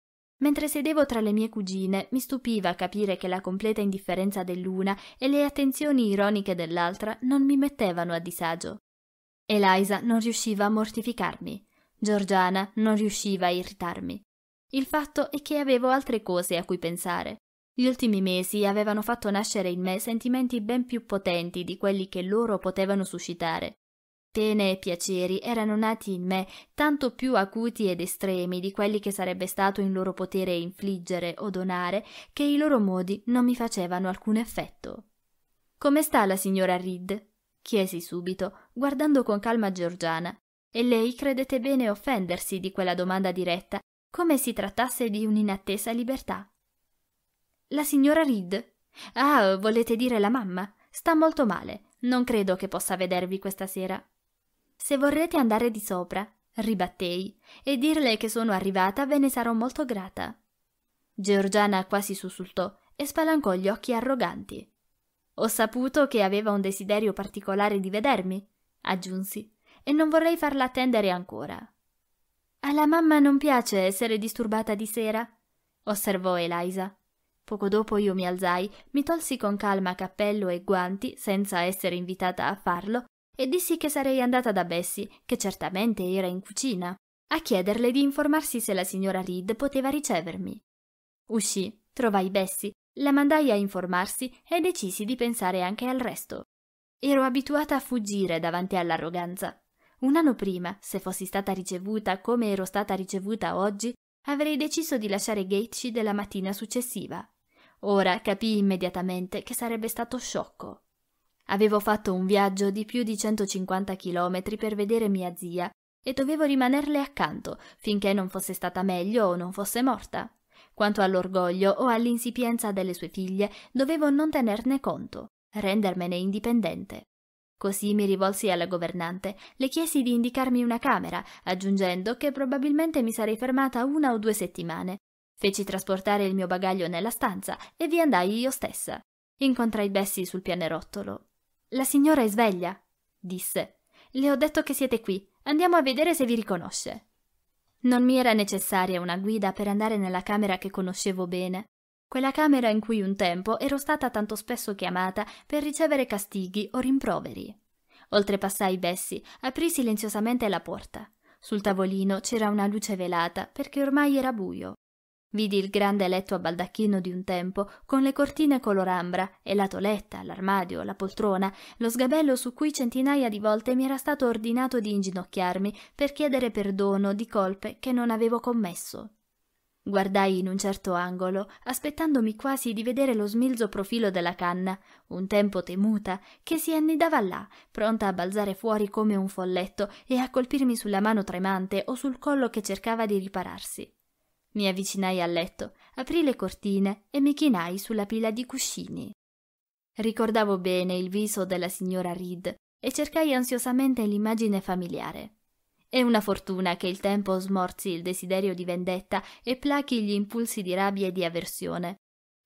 Mentre sedevo tra le mie cugine, mi stupiva capire che la completa indifferenza dell'una e le attenzioni ironiche dell'altra non mi mettevano a disagio. Eliza non riusciva a mortificarmi, Giorgiana non riusciva a irritarmi. Il fatto è che avevo altre cose a cui pensare. Gli ultimi mesi avevano fatto nascere in me sentimenti ben più potenti di quelli che loro potevano suscitare, pene e piaceri erano nati in me tanto più acuti ed estremi di quelli che sarebbe stato in loro potere infliggere o donare, che i loro modi non mi facevano alcun effetto. Come sta la signora Reed? chiesi subito, guardando con calma Georgiana, e lei credette bene offendersi di quella domanda diretta, come si trattasse di un'inattesa libertà. La signora Reed? Ah, volete dire la mamma? Sta molto male. Non credo che possa vedervi questa sera. Se vorrete andare di sopra, ribattei, e dirle che sono arrivata ve ne sarò molto grata. Georgiana quasi sussultò e spalancò gli occhi arroganti. Ho saputo che aveva un desiderio particolare di vedermi, aggiunsi, e non vorrei farla attendere ancora. Alla mamma non piace essere disturbata di sera, osservò Eliza. Poco dopo io mi alzai, mi tolsi con calma cappello e guanti, senza essere invitata a farlo, e dissi che sarei andata da Bessie, che certamente era in cucina, a chiederle di informarsi se la signora Reed poteva ricevermi. Uscì, trovai Bessie, la mandai a informarsi e decisi di pensare anche al resto. Ero abituata a fuggire davanti all'arroganza. Un anno prima, se fossi stata ricevuta come ero stata ricevuta oggi, avrei deciso di lasciare Gateshead la mattina successiva. Ora capii immediatamente che sarebbe stato sciocco. Avevo fatto un viaggio di più di 150 chilometri per vedere mia zia e dovevo rimanerle accanto finché non fosse stata meglio o non fosse morta. Quanto all'orgoglio o all'insipienza delle sue figlie, dovevo non tenerne conto, rendermene indipendente. Così mi rivolsi alla governante, le chiesi di indicarmi una camera, aggiungendo che probabilmente mi sarei fermata una o due settimane. Feci trasportare il mio bagaglio nella stanza e vi andai io stessa. Incontrai Bessie sul pianerottolo la signora è sveglia, disse. Le ho detto che siete qui. Andiamo a vedere se vi riconosce. Non mi era necessaria una guida per andare nella camera che conoscevo bene. Quella camera in cui un tempo ero stata tanto spesso chiamata per ricevere castighi o rimproveri. Oltrepassai Bessie, aprì silenziosamente la porta. Sul tavolino c'era una luce velata perché ormai era buio. Vidi il grande letto a baldacchino di un tempo, con le cortine color ambra e la toletta, l'armadio, la poltrona, lo sgabello su cui centinaia di volte mi era stato ordinato di inginocchiarmi per chiedere perdono di colpe che non avevo commesso. Guardai in un certo angolo, aspettandomi quasi di vedere lo smilzo profilo della canna, un tempo temuta, che si annidava là, pronta a balzare fuori come un folletto e a colpirmi sulla mano tremante o sul collo che cercava di ripararsi. Mi avvicinai al letto, aprì le cortine e mi chinai sulla pila di cuscini. Ricordavo bene il viso della signora Reed e cercai ansiosamente l'immagine familiare. È una fortuna che il tempo smorzi il desiderio di vendetta e plachi gli impulsi di rabbia e di avversione.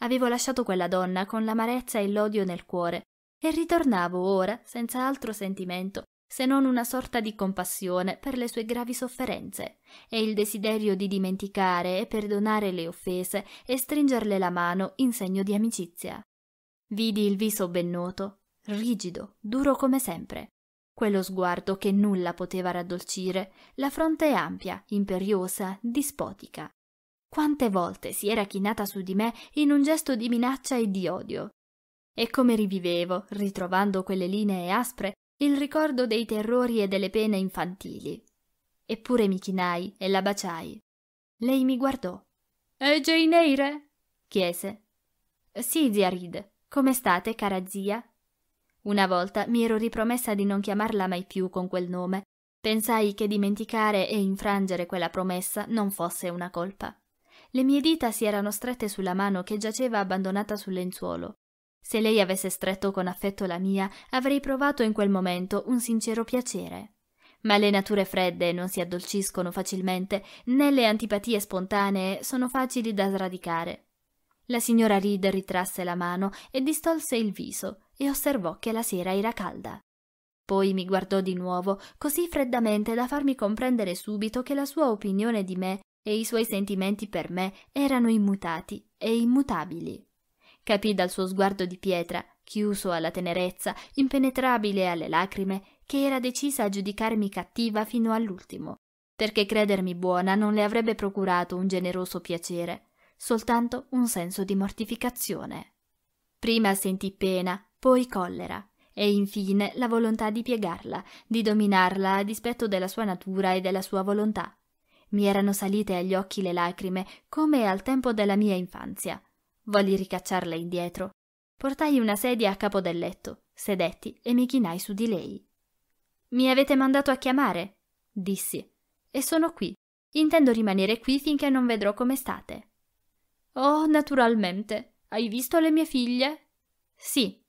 Avevo lasciato quella donna con l'amarezza e l'odio nel cuore e ritornavo ora senza altro sentimento se non una sorta di compassione per le sue gravi sofferenze e il desiderio di dimenticare e perdonare le offese e stringerle la mano in segno di amicizia. Vidi il viso ben noto, rigido, duro come sempre, quello sguardo che nulla poteva raddolcire, la fronte ampia, imperiosa, dispotica. Quante volte si era chinata su di me in un gesto di minaccia e di odio. E come rivivevo, ritrovando quelle linee aspre, il ricordo dei terrori e delle pene infantili. Eppure mi chinai e la baciai. Lei mi guardò. È Jane Eyre? chiese. Sì, zia Reed. Come state, cara zia? Una volta mi ero ripromessa di non chiamarla mai più con quel nome. Pensai che dimenticare e infrangere quella promessa non fosse una colpa. Le mie dita si erano strette sulla mano che giaceva abbandonata sul lenzuolo se lei avesse stretto con affetto la mia, avrei provato in quel momento un sincero piacere. Ma le nature fredde non si addolciscono facilmente, né le antipatie spontanee sono facili da sradicare. La signora Reed ritrasse la mano e distolse il viso e osservò che la sera era calda. Poi mi guardò di nuovo, così freddamente da farmi comprendere subito che la sua opinione di me e i suoi sentimenti per me erano immutati e immutabili capì dal suo sguardo di pietra, chiuso alla tenerezza, impenetrabile alle lacrime, che era decisa a giudicarmi cattiva fino all'ultimo, perché credermi buona non le avrebbe procurato un generoso piacere, soltanto un senso di mortificazione. Prima sentì pena, poi collera, e infine la volontà di piegarla, di dominarla a dispetto della sua natura e della sua volontà. Mi erano salite agli occhi le lacrime, come al tempo della mia infanzia, Volli ricacciarla indietro. Portai una sedia a capo del letto, sedetti e mi chinai su di lei. Mi avete mandato a chiamare? dissi. E sono qui. Intendo rimanere qui finché non vedrò come state. Oh, naturalmente. Hai visto le mie figlie? Sì.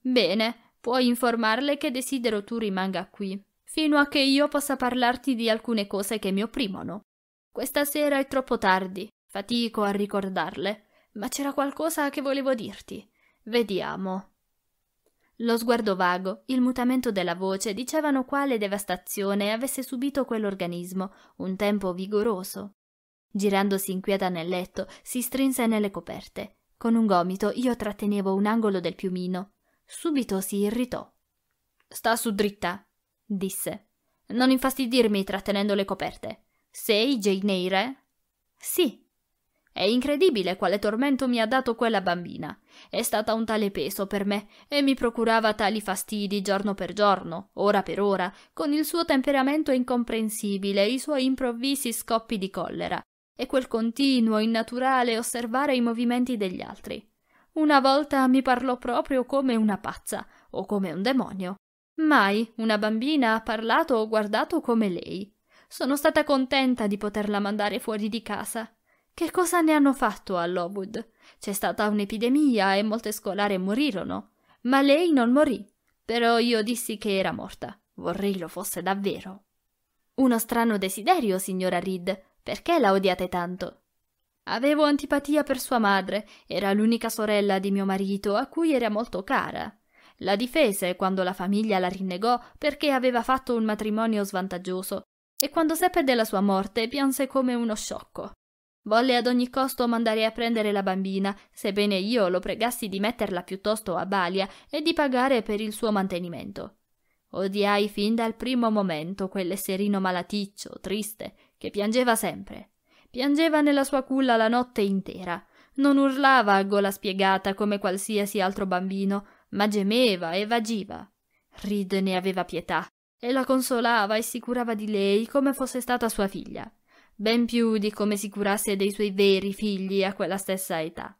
Bene, puoi informarle che desidero tu rimanga qui, fino a che io possa parlarti di alcune cose che mi opprimono. Questa sera è troppo tardi, fatico a ricordarle, ma c'era qualcosa che volevo dirti. Vediamo. Lo sguardo vago, il mutamento della voce dicevano quale devastazione avesse subito quell'organismo, un tempo vigoroso. Girandosi inquieta nel letto, si strinse nelle coperte. Con un gomito io trattenevo un angolo del piumino. Subito si irritò. Sta su dritta, disse. Non infastidirmi trattenendo le coperte. Sei Jane Eyre? Sì, è incredibile quale tormento mi ha dato quella bambina. È stata un tale peso per me e mi procurava tali fastidi giorno per giorno, ora per ora, con il suo temperamento incomprensibile e i suoi improvvisi scoppi di collera, e quel continuo, innaturale osservare i movimenti degli altri. Una volta mi parlò proprio come una pazza o come un demonio. Mai una bambina ha parlato o guardato come lei. Sono stata contenta di poterla mandare fuori di casa. Che cosa ne hanno fatto a Lowood? C'è stata un'epidemia e molte scolare morirono. Ma lei non morì. Però io dissi che era morta. Vorrei lo fosse davvero. Uno strano desiderio, signora Reed. Perché la odiate tanto? Avevo antipatia per sua madre, era l'unica sorella di mio marito a cui era molto cara. La difese quando la famiglia la rinnegò perché aveva fatto un matrimonio svantaggioso e quando seppe della sua morte pianse come uno sciocco. Volle ad ogni costo mandare a prendere la bambina, sebbene io lo pregassi di metterla piuttosto a balia e di pagare per il suo mantenimento. Odiai fin dal primo momento quell'esserino malaticcio, triste, che piangeva sempre. Piangeva nella sua culla la notte intera. Non urlava a gola spiegata come qualsiasi altro bambino, ma gemeva e vagiva. Ride ne aveva pietà e la consolava e si curava di lei come fosse stata sua figlia ben più di come si curasse dei suoi veri figli a quella stessa età.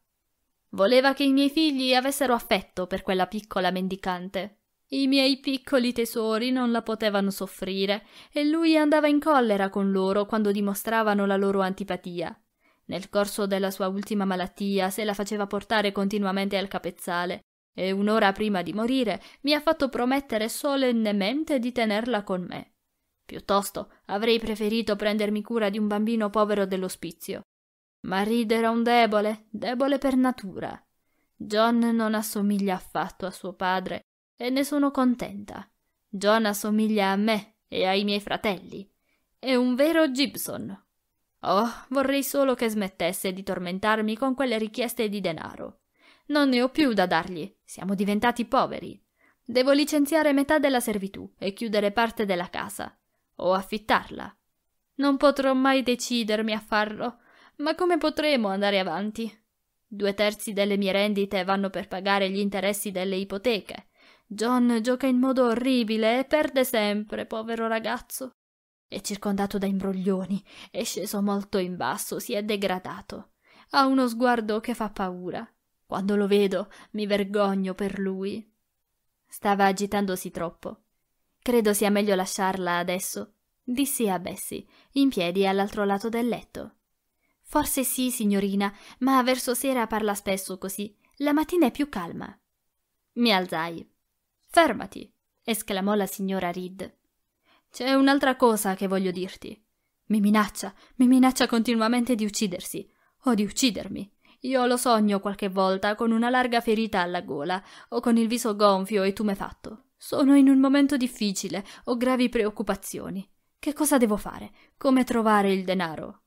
Voleva che i miei figli avessero affetto per quella piccola mendicante. I miei piccoli tesori non la potevano soffrire e lui andava in collera con loro quando dimostravano la loro antipatia. Nel corso della sua ultima malattia se la faceva portare continuamente al capezzale e un'ora prima di morire mi ha fatto promettere solennemente di tenerla con me. Piuttosto avrei preferito prendermi cura di un bambino povero dell'ospizio. Ma Reed era un debole, debole per natura. John non assomiglia affatto a suo padre e ne sono contenta. John assomiglia a me e ai miei fratelli. È un vero Gibson. Oh, vorrei solo che smettesse di tormentarmi con quelle richieste di denaro. Non ne ho più da dargli, siamo diventati poveri. Devo licenziare metà della servitù e chiudere parte della casa o affittarla. Non potrò mai decidermi a farlo, ma come potremo andare avanti? Due terzi delle mie rendite vanno per pagare gli interessi delle ipoteche. John gioca in modo orribile e perde sempre, povero ragazzo. È circondato da imbroglioni, è sceso molto in basso, si è degradato. Ha uno sguardo che fa paura. Quando lo vedo mi vergogno per lui. Stava agitandosi troppo. Credo sia meglio lasciarla adesso, dissi a Bessie, in piedi all'altro lato del letto. Forse sì, signorina, ma verso sera parla spesso così. La mattina è più calma. Mi alzai. Fermati, esclamò la signora Reed. C'è un'altra cosa che voglio dirti. Mi minaccia, mi minaccia continuamente di uccidersi, o di uccidermi. Io lo sogno qualche volta con una larga ferita alla gola, o con il viso gonfio e tumefatto. Sono in un momento difficile, ho gravi preoccupazioni. Che cosa devo fare? Come trovare il denaro?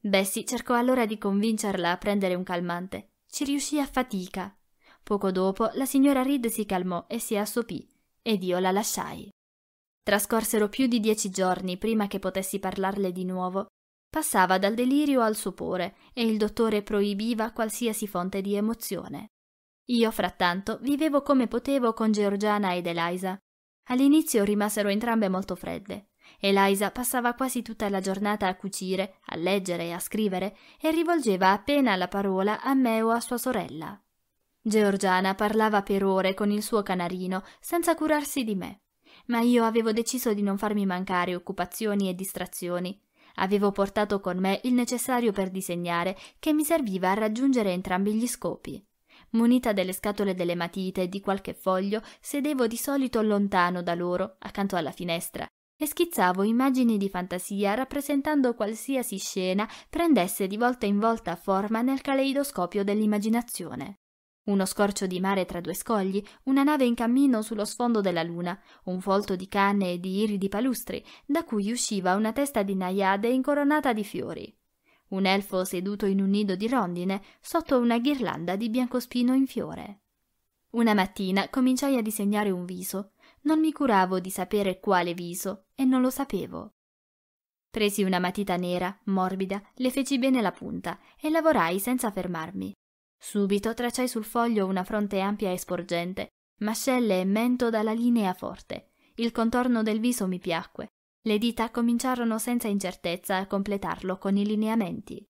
Bessie cercò allora di convincerla a prendere un calmante. Ci riuscì a fatica. Poco dopo la signora Reed si calmò e si assopì, ed io la lasciai. Trascorsero più di dieci giorni prima che potessi parlarle di nuovo. Passava dal delirio al sopore e il dottore proibiva qualsiasi fonte di emozione. Io, frattanto, vivevo come potevo con Georgiana ed Eliza. All'inizio rimasero entrambe molto fredde. Eliza passava quasi tutta la giornata a cucire, a leggere e a scrivere e rivolgeva appena la parola a me o a sua sorella. Georgiana parlava per ore con il suo canarino senza curarsi di me, ma io avevo deciso di non farmi mancare occupazioni e distrazioni. Avevo portato con me il necessario per disegnare che mi serviva a raggiungere entrambi gli scopi. Munita delle scatole delle matite e di qualche foglio, sedevo di solito lontano da loro, accanto alla finestra, e schizzavo immagini di fantasia rappresentando qualsiasi scena prendesse di volta in volta forma nel caleidoscopio dell'immaginazione. Uno scorcio di mare tra due scogli, una nave in cammino sullo sfondo della luna, un folto di canne e di iridi palustri, da cui usciva una testa di naiade incoronata di fiori un elfo seduto in un nido di rondine sotto una ghirlanda di biancospino in fiore. Una mattina cominciai a disegnare un viso. Non mi curavo di sapere quale viso e non lo sapevo. Presi una matita nera, morbida, le feci bene la punta e lavorai senza fermarmi. Subito tracciai sul foglio una fronte ampia e sporgente, mascelle e mento dalla linea forte. Il contorno del viso mi piacque, le dita cominciarono senza incertezza a completarlo con i lineamenti.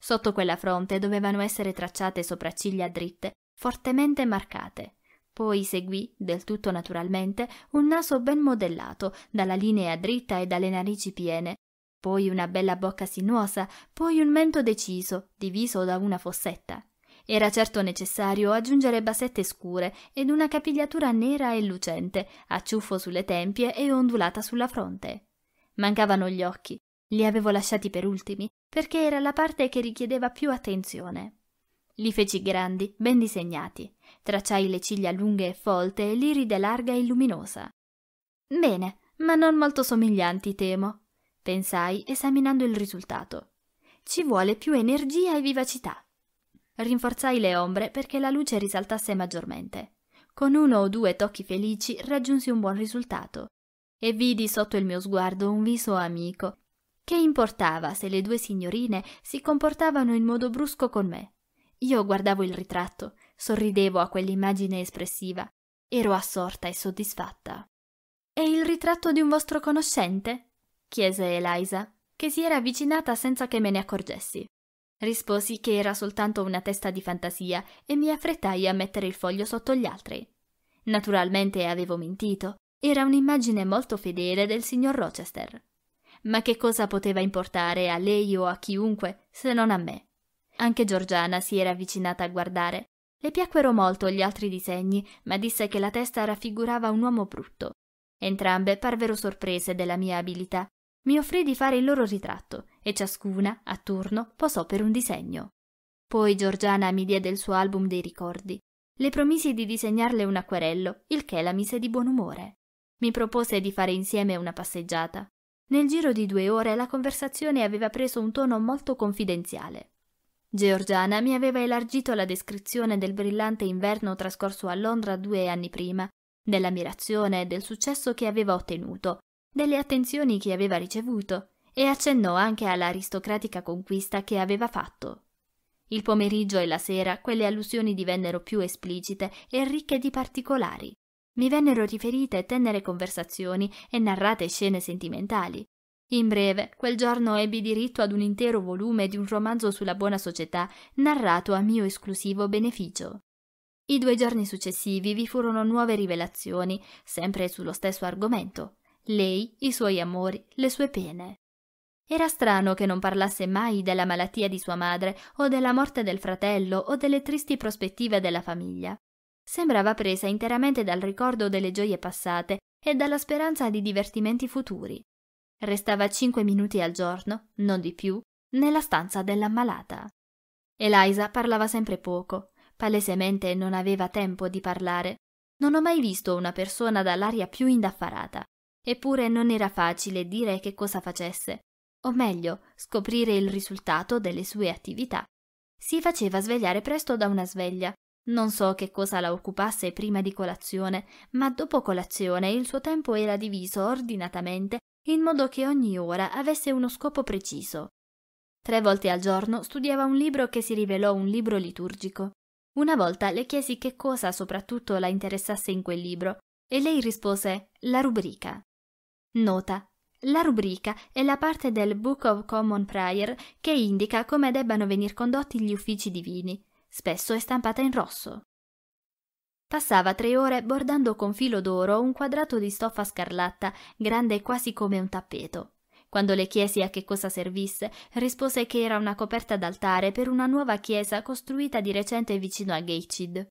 Sotto quella fronte dovevano essere tracciate sopracciglia dritte, fortemente marcate. Poi seguì, del tutto naturalmente, un naso ben modellato, dalla linea dritta e dalle narici piene, poi una bella bocca sinuosa, poi un mento deciso, diviso da una fossetta. Era certo necessario aggiungere basette scure ed una capigliatura nera e lucente, a ciuffo sulle tempie e ondulata sulla fronte. Mancavano gli occhi, li avevo lasciati per ultimi perché era la parte che richiedeva più attenzione. Li feci grandi, ben disegnati, tracciai le ciglia lunghe e folte e l'iride larga e luminosa. Bene, ma non molto somiglianti, temo, pensai esaminando il risultato. Ci vuole più energia e vivacità. Rinforzai le ombre perché la luce risaltasse maggiormente. Con uno o due tocchi felici raggiunsi un buon risultato e vidi sotto il mio sguardo un viso amico. Che importava se le due signorine si comportavano in modo brusco con me? Io guardavo il ritratto, sorridevo a quell'immagine espressiva, ero assorta e soddisfatta. È il ritratto di un vostro conoscente? chiese Eliza, che si era avvicinata senza che me ne accorgessi. Risposi che era soltanto una testa di fantasia e mi affrettai a mettere il foglio sotto gli altri. Naturalmente avevo mentito. Era un'immagine molto fedele del signor Rochester. Ma che cosa poteva importare a lei o a chiunque se non a me? Anche Giorgiana si era avvicinata a guardare. Le piacquero molto gli altri disegni, ma disse che la testa raffigurava un uomo brutto. Entrambe parvero sorprese della mia abilità. Mi offrì di fare il loro ritratto e ciascuna, a turno, posò per un disegno. Poi Giorgiana mi diede il suo album dei ricordi. Le promisi di disegnarle un acquerello, il che la mise di buon umore. Mi propose di fare insieme una passeggiata. Nel giro di due ore la conversazione aveva preso un tono molto confidenziale. Georgiana mi aveva elargito la descrizione del brillante inverno trascorso a Londra due anni prima, dell'ammirazione del successo che aveva ottenuto, delle attenzioni che aveva ricevuto e accennò anche all'aristocratica conquista che aveva fatto. Il pomeriggio e la sera quelle allusioni divennero più esplicite e ricche di particolari. Mi vennero riferite tenere conversazioni e narrate scene sentimentali. In breve, quel giorno ebbi diritto ad un intero volume di un romanzo sulla buona società narrato a mio esclusivo beneficio. I due giorni successivi vi furono nuove rivelazioni, sempre sullo stesso argomento. Lei, i suoi amori, le sue pene. Era strano che non parlasse mai della malattia di sua madre o della morte del fratello o delle tristi prospettive della famiglia sembrava presa interamente dal ricordo delle gioie passate e dalla speranza di divertimenti futuri. Restava cinque minuti al giorno, non di più, nella stanza dell'ammalata. Eliza parlava sempre poco, palesemente non aveva tempo di parlare. Non ho mai visto una persona dall'aria più indaffarata, eppure non era facile dire che cosa facesse, o meglio, scoprire il risultato delle sue attività. Si faceva svegliare presto da una sveglia, non so che cosa la occupasse prima di colazione, ma dopo colazione il suo tempo era diviso ordinatamente in modo che ogni ora avesse uno scopo preciso. Tre volte al giorno studiava un libro che si rivelò un libro liturgico. Una volta le chiesi che cosa soprattutto la interessasse in quel libro e lei rispose la rubrica. Nota. La rubrica è la parte del Book of Common Prayer che indica come debbano venir condotti gli uffici divini, spesso è stampata in rosso. Passava tre ore bordando con filo d'oro un quadrato di stoffa scarlatta, grande quasi come un tappeto. Quando le chiesi a che cosa servisse, rispose che era una coperta d'altare per una nuova chiesa costruita di recente vicino a Geichid.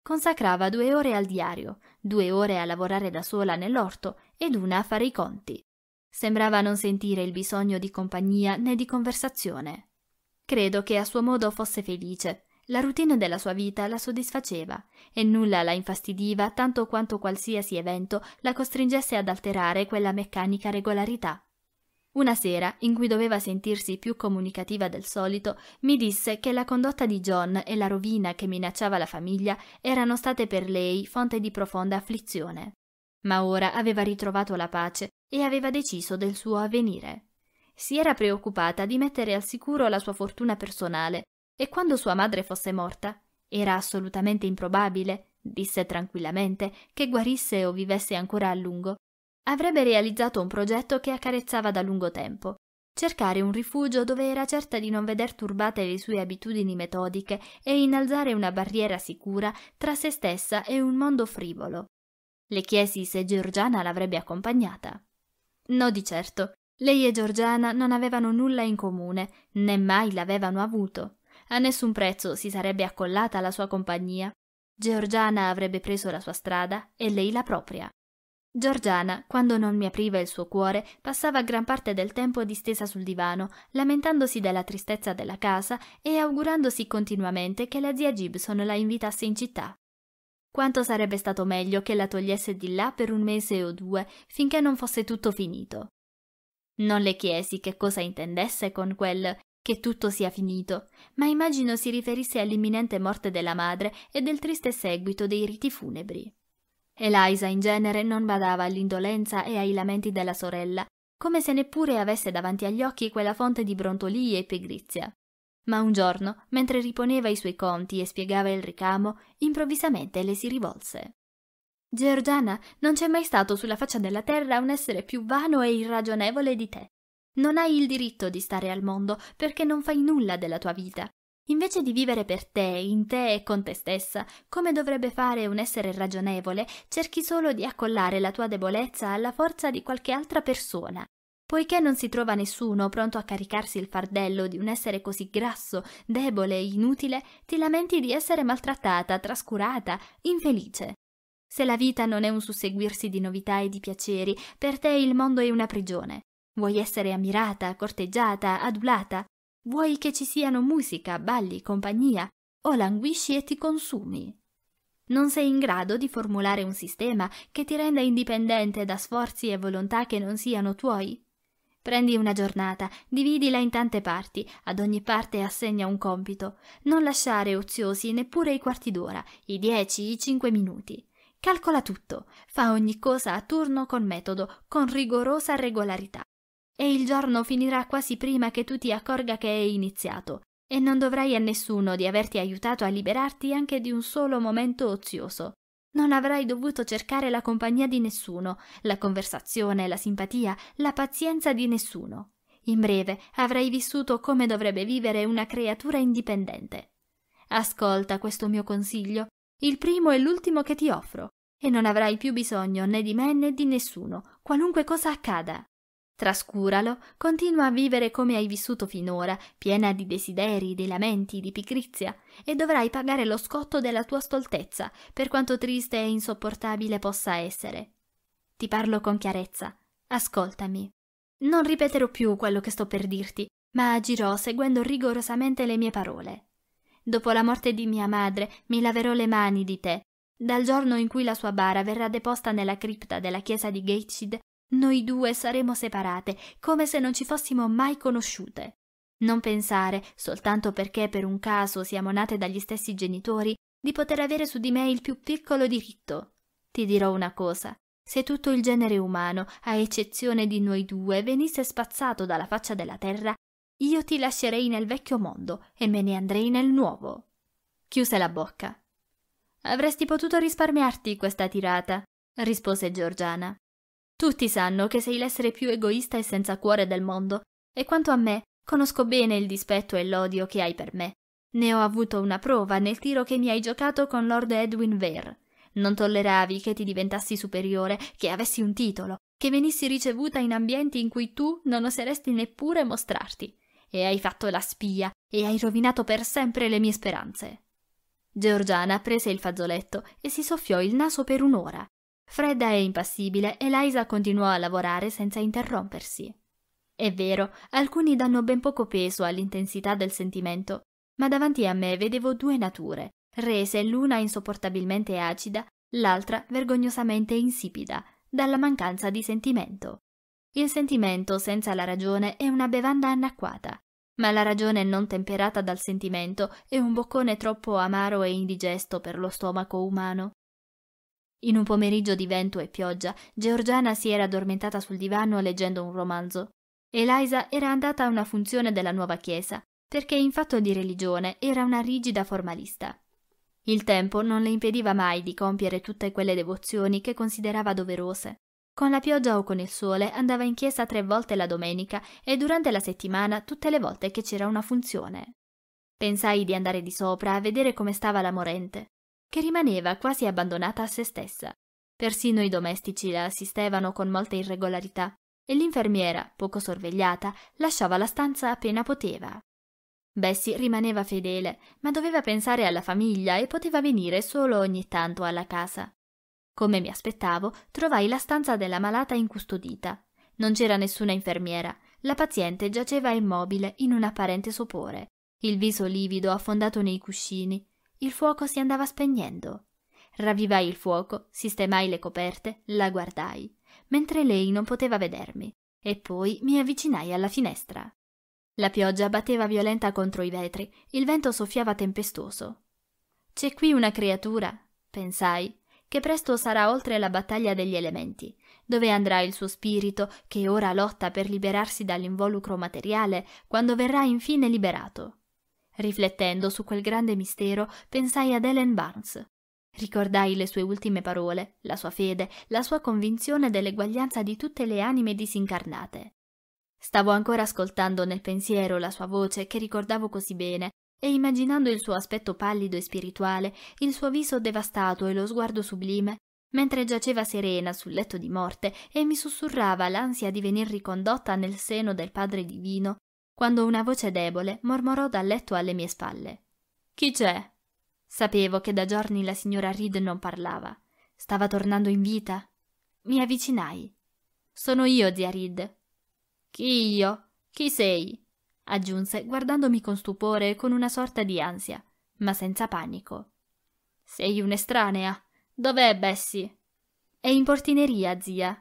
Consacrava due ore al diario, due ore a lavorare da sola nell'orto ed una a fare i conti. Sembrava non sentire il bisogno di compagnia né di conversazione. Credo che a suo modo fosse felice, la routine della sua vita la soddisfaceva e nulla la infastidiva tanto quanto qualsiasi evento la costringesse ad alterare quella meccanica regolarità. Una sera, in cui doveva sentirsi più comunicativa del solito, mi disse che la condotta di John e la rovina che minacciava la famiglia erano state per lei fonte di profonda afflizione. Ma ora aveva ritrovato la pace e aveva deciso del suo avvenire. Si era preoccupata di mettere al sicuro la sua fortuna personale e quando sua madre fosse morta, era assolutamente improbabile, disse tranquillamente, che guarisse o vivesse ancora a lungo, avrebbe realizzato un progetto che accarezzava da lungo tempo cercare un rifugio dove era certa di non veder turbate le sue abitudini metodiche e innalzare una barriera sicura tra se stessa e un mondo frivolo. Le chiesi se Georgiana l'avrebbe accompagnata. No di certo, lei e Georgiana non avevano nulla in comune, né mai l'avevano avuto. A nessun prezzo si sarebbe accollata alla sua compagnia. Georgiana avrebbe preso la sua strada e lei la propria. Giorgiana, quando non mi apriva il suo cuore, passava gran parte del tempo distesa sul divano, lamentandosi della tristezza della casa e augurandosi continuamente che la zia Gibson la invitasse in città. Quanto sarebbe stato meglio che la togliesse di là per un mese o due, finché non fosse tutto finito. Non le chiesi che cosa intendesse con quel che tutto sia finito, ma immagino si riferisse all'imminente morte della madre e del triste seguito dei riti funebri. Eliza in genere non badava all'indolenza e ai lamenti della sorella, come se neppure avesse davanti agli occhi quella fonte di brontolii e pigrizia. Ma un giorno, mentre riponeva i suoi conti e spiegava il ricamo, improvvisamente le si rivolse. Georgiana, non c'è mai stato sulla faccia della terra un essere più vano e irragionevole di te. Non hai il diritto di stare al mondo perché non fai nulla della tua vita. Invece di vivere per te, in te e con te stessa, come dovrebbe fare un essere ragionevole, cerchi solo di accollare la tua debolezza alla forza di qualche altra persona. Poiché non si trova nessuno pronto a caricarsi il fardello di un essere così grasso, debole e inutile, ti lamenti di essere maltrattata, trascurata, infelice. Se la vita non è un susseguirsi di novità e di piaceri, per te il mondo è una prigione. Vuoi essere ammirata, corteggiata, adulata? Vuoi che ci siano musica, balli, compagnia? O languisci e ti consumi? Non sei in grado di formulare un sistema che ti renda indipendente da sforzi e volontà che non siano tuoi? Prendi una giornata, dividila in tante parti, ad ogni parte assegna un compito. Non lasciare oziosi neppure i quarti d'ora, i dieci, i cinque minuti. Calcola tutto, fa ogni cosa a turno con metodo, con rigorosa regolarità e il giorno finirà quasi prima che tu ti accorga che è iniziato, e non dovrai a nessuno di averti aiutato a liberarti anche di un solo momento ozioso. Non avrai dovuto cercare la compagnia di nessuno, la conversazione, la simpatia, la pazienza di nessuno. In breve, avrai vissuto come dovrebbe vivere una creatura indipendente. Ascolta questo mio consiglio, il primo e l'ultimo che ti offro, e non avrai più bisogno né di me né di nessuno, qualunque cosa accada. Trascuralo, continua a vivere come hai vissuto finora, piena di desideri, di lamenti, di pigrizia, e dovrai pagare lo scotto della tua stoltezza, per quanto triste e insopportabile possa essere. Ti parlo con chiarezza. Ascoltami. Non ripeterò più quello che sto per dirti, ma agirò seguendo rigorosamente le mie parole. Dopo la morte di mia madre mi laverò le mani di te. Dal giorno in cui la sua bara verrà deposta nella cripta della chiesa di Gateshead noi due saremo separate, come se non ci fossimo mai conosciute. Non pensare, soltanto perché per un caso siamo nate dagli stessi genitori, di poter avere su di me il più piccolo diritto. Ti dirò una cosa. Se tutto il genere umano, a eccezione di noi due, venisse spazzato dalla faccia della terra, io ti lascerei nel vecchio mondo e me ne andrei nel nuovo. Chiuse la bocca. Avresti potuto risparmiarti questa tirata, rispose Giorgiana. Tutti sanno che sei l'essere più egoista e senza cuore del mondo, e quanto a me, conosco bene il dispetto e l'odio che hai per me. Ne ho avuto una prova nel tiro che mi hai giocato con Lord Edwin Vere. Non tolleravi che ti diventassi superiore, che avessi un titolo, che venissi ricevuta in ambienti in cui tu non oseresti neppure mostrarti. E hai fatto la spia e hai rovinato per sempre le mie speranze. Georgiana prese il fazzoletto e si soffiò il naso per un'ora, Fredda e impassibile, Eliza continuò a lavorare senza interrompersi. È vero, alcuni danno ben poco peso all'intensità del sentimento, ma davanti a me vedevo due nature, rese l'una insopportabilmente acida, l'altra vergognosamente insipida, dalla mancanza di sentimento. Il sentimento senza la ragione è una bevanda anacquata, ma la ragione non temperata dal sentimento è un boccone troppo amaro e indigesto per lo stomaco umano. In un pomeriggio di vento e pioggia, Georgiana si era addormentata sul divano leggendo un romanzo. Eliza era andata a una funzione della nuova chiesa, perché in fatto di religione era una rigida formalista. Il tempo non le impediva mai di compiere tutte quelle devozioni che considerava doverose. Con la pioggia o con il sole andava in chiesa tre volte la domenica e durante la settimana tutte le volte che c'era una funzione. Pensai di andare di sopra a vedere come stava la morente che rimaneva quasi abbandonata a se stessa. Persino i domestici la assistevano con molta irregolarità e l'infermiera, poco sorvegliata, lasciava la stanza appena poteva. Bessie rimaneva fedele, ma doveva pensare alla famiglia e poteva venire solo ogni tanto alla casa. Come mi aspettavo, trovai la stanza della malata incustodita. Non c'era nessuna infermiera. La paziente giaceva immobile in un apparente sopore, il viso livido affondato nei cuscini, il fuoco si andava spegnendo. Ravvivai il fuoco, sistemai le coperte, la guardai, mentre lei non poteva vedermi, e poi mi avvicinai alla finestra. La pioggia batteva violenta contro i vetri, il vento soffiava tempestoso. C'è qui una creatura, pensai, che presto sarà oltre la battaglia degli elementi, dove andrà il suo spirito, che ora lotta per liberarsi dall'involucro materiale, quando verrà infine liberato. Riflettendo su quel grande mistero, pensai ad Ellen Barnes. Ricordai le sue ultime parole, la sua fede, la sua convinzione dell'eguaglianza di tutte le anime disincarnate. Stavo ancora ascoltando nel pensiero la sua voce che ricordavo così bene e immaginando il suo aspetto pallido e spirituale, il suo viso devastato e lo sguardo sublime, mentre giaceva serena sul letto di morte e mi sussurrava l'ansia di venir ricondotta nel seno del Padre Divino, quando una voce debole mormorò dal letto alle mie spalle. Chi c'è? Sapevo che da giorni la signora Reed non parlava. Stava tornando in vita? Mi avvicinai. Sono io, zia Reed. Chi io? Chi sei? aggiunse, guardandomi con stupore e con una sorta di ansia, ma senza panico. Sei un'estranea. Dov'è Bessie? È in portineria, zia.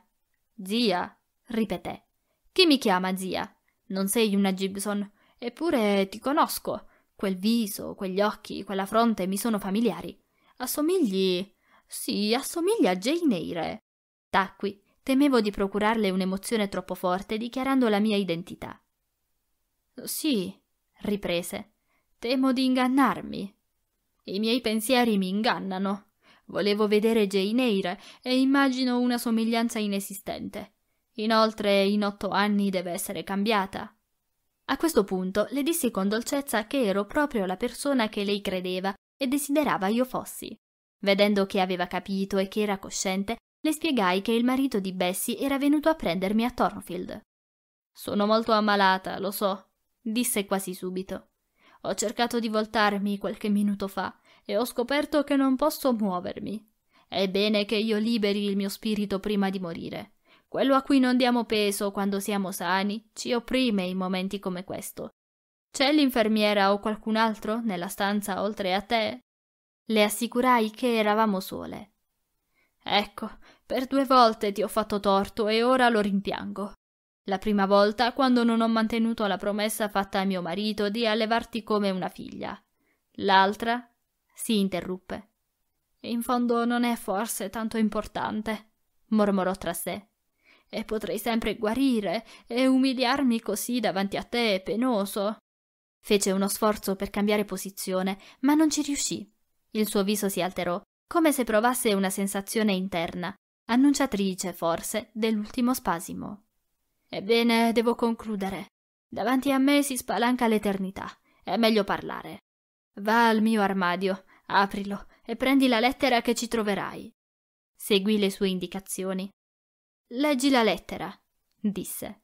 Zia, ripeté. Chi mi chiama zia? Non sei una Gibson, eppure ti conosco. Quel viso, quegli occhi, quella fronte mi sono familiari. Assomigli. Sì, assomiglia a Jane Eyre. Tacqui. Temevo di procurarle un'emozione troppo forte dichiarando la mia identità. Sì, riprese. Temo di ingannarmi. I miei pensieri mi ingannano. Volevo vedere Jane Eyre e immagino una somiglianza inesistente. Inoltre, in otto anni deve essere cambiata. A questo punto le dissi con dolcezza che ero proprio la persona che lei credeva e desiderava io fossi. Vedendo che aveva capito e che era cosciente, le spiegai che il marito di Bessie era venuto a prendermi a Thornfield. Sono molto ammalata, lo so, disse quasi subito. Ho cercato di voltarmi qualche minuto fa e ho scoperto che non posso muovermi. È bene che io liberi il mio spirito prima di morire. Quello a cui non diamo peso quando siamo sani ci opprime in momenti come questo. C'è l'infermiera o qualcun altro nella stanza oltre a te? Le assicurai che eravamo sole. Ecco, per due volte ti ho fatto torto e ora lo rimpiango. La prima volta quando non ho mantenuto la promessa fatta a mio marito di allevarti come una figlia. L'altra si interruppe. In fondo non è forse tanto importante, mormorò tra sé e potrei sempre guarire e umiliarmi così davanti a te, è penoso. Fece uno sforzo per cambiare posizione, ma non ci riuscì. Il suo viso si alterò, come se provasse una sensazione interna, annunciatrice forse dell'ultimo spasimo. Ebbene, devo concludere. Davanti a me si spalanca l'eternità. È meglio parlare. Va al mio armadio, aprilo e prendi la lettera che ci troverai. Seguì le sue indicazioni Leggi la lettera, disse.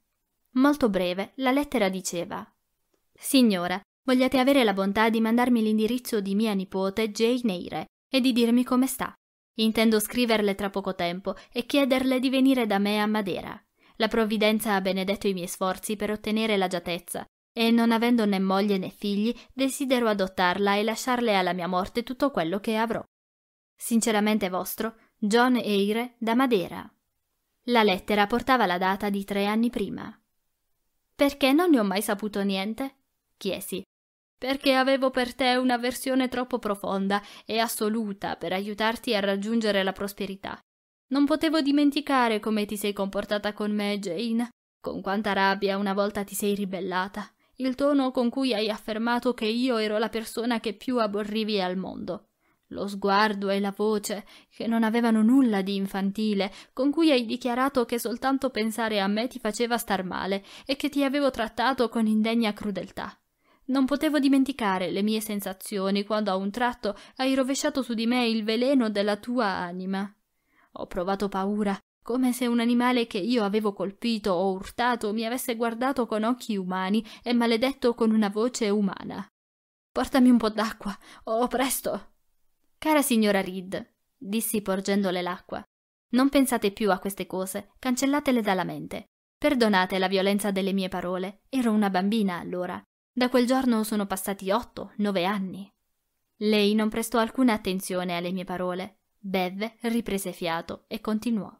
Molto breve, la lettera diceva Signora, vogliate avere la bontà di mandarmi l'indirizzo di mia nipote Jane Eyre e di dirmi come sta. Intendo scriverle tra poco tempo e chiederle di venire da me a Madera. La provvidenza ha benedetto i miei sforzi per ottenere l'agiatezza e non avendo né moglie né figli, desidero adottarla e lasciarle alla mia morte tutto quello che avrò. Sinceramente vostro, John Eyre da Madera. La lettera portava la data di tre anni prima. Perché non ne ho mai saputo niente? chiesi. Perché avevo per te una versione troppo profonda e assoluta per aiutarti a raggiungere la prosperità. Non potevo dimenticare come ti sei comportata con me, Jane, con quanta rabbia una volta ti sei ribellata, il tono con cui hai affermato che io ero la persona che più aborrivi al mondo lo sguardo e la voce, che non avevano nulla di infantile, con cui hai dichiarato che soltanto pensare a me ti faceva star male e che ti avevo trattato con indegna crudeltà. Non potevo dimenticare le mie sensazioni quando a un tratto hai rovesciato su di me il veleno della tua anima. Ho provato paura, come se un animale che io avevo colpito o urtato mi avesse guardato con occhi umani e maledetto con una voce umana. Portami un po' d'acqua, oh presto! Cara signora Reed, dissi porgendole l'acqua, non pensate più a queste cose, cancellatele dalla mente. Perdonate la violenza delle mie parole, ero una bambina allora. Da quel giorno sono passati otto, nove anni. Lei non prestò alcuna attenzione alle mie parole, bevve, riprese fiato e continuò.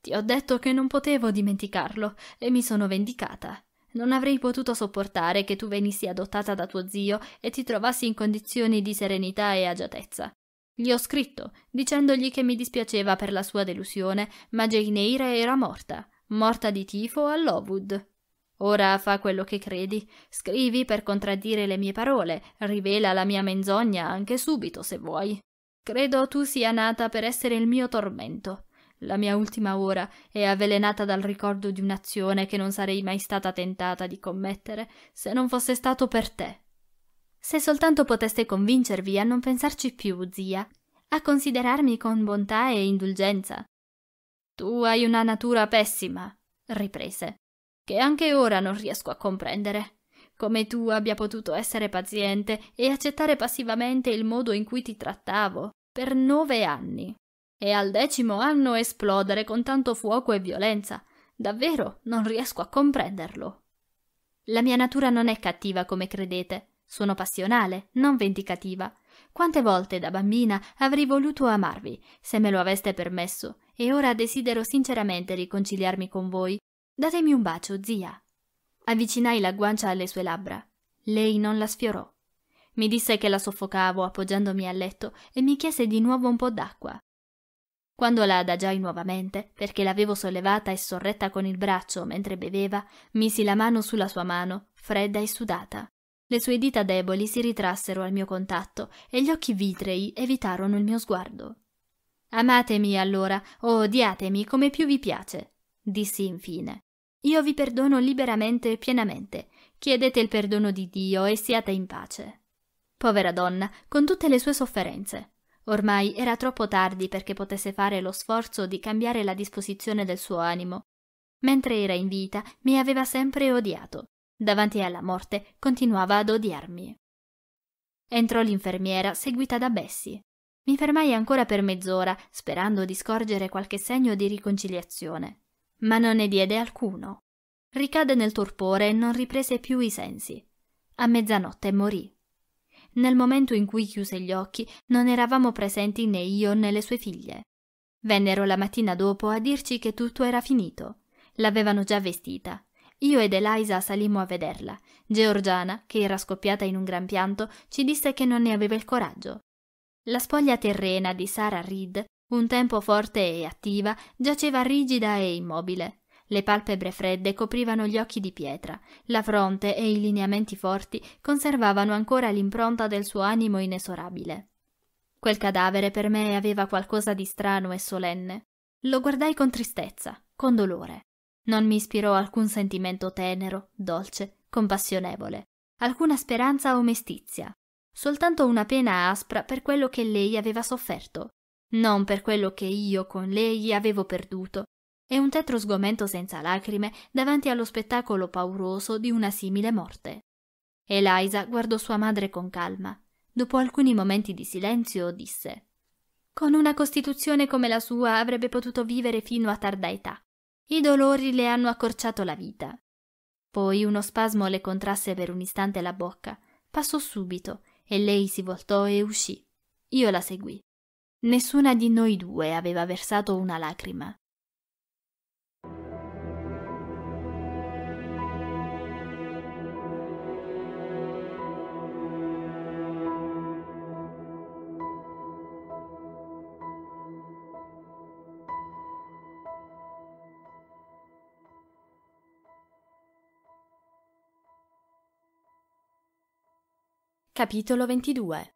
Ti ho detto che non potevo dimenticarlo e mi sono vendicata. Non avrei potuto sopportare che tu venissi adottata da tuo zio e ti trovassi in condizioni di serenità e agiatezza. Gli ho scritto, dicendogli che mi dispiaceva per la sua delusione, ma Jane Eyre era morta, morta di tifo a Lowood. Ora fa quello che credi, scrivi per contraddire le mie parole, rivela la mia menzogna anche subito se vuoi. Credo tu sia nata per essere il mio tormento. La mia ultima ora è avvelenata dal ricordo di un'azione che non sarei mai stata tentata di commettere se non fosse stato per te. Se soltanto poteste convincervi a non pensarci più, zia, a considerarmi con bontà e indulgenza. Tu hai una natura pessima, riprese, che anche ora non riesco a comprendere. Come tu abbia potuto essere paziente e accettare passivamente il modo in cui ti trattavo, per nove anni, e al decimo anno esplodere con tanto fuoco e violenza. Davvero non riesco a comprenderlo. La mia natura non è cattiva come credete, sono passionale, non vendicativa. Quante volte da bambina avrei voluto amarvi, se me lo aveste permesso, e ora desidero sinceramente riconciliarmi con voi. Datemi un bacio, zia. Avvicinai la guancia alle sue labbra. Lei non la sfiorò. Mi disse che la soffocavo appoggiandomi al letto e mi chiese di nuovo un po' d'acqua. Quando la adagiai nuovamente, perché l'avevo sollevata e sorretta con il braccio mentre beveva, misi la mano sulla sua mano, fredda e sudata. Le sue dita deboli si ritrassero al mio contatto e gli occhi vitrei evitarono il mio sguardo. Amatemi allora o odiatemi come più vi piace, dissi infine. Io vi perdono liberamente e pienamente. Chiedete il perdono di Dio e siate in pace. Povera donna, con tutte le sue sofferenze. Ormai era troppo tardi perché potesse fare lo sforzo di cambiare la disposizione del suo animo. Mentre era in vita mi aveva sempre odiato Davanti alla morte continuava ad odiarmi. Entrò l'infermiera, seguita da Bessie. Mi fermai ancora per mezz'ora, sperando di scorgere qualche segno di riconciliazione, ma non ne diede alcuno. Ricadde nel torpore e non riprese più i sensi. A mezzanotte morì. Nel momento in cui chiuse gli occhi non eravamo presenti né io né le sue figlie. Vennero la mattina dopo a dirci che tutto era finito. L'avevano già vestita io ed Eliza salimmo a vederla. Georgiana, che era scoppiata in un gran pianto, ci disse che non ne aveva il coraggio. La spoglia terrena di Sarah Reed, un tempo forte e attiva, giaceva rigida e immobile. Le palpebre fredde coprivano gli occhi di pietra, la fronte e i lineamenti forti conservavano ancora l'impronta del suo animo inesorabile. Quel cadavere per me aveva qualcosa di strano e solenne. Lo guardai con tristezza, con dolore. Non mi ispirò alcun sentimento tenero, dolce, compassionevole, alcuna speranza o mestizia, soltanto una pena aspra per quello che lei aveva sofferto, non per quello che io con lei avevo perduto, e un tetro sgomento senza lacrime davanti allo spettacolo pauroso di una simile morte. Eliza guardò sua madre con calma. Dopo alcuni momenti di silenzio disse: Con una costituzione come la sua avrebbe potuto vivere fino a tarda età. I dolori le hanno accorciato la vita. Poi uno spasmo le contrasse per un istante la bocca, passò subito e lei si voltò e uscì. Io la seguì. Nessuna di noi due aveva versato una lacrima. Capitolo 22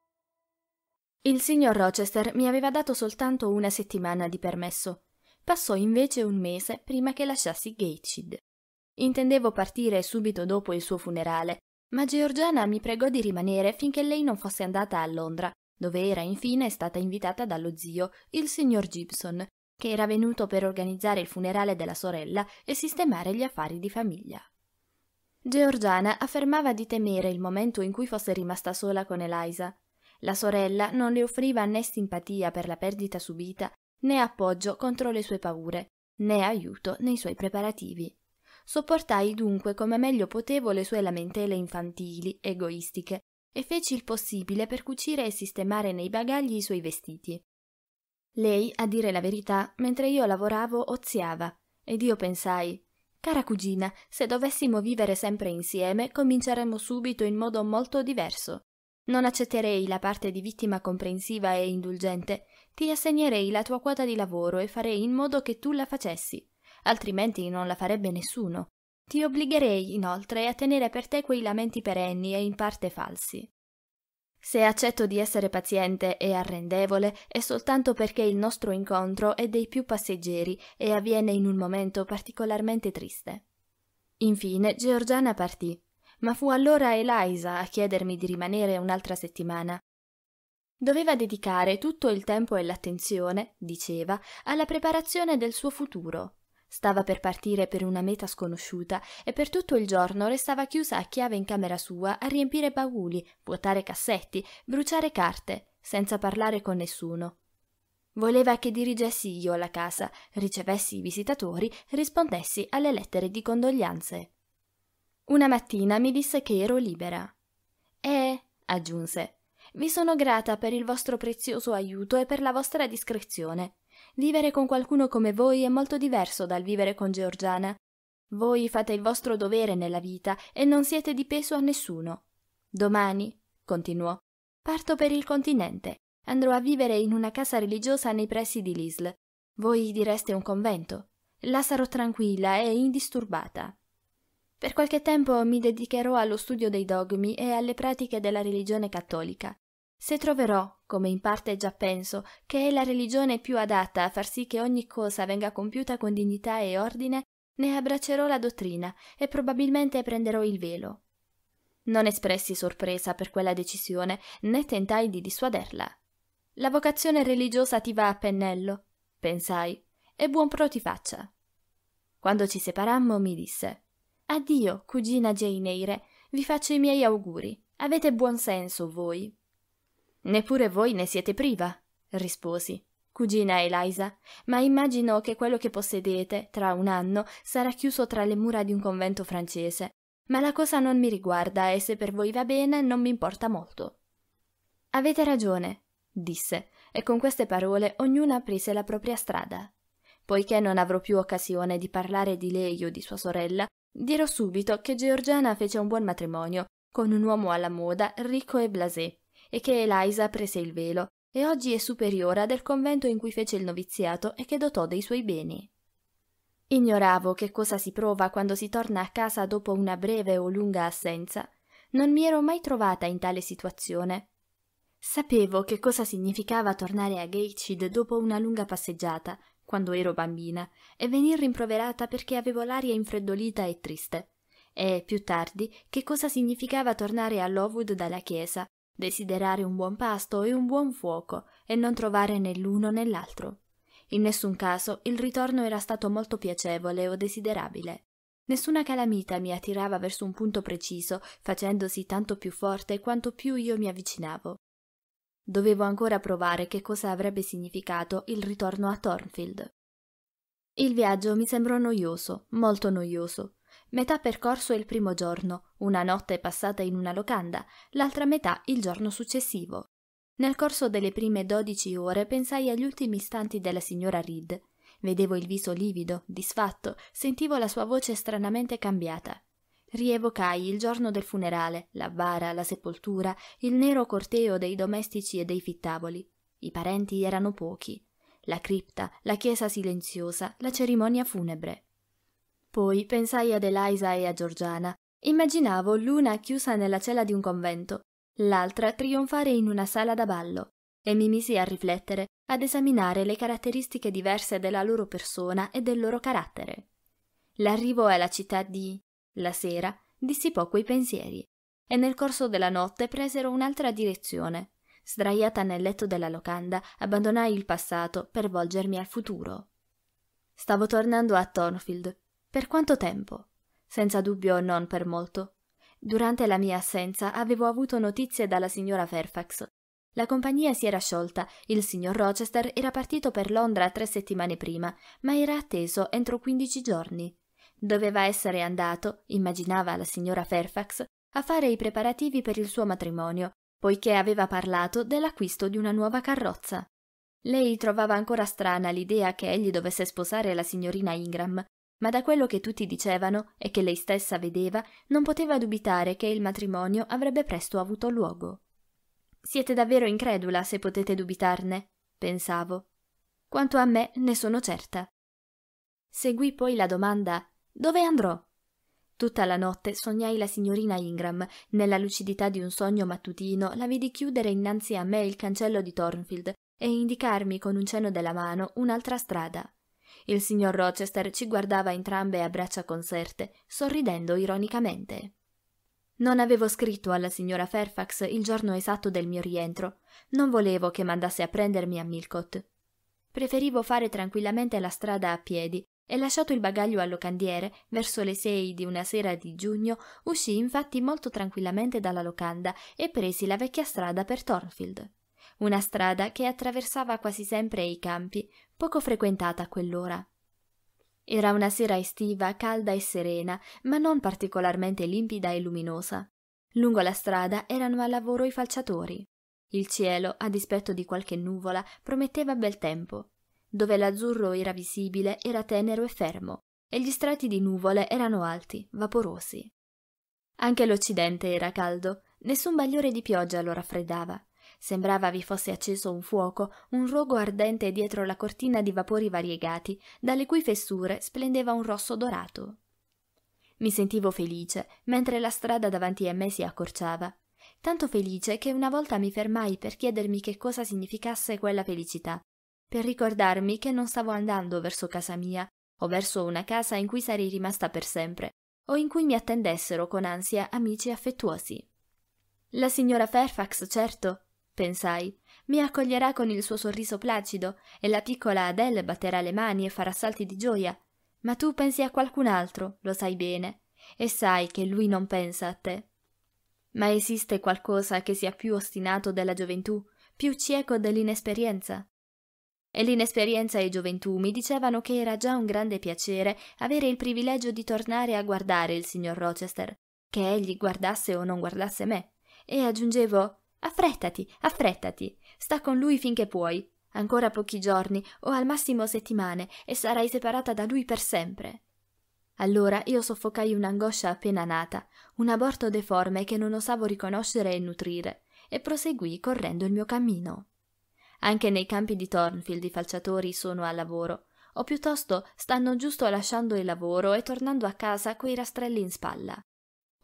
Il signor Rochester mi aveva dato soltanto una settimana di permesso. Passò invece un mese prima che lasciassi Gateshead. Intendevo partire subito dopo il suo funerale, ma Georgiana mi pregò di rimanere finché lei non fosse andata a Londra, dove era infine stata invitata dallo zio, il signor Gibson, che era venuto per organizzare il funerale della sorella e sistemare gli affari di famiglia. Georgiana affermava di temere il momento in cui fosse rimasta sola con Eliza. La sorella non le offriva né simpatia per la perdita subita, né appoggio contro le sue paure, né aiuto nei suoi preparativi. Sopportai dunque come meglio potevo le sue lamentele infantili, egoistiche, e feci il possibile per cucire e sistemare nei bagagli i suoi vestiti. Lei, a dire la verità, mentre io lavoravo, oziava, ed io pensai Cara cugina, se dovessimo vivere sempre insieme, cominceremmo subito in modo molto diverso. Non accetterei la parte di vittima comprensiva e indulgente. Ti assegnerei la tua quota di lavoro e farei in modo che tu la facessi. Altrimenti non la farebbe nessuno. Ti obbligherei inoltre a tenere per te quei lamenti perenni e in parte falsi. Se accetto di essere paziente e arrendevole è soltanto perché il nostro incontro è dei più passeggeri e avviene in un momento particolarmente triste. Infine Georgiana partì, ma fu allora Eliza a chiedermi di rimanere un'altra settimana. Doveva dedicare tutto il tempo e l'attenzione, diceva, alla preparazione del suo futuro, Stava per partire per una meta sconosciuta e per tutto il giorno restava chiusa a chiave in camera sua a riempire bauli, vuotare cassetti, bruciare carte, senza parlare con nessuno. Voleva che dirigessi io la casa, ricevessi i visitatori, rispondessi alle lettere di condoglianze. Una mattina mi disse che ero libera. E, aggiunse, vi sono grata per il vostro prezioso aiuto e per la vostra discrezione. Vivere con qualcuno come voi è molto diverso dal vivere con Georgiana. Voi fate il vostro dovere nella vita e non siete di peso a nessuno. Domani, continuò, parto per il continente. Andrò a vivere in una casa religiosa nei pressi di Lisle. Voi direste un convento. Là sarò tranquilla e indisturbata. Per qualche tempo mi dedicherò allo studio dei dogmi e alle pratiche della religione cattolica. Se troverò, come in parte già penso, che è la religione più adatta a far sì che ogni cosa venga compiuta con dignità e ordine, ne abbraccerò la dottrina e probabilmente prenderò il velo. Non espressi sorpresa per quella decisione, né tentai di dissuaderla. La vocazione religiosa ti va a pennello, pensai, e buon pro ti faccia. Quando ci separammo mi disse Addio, cugina Jane Eyre, vi faccio i miei auguri. Avete buon senso voi. Neppure voi ne siete priva, risposi. Cugina Eliza, ma immagino che quello che possedete, tra un anno, sarà chiuso tra le mura di un convento francese. Ma la cosa non mi riguarda e se per voi va bene non mi importa molto. Avete ragione, disse, e con queste parole ognuna prese la propria strada. Poiché non avrò più occasione di parlare di lei o di sua sorella, dirò subito che Georgiana fece un buon matrimonio, con un uomo alla moda, ricco e blasé, e che Eliza prese il velo e oggi è superiora del convento in cui fece il noviziato e che dotò dei suoi beni. Ignoravo che cosa si prova quando si torna a casa dopo una breve o lunga assenza. Non mi ero mai trovata in tale situazione. Sapevo che cosa significava tornare a Gateshead dopo una lunga passeggiata, quando ero bambina, e venir rimproverata perché avevo l'aria infreddolita e triste. E, più tardi, che cosa significava tornare a Lowood dalla chiesa, Desiderare un buon pasto e un buon fuoco e non trovare né l'uno né l'altro. In nessun caso il ritorno era stato molto piacevole o desiderabile. Nessuna calamita mi attirava verso un punto preciso, facendosi tanto più forte quanto più io mi avvicinavo. Dovevo ancora provare che cosa avrebbe significato il ritorno a Thornfield. Il viaggio mi sembrò noioso, molto noioso, Metà percorso il primo giorno, una notte passata in una locanda, l'altra metà il giorno successivo. Nel corso delle prime dodici ore pensai agli ultimi istanti della signora Reed. Vedevo il viso livido, disfatto, sentivo la sua voce stranamente cambiata. Rievocai il giorno del funerale, la bara, la sepoltura, il nero corteo dei domestici e dei fittavoli. I parenti erano pochi. La cripta, la chiesa silenziosa, la cerimonia funebre. Poi pensai ad Eliza e a Giorgiana. Immaginavo l'una chiusa nella cella di un convento, l'altra trionfare in una sala da ballo, e mi misi a riflettere, ad esaminare le caratteristiche diverse della loro persona e del loro carattere. L'arrivo alla città di la sera dissipò quei pensieri, e nel corso della notte presero un'altra direzione. Sdraiata nel letto della locanda, abbandonai il passato per volgermi al futuro. Stavo tornando a Thornfield per quanto tempo? Senza dubbio non per molto. Durante la mia assenza avevo avuto notizie dalla signora Fairfax. La compagnia si era sciolta, il signor Rochester era partito per Londra tre settimane prima, ma era atteso entro quindici giorni. Doveva essere andato, immaginava la signora Fairfax, a fare i preparativi per il suo matrimonio, poiché aveva parlato dell'acquisto di una nuova carrozza. Lei trovava ancora strana l'idea che egli dovesse sposare la signorina Ingram, ma da quello che tutti dicevano e che lei stessa vedeva, non poteva dubitare che il matrimonio avrebbe presto avuto luogo. Siete davvero incredula se potete dubitarne, pensavo. Quanto a me ne sono certa. Seguì poi la domanda Dove andrò? Tutta la notte sognai la signorina Ingram. Nella lucidità di un sogno mattutino la vidi chiudere innanzi a me il cancello di Thornfield e indicarmi con un cenno della mano un'altra strada. Il signor Rochester ci guardava entrambe a braccia conserte, sorridendo ironicamente. Non avevo scritto alla signora Fairfax il giorno esatto del mio rientro. Non volevo che mandasse a prendermi a Milcott. Preferivo fare tranquillamente la strada a piedi e lasciato il bagaglio al locandiere, verso le sei di una sera di giugno, uscì infatti molto tranquillamente dalla locanda e presi la vecchia strada per Thornfield una strada che attraversava quasi sempre i campi, poco frequentata a quell'ora. Era una sera estiva, calda e serena, ma non particolarmente limpida e luminosa. Lungo la strada erano al lavoro i falciatori. Il cielo, a dispetto di qualche nuvola, prometteva bel tempo. Dove l'azzurro era visibile era tenero e fermo, e gli strati di nuvole erano alti, vaporosi. Anche l'Occidente era caldo, nessun bagliore di pioggia lo raffreddava. Sembrava vi fosse acceso un fuoco, un rogo ardente dietro la cortina di vapori variegati, dalle cui fessure splendeva un rosso dorato. Mi sentivo felice, mentre la strada davanti a me si accorciava. Tanto felice che una volta mi fermai per chiedermi che cosa significasse quella felicità, per ricordarmi che non stavo andando verso casa mia, o verso una casa in cui sarei rimasta per sempre, o in cui mi attendessero con ansia amici affettuosi. La signora Fairfax, certo, Pensai, mi accoglierà con il suo sorriso placido e la piccola Adele batterà le mani e farà salti di gioia. Ma tu pensi a qualcun altro, lo sai bene, e sai che lui non pensa a te. Ma esiste qualcosa che sia più ostinato della gioventù, più cieco dell'inesperienza? E l'inesperienza e gioventù mi dicevano che era già un grande piacere avere il privilegio di tornare a guardare il signor Rochester, che egli guardasse o non guardasse me, e aggiungevo Affrettati, affrettati. Sta con lui finché puoi. Ancora pochi giorni, o al massimo settimane, e sarai separata da lui per sempre. Allora io soffocai un'angoscia appena nata, un aborto deforme che non osavo riconoscere e nutrire, e proseguii correndo il mio cammino. Anche nei campi di Thornfield i falciatori sono al lavoro, o piuttosto stanno giusto lasciando il lavoro e tornando a casa coi rastrelli in spalla.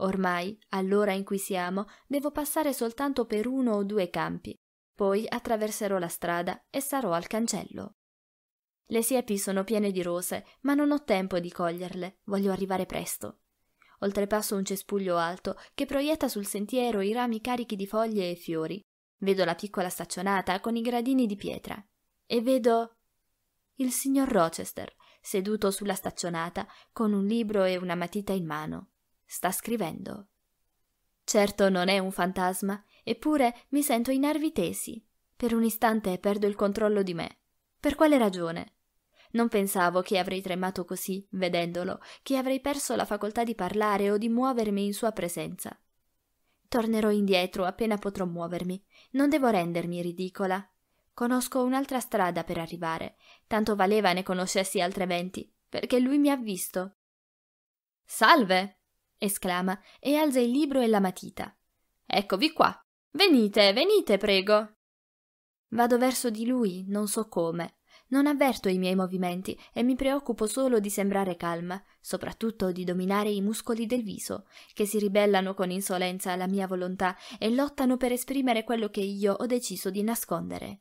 Ormai, all'ora in cui siamo, devo passare soltanto per uno o due campi, poi attraverserò la strada e sarò al cancello. Le siepi sono piene di rose, ma non ho tempo di coglierle, voglio arrivare presto. Oltrepasso un cespuglio alto che proietta sul sentiero i rami carichi di foglie e fiori. Vedo la piccola staccionata con i gradini di pietra. E vedo il signor Rochester, seduto sulla staccionata, con un libro e una matita in mano sta scrivendo. Certo non è un fantasma, eppure mi sento i nervi tesi. Per un istante perdo il controllo di me. Per quale ragione? Non pensavo che avrei tremato così, vedendolo, che avrei perso la facoltà di parlare o di muovermi in sua presenza. Tornerò indietro appena potrò muovermi. Non devo rendermi ridicola. Conosco un'altra strada per arrivare. Tanto valeva ne conoscessi altre venti, perché lui mi ha visto. Salve! esclama e alza il libro e la matita. Eccovi qua. Venite, venite, prego. Vado verso di lui, non so come. Non avverto i miei movimenti e mi preoccupo solo di sembrare calma, soprattutto di dominare i muscoli del viso, che si ribellano con insolenza alla mia volontà e lottano per esprimere quello che io ho deciso di nascondere.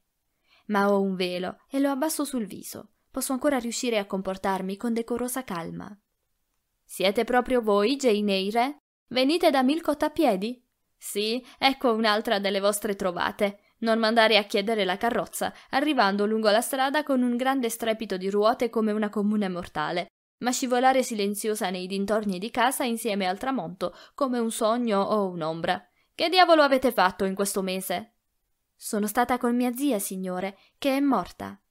Ma ho un velo e lo abbasso sul viso. Posso ancora riuscire a comportarmi con decorosa calma. Siete proprio voi, Jane Eyre? Venite da Milco Tapiedi? Sì, ecco un'altra delle vostre trovate. Non mandare a chiedere la carrozza, arrivando lungo la strada con un grande strepito di ruote come una comune mortale, ma scivolare silenziosa nei dintorni di casa insieme al tramonto, come un sogno o un'ombra. Che diavolo avete fatto in questo mese? Sono stata con mia zia, signore, che è morta.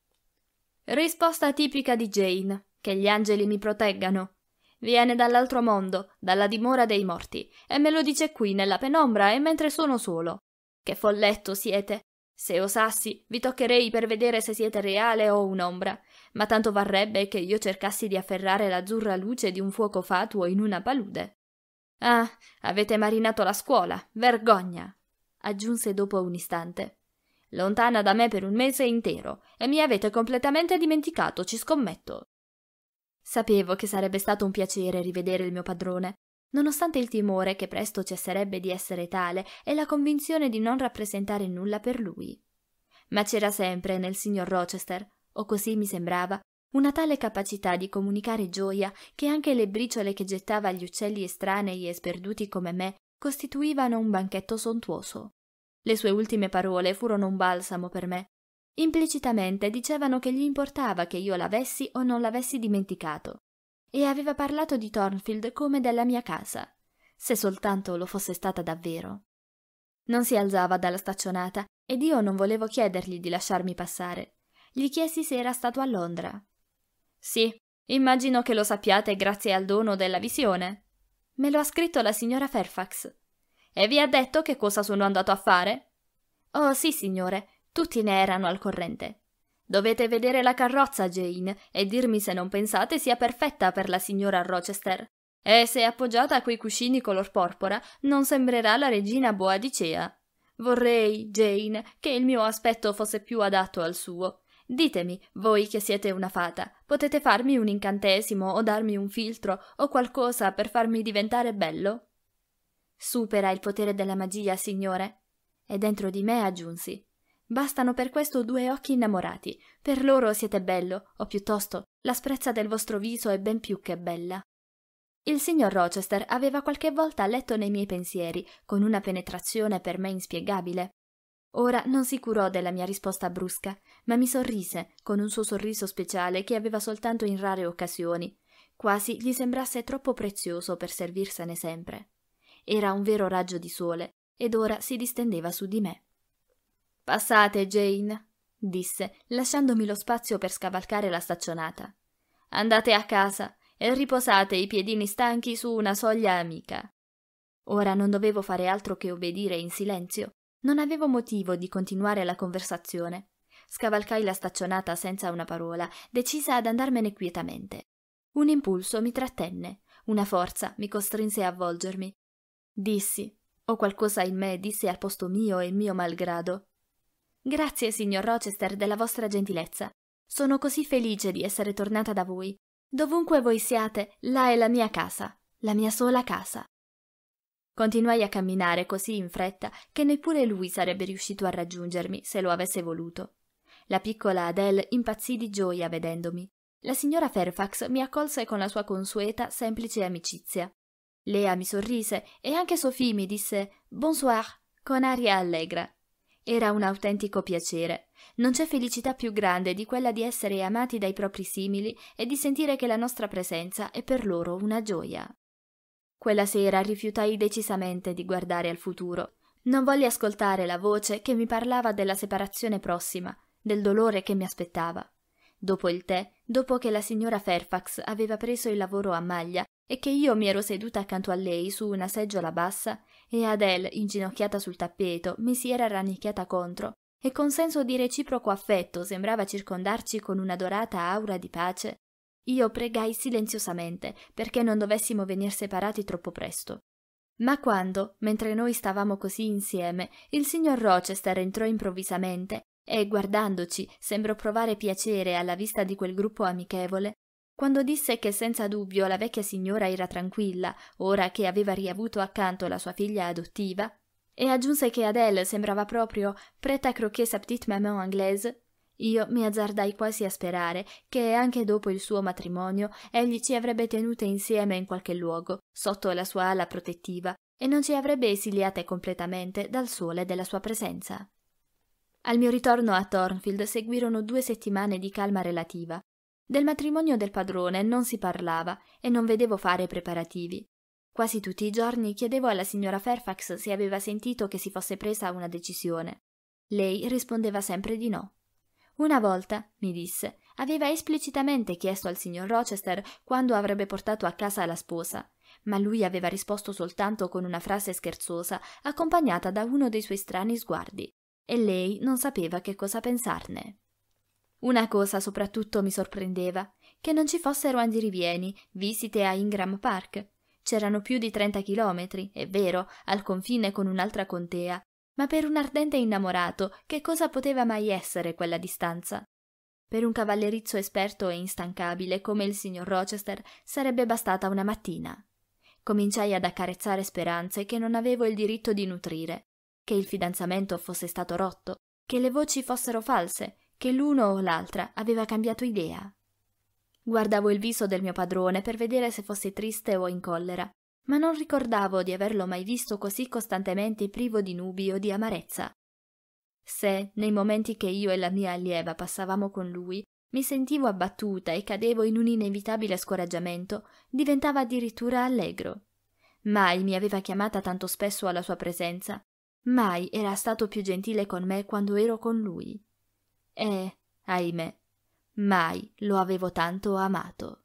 Risposta tipica di Jane. Che gli angeli mi proteggano. Viene dall'altro mondo, dalla dimora dei morti, e me lo dice qui nella penombra e mentre sono solo. Che folletto siete! Se osassi, vi toccherei per vedere se siete reale o un'ombra, ma tanto varrebbe che io cercassi di afferrare l'azzurra luce di un fuoco fatuo in una palude. Ah, avete marinato la scuola, vergogna! aggiunse dopo un istante. Lontana da me per un mese intero, e mi avete completamente dimenticato, ci scommetto. Sapevo che sarebbe stato un piacere rivedere il mio padrone, nonostante il timore che presto cesserebbe di essere tale e la convinzione di non rappresentare nulla per lui. Ma c'era sempre nel signor Rochester, o così mi sembrava, una tale capacità di comunicare gioia che anche le briciole che gettava agli uccelli estranei e sperduti come me costituivano un banchetto sontuoso. Le sue ultime parole furono un balsamo per me, Implicitamente dicevano che gli importava che io l'avessi o non l'avessi dimenticato. E aveva parlato di Thornfield come della mia casa, se soltanto lo fosse stata davvero. Non si alzava dalla staccionata ed io non volevo chiedergli di lasciarmi passare. Gli chiesi se era stato a Londra. Sì, immagino che lo sappiate grazie al dono della visione. Me lo ha scritto la signora Fairfax. E vi ha detto che cosa sono andato a fare? Oh sì, signore, tutti ne erano al corrente. Dovete vedere la carrozza, Jane, e dirmi se non pensate sia perfetta per la signora Rochester. E se appoggiata a quei cuscini color porpora, non sembrerà la regina Boadicea. Vorrei, Jane, che il mio aspetto fosse più adatto al suo. Ditemi, voi che siete una fata, potete farmi un incantesimo o darmi un filtro o qualcosa per farmi diventare bello? Supera il potere della magia, signore. E dentro di me aggiunsi. Bastano per questo due occhi innamorati. Per loro siete bello, o piuttosto l'asprezza del vostro viso è ben più che bella. Il signor Rochester aveva qualche volta letto nei miei pensieri, con una penetrazione per me inspiegabile. Ora non si curò della mia risposta brusca, ma mi sorrise con un suo sorriso speciale che aveva soltanto in rare occasioni, quasi gli sembrasse troppo prezioso per servirsene sempre. Era un vero raggio di sole, ed ora si distendeva su di me. Passate, Jane, disse, lasciandomi lo spazio per scavalcare la staccionata. Andate a casa e riposate i piedini stanchi su una soglia amica. Ora non dovevo fare altro che obbedire in silenzio. Non avevo motivo di continuare la conversazione. Scavalcai la staccionata senza una parola, decisa ad andarmene quietamente. Un impulso mi trattenne, una forza mi costrinse a volgermi. Dissi, o qualcosa in me disse al posto mio e mio malgrado, Grazie, signor Rochester, della vostra gentilezza. Sono così felice di essere tornata da voi. Dovunque voi siate, là è la mia casa, la mia sola casa. Continuai a camminare così in fretta che neppure lui sarebbe riuscito a raggiungermi se lo avesse voluto. La piccola Adele impazzì di gioia vedendomi. La signora Fairfax mi accolse con la sua consueta semplice amicizia. Lea mi sorrise e anche Sophie mi disse bonsoir con aria allegra. Era un autentico piacere. Non c'è felicità più grande di quella di essere amati dai propri simili e di sentire che la nostra presenza è per loro una gioia. Quella sera rifiutai decisamente di guardare al futuro. Non volli ascoltare la voce che mi parlava della separazione prossima, del dolore che mi aspettava. Dopo il tè, dopo che la signora Fairfax aveva preso il lavoro a maglia e che io mi ero seduta accanto a lei su una seggiola bassa, e Adele, inginocchiata sul tappeto, mi si era rannicchiata contro e con senso di reciproco affetto sembrava circondarci con una dorata aura di pace, io pregai silenziosamente perché non dovessimo venir separati troppo presto. Ma quando, mentre noi stavamo così insieme, il signor Rochester entrò improvvisamente e, guardandoci, sembrò provare piacere alla vista di quel gruppo amichevole, quando disse che senza dubbio la vecchia signora era tranquilla, ora che aveva riavuto accanto la sua figlia adottiva, e aggiunse che Adele sembrava proprio preta croquer sa petite maman anglaise, io mi azzardai quasi a sperare che anche dopo il suo matrimonio egli ci avrebbe tenute insieme in qualche luogo, sotto la sua ala protettiva, e non ci avrebbe esiliate completamente dal sole della sua presenza. Al mio ritorno a Thornfield seguirono due settimane di calma relativa, del matrimonio del padrone non si parlava e non vedevo fare preparativi. Quasi tutti i giorni chiedevo alla signora Fairfax se aveva sentito che si fosse presa una decisione. Lei rispondeva sempre di no. Una volta, mi disse, aveva esplicitamente chiesto al signor Rochester quando avrebbe portato a casa la sposa, ma lui aveva risposto soltanto con una frase scherzosa accompagnata da uno dei suoi strani sguardi, e lei non sapeva che cosa pensarne. Una cosa soprattutto mi sorprendeva, che non ci fossero andirivieni, visite a Ingram Park. C'erano più di 30 chilometri, è vero, al confine con un'altra contea, ma per un ardente innamorato che cosa poteva mai essere quella distanza? Per un cavallerizzo esperto e instancabile come il signor Rochester sarebbe bastata una mattina. Cominciai ad accarezzare speranze che non avevo il diritto di nutrire, che il fidanzamento fosse stato rotto, che le voci fossero false, che l'uno o l'altra aveva cambiato idea. Guardavo il viso del mio padrone per vedere se fosse triste o in collera, ma non ricordavo di averlo mai visto così costantemente privo di nubi o di amarezza. Se, nei momenti che io e la mia allieva passavamo con lui, mi sentivo abbattuta e cadevo in un inevitabile scoraggiamento, diventava addirittura allegro. Mai mi aveva chiamata tanto spesso alla sua presenza, mai era stato più gentile con me quando ero con lui e, eh, ahimè, mai lo avevo tanto amato.